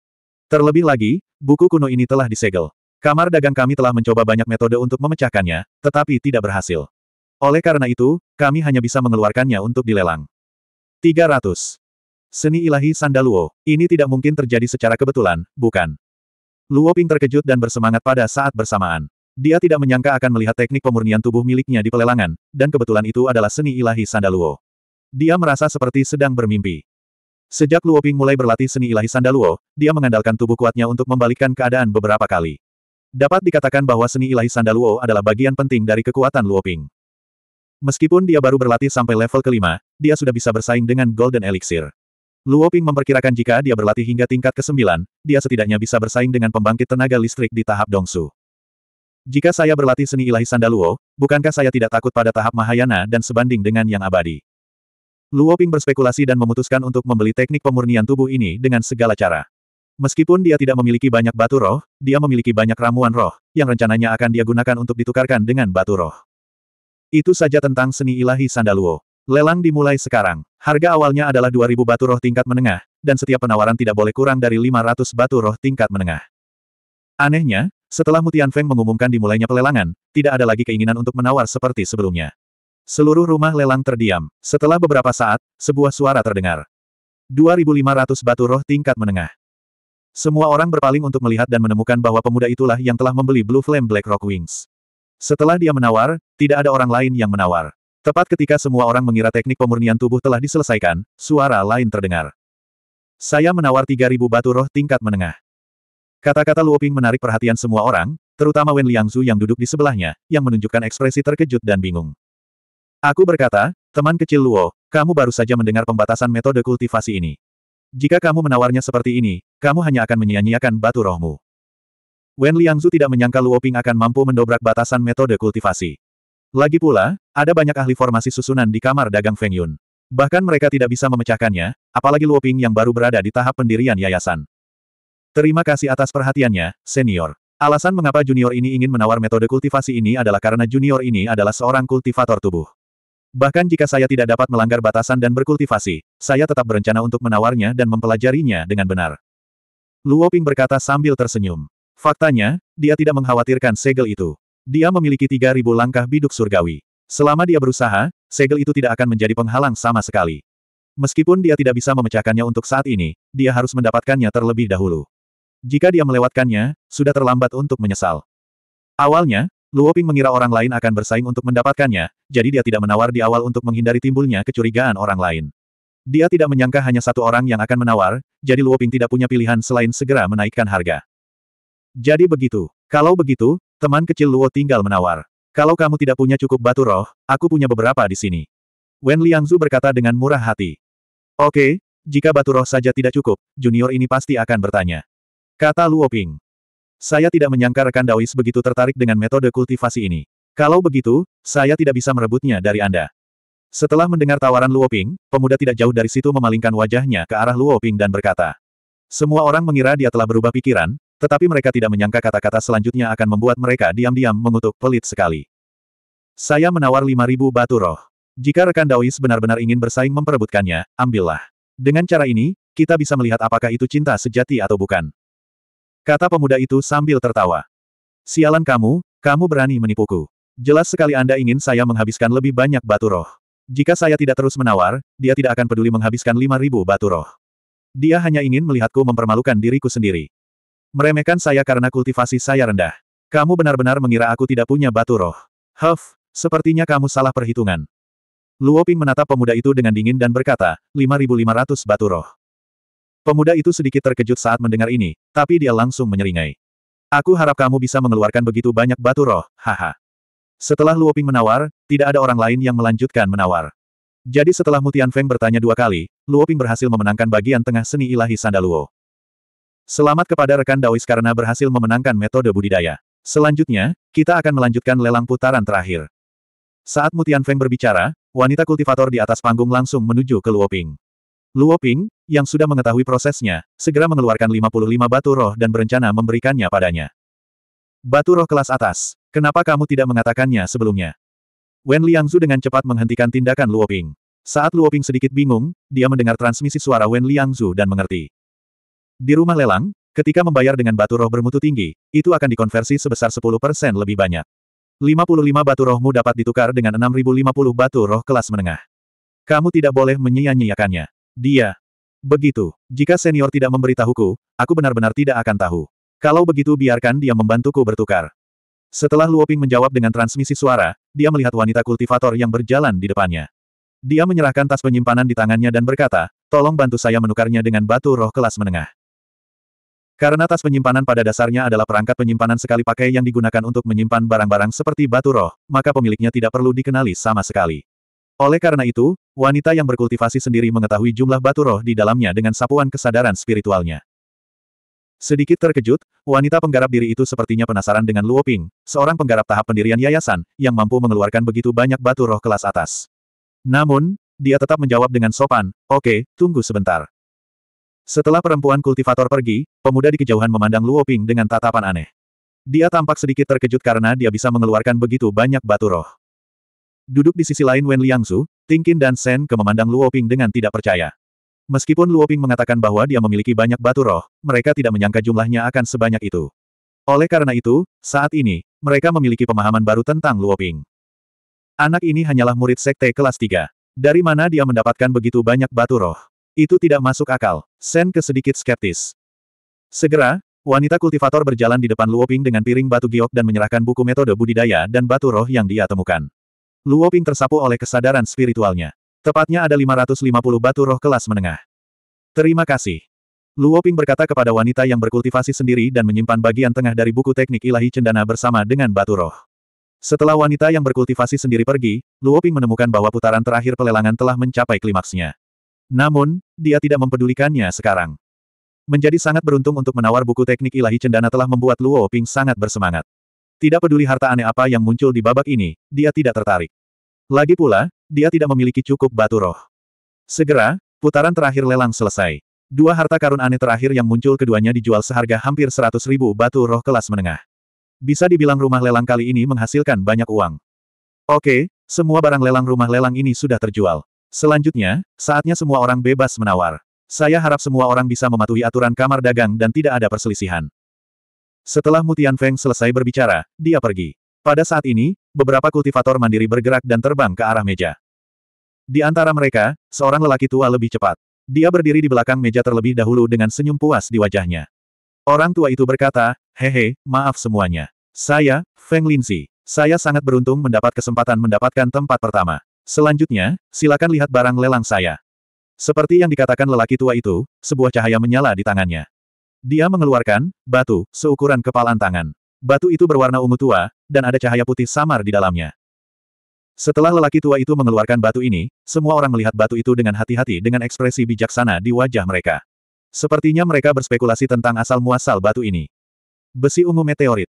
Terlebih lagi, buku kuno ini telah disegel. Kamar dagang kami telah mencoba banyak metode untuk memecahkannya, tetapi tidak berhasil. Oleh karena itu, kami hanya bisa mengeluarkannya untuk dilelang. 300. Seni ilahi Sandaluo, ini tidak mungkin terjadi secara kebetulan, bukan? Luo Ping terkejut dan bersemangat pada saat bersamaan. Dia tidak menyangka akan melihat teknik pemurnian tubuh miliknya di pelelangan, dan kebetulan itu adalah seni ilahi Sandaluo. Dia merasa seperti sedang bermimpi. Sejak Luo Ping mulai berlatih seni ilahi Sandaluo, dia mengandalkan tubuh kuatnya untuk membalikkan keadaan beberapa kali. Dapat dikatakan bahwa seni ilahi Sandaluo adalah bagian penting dari kekuatan Luo Ping. Meskipun dia baru berlatih sampai level kelima, dia sudah bisa bersaing dengan Golden Elixir. Luo Ping memperkirakan jika dia berlatih hingga tingkat ke-9, dia setidaknya bisa bersaing dengan pembangkit tenaga listrik di tahap Dongsu. Jika saya berlatih seni ilahi Sandaluo, bukankah saya tidak takut pada tahap Mahayana dan sebanding dengan yang abadi? Luo Ping berspekulasi dan memutuskan untuk membeli teknik pemurnian tubuh ini dengan segala cara. Meskipun dia tidak memiliki banyak batu roh, dia memiliki banyak ramuan roh, yang rencananya akan dia gunakan untuk ditukarkan dengan batu roh. Itu saja tentang seni ilahi Sandaluo. Lelang dimulai sekarang. Harga awalnya adalah 2000 batu roh tingkat menengah, dan setiap penawaran tidak boleh kurang dari 500 batu roh tingkat menengah. Anehnya, setelah Mutian Feng mengumumkan dimulainya pelelangan, tidak ada lagi keinginan untuk menawar seperti sebelumnya. Seluruh rumah lelang terdiam. Setelah beberapa saat, sebuah suara terdengar. 2500 batu roh tingkat menengah. Semua orang berpaling untuk melihat dan menemukan bahwa pemuda itulah yang telah membeli Blue Flame Black Rock Wings. Setelah dia menawar, tidak ada orang lain yang menawar. Tepat ketika semua orang mengira teknik pemurnian tubuh telah diselesaikan, suara lain terdengar. Saya menawar 3000 batu roh tingkat menengah. Kata-kata Luoping menarik perhatian semua orang, terutama Wen Liangzu yang duduk di sebelahnya, yang menunjukkan ekspresi terkejut dan bingung. Aku berkata, teman kecil Luo, kamu baru saja mendengar pembatasan metode kultivasi ini. Jika kamu menawarnya seperti ini, kamu hanya akan menyia-nyiakan batu rohmu. Wen Liangzu tidak menyangka Luo Ping akan mampu mendobrak batasan metode kultivasi. Lagi pula, ada banyak ahli formasi susunan di kamar dagang Feng Yun. Bahkan mereka tidak bisa memecahkannya, apalagi Luo Ping yang baru berada di tahap pendirian yayasan. Terima kasih atas perhatiannya, senior. Alasan mengapa junior ini ingin menawar metode kultivasi ini adalah karena junior ini adalah seorang kultivator tubuh. Bahkan jika saya tidak dapat melanggar batasan dan berkultivasi, saya tetap berencana untuk menawarnya dan mempelajarinya dengan benar. Luo Ping berkata sambil tersenyum. Faktanya, dia tidak mengkhawatirkan segel itu. Dia memiliki 3.000 langkah biduk surgawi. Selama dia berusaha, segel itu tidak akan menjadi penghalang sama sekali. Meskipun dia tidak bisa memecahkannya untuk saat ini, dia harus mendapatkannya terlebih dahulu. Jika dia melewatkannya, sudah terlambat untuk menyesal. Awalnya, Luo Ping mengira orang lain akan bersaing untuk mendapatkannya, jadi dia tidak menawar di awal untuk menghindari timbulnya kecurigaan orang lain. Dia tidak menyangka hanya satu orang yang akan menawar, jadi Luo Ping tidak punya pilihan selain segera menaikkan harga. Jadi begitu. Kalau begitu, teman kecil Luo tinggal menawar. Kalau kamu tidak punya cukup batu roh, aku punya beberapa di sini. Wen Liangzu berkata dengan murah hati. Oke, jika batu roh saja tidak cukup, junior ini pasti akan bertanya. Kata Luo Ping. Saya tidak menyangka rekan Daois begitu tertarik dengan metode kultivasi ini. Kalau begitu, saya tidak bisa merebutnya dari Anda. Setelah mendengar tawaran Luoping, pemuda tidak jauh dari situ memalingkan wajahnya ke arah Luoping dan berkata. Semua orang mengira dia telah berubah pikiran, tetapi mereka tidak menyangka kata-kata selanjutnya akan membuat mereka diam-diam mengutuk pelit sekali. Saya menawar 5.000 batu roh. Jika rekan Daois benar-benar ingin bersaing memperebutkannya, ambillah. Dengan cara ini, kita bisa melihat apakah itu cinta sejati atau bukan. Kata pemuda itu sambil tertawa. Sialan kamu, kamu berani menipuku. Jelas sekali Anda ingin saya menghabiskan lebih banyak batu roh. Jika saya tidak terus menawar, dia tidak akan peduli menghabiskan 5.000 batu roh. Dia hanya ingin melihatku mempermalukan diriku sendiri. Meremehkan saya karena kultivasi saya rendah. Kamu benar-benar mengira aku tidak punya batu roh. Huff, sepertinya kamu salah perhitungan. Luoping menatap pemuda itu dengan dingin dan berkata, 5.500 batu roh. Pemuda itu sedikit terkejut saat mendengar ini, tapi dia langsung menyeringai. Aku harap kamu bisa mengeluarkan begitu banyak batu roh, haha. Setelah Luoping menawar, tidak ada orang lain yang melanjutkan menawar. Jadi setelah Mutian Feng bertanya dua kali, Luoping berhasil memenangkan bagian tengah seni ilahi Sandaluo. Selamat kepada rekan Daois karena berhasil memenangkan metode budidaya. Selanjutnya, kita akan melanjutkan lelang putaran terakhir. Saat Mutian Feng berbicara, wanita kultivator di atas panggung langsung menuju ke Luoping. Luoping, yang sudah mengetahui prosesnya, segera mengeluarkan 55 batu roh dan berencana memberikannya padanya. Batu roh kelas atas, kenapa kamu tidak mengatakannya sebelumnya? Wen Liangzu dengan cepat menghentikan tindakan Luoping. Saat Luoping sedikit bingung, dia mendengar transmisi suara Wen Liangzu dan mengerti. Di rumah lelang, ketika membayar dengan batu roh bermutu tinggi, itu akan dikonversi sebesar 10% lebih banyak. 55 batu rohmu dapat ditukar dengan 6050 batu roh kelas menengah. Kamu tidak boleh menyia-nyiakannya. Dia, Begitu. Jika senior tidak memberitahuku, aku benar-benar tidak akan tahu. Kalau begitu biarkan dia membantuku bertukar. Setelah Luoping menjawab dengan transmisi suara, dia melihat wanita kultivator yang berjalan di depannya. Dia menyerahkan tas penyimpanan di tangannya dan berkata, tolong bantu saya menukarnya dengan batu roh kelas menengah. Karena tas penyimpanan pada dasarnya adalah perangkat penyimpanan sekali pakai yang digunakan untuk menyimpan barang-barang seperti batu roh, maka pemiliknya tidak perlu dikenali sama sekali. Oleh karena itu, wanita yang berkultivasi sendiri mengetahui jumlah batu roh di dalamnya dengan sapuan kesadaran spiritualnya. Sedikit terkejut, wanita penggarap diri itu sepertinya penasaran dengan Luo Ping, seorang penggarap tahap pendirian yayasan, yang mampu mengeluarkan begitu banyak batu roh kelas atas. Namun, dia tetap menjawab dengan sopan, oke, okay, tunggu sebentar. Setelah perempuan kultivator pergi, pemuda di kejauhan memandang Luo Ping dengan tatapan aneh. Dia tampak sedikit terkejut karena dia bisa mengeluarkan begitu banyak batu roh. Duduk di sisi lain Wen Liangsu, Tingkin dan Sen ke memandang Luo Ping dengan tidak percaya. Meskipun Luo Ping mengatakan bahwa dia memiliki banyak batu roh, mereka tidak menyangka jumlahnya akan sebanyak itu. Oleh karena itu, saat ini, mereka memiliki pemahaman baru tentang Luo Ping. Anak ini hanyalah murid sekte kelas 3. Dari mana dia mendapatkan begitu banyak batu roh? Itu tidak masuk akal. Sen sedikit skeptis. Segera, wanita kultivator berjalan di depan Luo Ping dengan piring batu giok dan menyerahkan buku metode budidaya dan batu roh yang dia temukan. Luo Ping tersapu oleh kesadaran spiritualnya. Tepatnya ada 550 batu roh kelas menengah. Terima kasih. Luo Ping berkata kepada wanita yang berkultivasi sendiri dan menyimpan bagian tengah dari buku teknik ilahi cendana bersama dengan batu roh. Setelah wanita yang berkultivasi sendiri pergi, Luo Ping menemukan bahwa putaran terakhir pelelangan telah mencapai klimaksnya. Namun, dia tidak mempedulikannya sekarang. Menjadi sangat beruntung untuk menawar buku teknik ilahi cendana telah membuat Luo Ping sangat bersemangat. Tidak peduli harta aneh apa yang muncul di babak ini, dia tidak tertarik. Lagi pula, dia tidak memiliki cukup batu roh. Segera, putaran terakhir lelang selesai. Dua harta karun aneh terakhir yang muncul keduanya dijual seharga hampir 100 ribu batu roh kelas menengah. Bisa dibilang rumah lelang kali ini menghasilkan banyak uang. Oke, semua barang lelang rumah lelang ini sudah terjual. Selanjutnya, saatnya semua orang bebas menawar. Saya harap semua orang bisa mematuhi aturan kamar dagang dan tidak ada perselisihan. Setelah Mutian Feng selesai berbicara, dia pergi. Pada saat ini, beberapa kultivator mandiri bergerak dan terbang ke arah meja. Di antara mereka, seorang lelaki tua lebih cepat. Dia berdiri di belakang meja terlebih dahulu dengan senyum puas di wajahnya. Orang tua itu berkata, hehe, maaf semuanya. Saya, Feng Linzi. Saya sangat beruntung mendapat kesempatan mendapatkan tempat pertama. Selanjutnya, silakan lihat barang lelang saya. Seperti yang dikatakan lelaki tua itu, sebuah cahaya menyala di tangannya. Dia mengeluarkan, batu, seukuran kepalan tangan. Batu itu berwarna ungu tua, dan ada cahaya putih samar di dalamnya. Setelah lelaki tua itu mengeluarkan batu ini, semua orang melihat batu itu dengan hati-hati dengan ekspresi bijaksana di wajah mereka. Sepertinya mereka berspekulasi tentang asal-muasal batu ini. Besi ungu meteorit.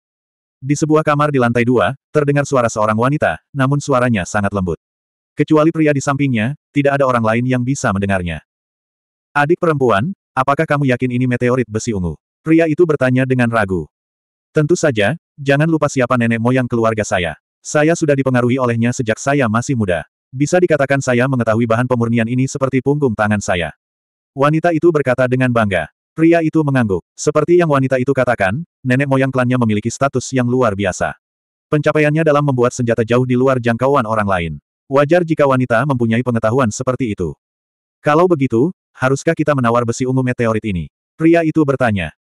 Di sebuah kamar di lantai dua, terdengar suara seorang wanita, namun suaranya sangat lembut. Kecuali pria di sampingnya, tidak ada orang lain yang bisa mendengarnya. Adik perempuan, Apakah kamu yakin ini meteorit besi ungu? Pria itu bertanya dengan ragu. Tentu saja, jangan lupa siapa nenek moyang keluarga saya. Saya sudah dipengaruhi olehnya sejak saya masih muda. Bisa dikatakan saya mengetahui bahan pemurnian ini seperti punggung tangan saya. Wanita itu berkata dengan bangga. Pria itu mengangguk. Seperti yang wanita itu katakan, nenek moyang klannya memiliki status yang luar biasa. Pencapaiannya dalam membuat senjata jauh di luar jangkauan orang lain. Wajar jika wanita mempunyai pengetahuan seperti itu. Kalau begitu, Haruskah kita menawar besi ungu meteorit ini? Pria itu bertanya.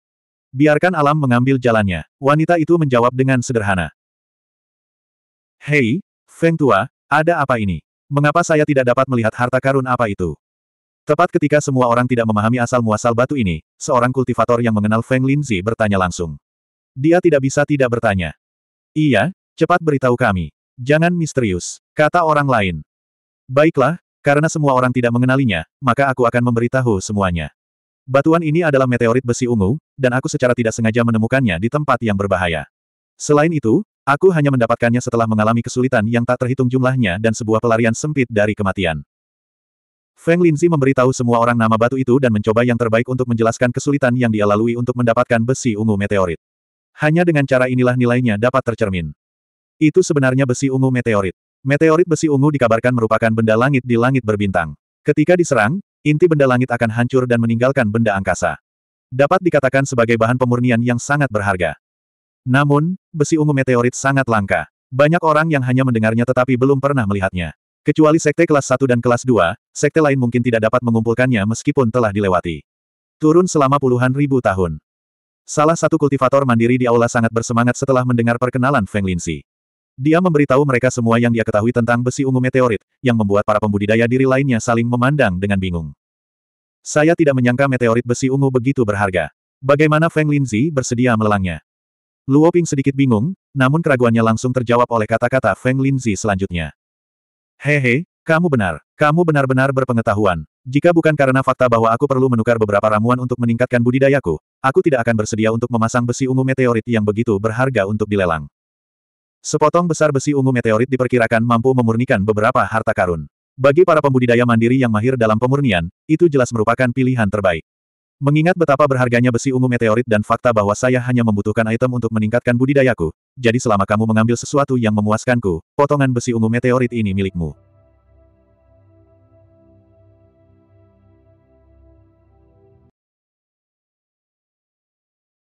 Biarkan alam mengambil jalannya. Wanita itu menjawab dengan sederhana. Hei, Feng Tua, ada apa ini? Mengapa saya tidak dapat melihat harta karun apa itu? Tepat ketika semua orang tidak memahami asal-muasal batu ini, seorang kultivator yang mengenal Feng Linzi bertanya langsung. Dia tidak bisa tidak bertanya. Iya, cepat beritahu kami. Jangan misterius, kata orang lain. Baiklah, karena semua orang tidak mengenalinya, maka aku akan memberitahu semuanya. Batuan ini adalah meteorit besi ungu, dan aku secara tidak sengaja menemukannya di tempat yang berbahaya. Selain itu, aku hanya mendapatkannya setelah mengalami kesulitan yang tak terhitung jumlahnya dan sebuah pelarian sempit dari kematian. Feng Linzi memberitahu semua orang nama batu itu dan mencoba yang terbaik untuk menjelaskan kesulitan yang dia lalui untuk mendapatkan besi ungu meteorit. Hanya dengan cara inilah nilainya dapat tercermin. Itu sebenarnya besi ungu meteorit. Meteorit besi ungu dikabarkan merupakan benda langit di langit berbintang. Ketika diserang, inti benda langit akan hancur dan meninggalkan benda angkasa. Dapat dikatakan sebagai bahan pemurnian yang sangat berharga. Namun, besi ungu meteorit sangat langka. Banyak orang yang hanya mendengarnya tetapi belum pernah melihatnya. Kecuali sekte kelas 1 dan kelas 2, sekte lain mungkin tidak dapat mengumpulkannya meskipun telah dilewati. Turun selama puluhan ribu tahun. Salah satu kultivator mandiri di aula sangat bersemangat setelah mendengar perkenalan Feng Linxi. Dia memberitahu mereka semua yang dia ketahui tentang besi ungu meteorit, yang membuat para pembudidaya diri lainnya saling memandang dengan bingung. Saya tidak menyangka meteorit besi ungu begitu berharga. Bagaimana Feng Linzi bersedia melelangnya? Luo Ping sedikit bingung, namun keraguannya langsung terjawab oleh kata-kata Feng Linzi selanjutnya. Hehe, kamu benar. Kamu benar-benar berpengetahuan. Jika bukan karena fakta bahwa aku perlu menukar beberapa ramuan untuk meningkatkan budidayaku, aku tidak akan bersedia untuk memasang besi ungu meteorit yang begitu berharga untuk dilelang. Sepotong besar besi ungu meteorit diperkirakan mampu memurnikan beberapa harta karun. Bagi para pembudidaya mandiri yang mahir dalam pemurnian, itu jelas merupakan pilihan terbaik. Mengingat betapa berharganya besi ungu meteorit dan fakta bahwa saya hanya membutuhkan item untuk meningkatkan budidayaku, jadi selama kamu mengambil sesuatu yang memuaskanku, potongan besi ungu meteorit ini milikmu.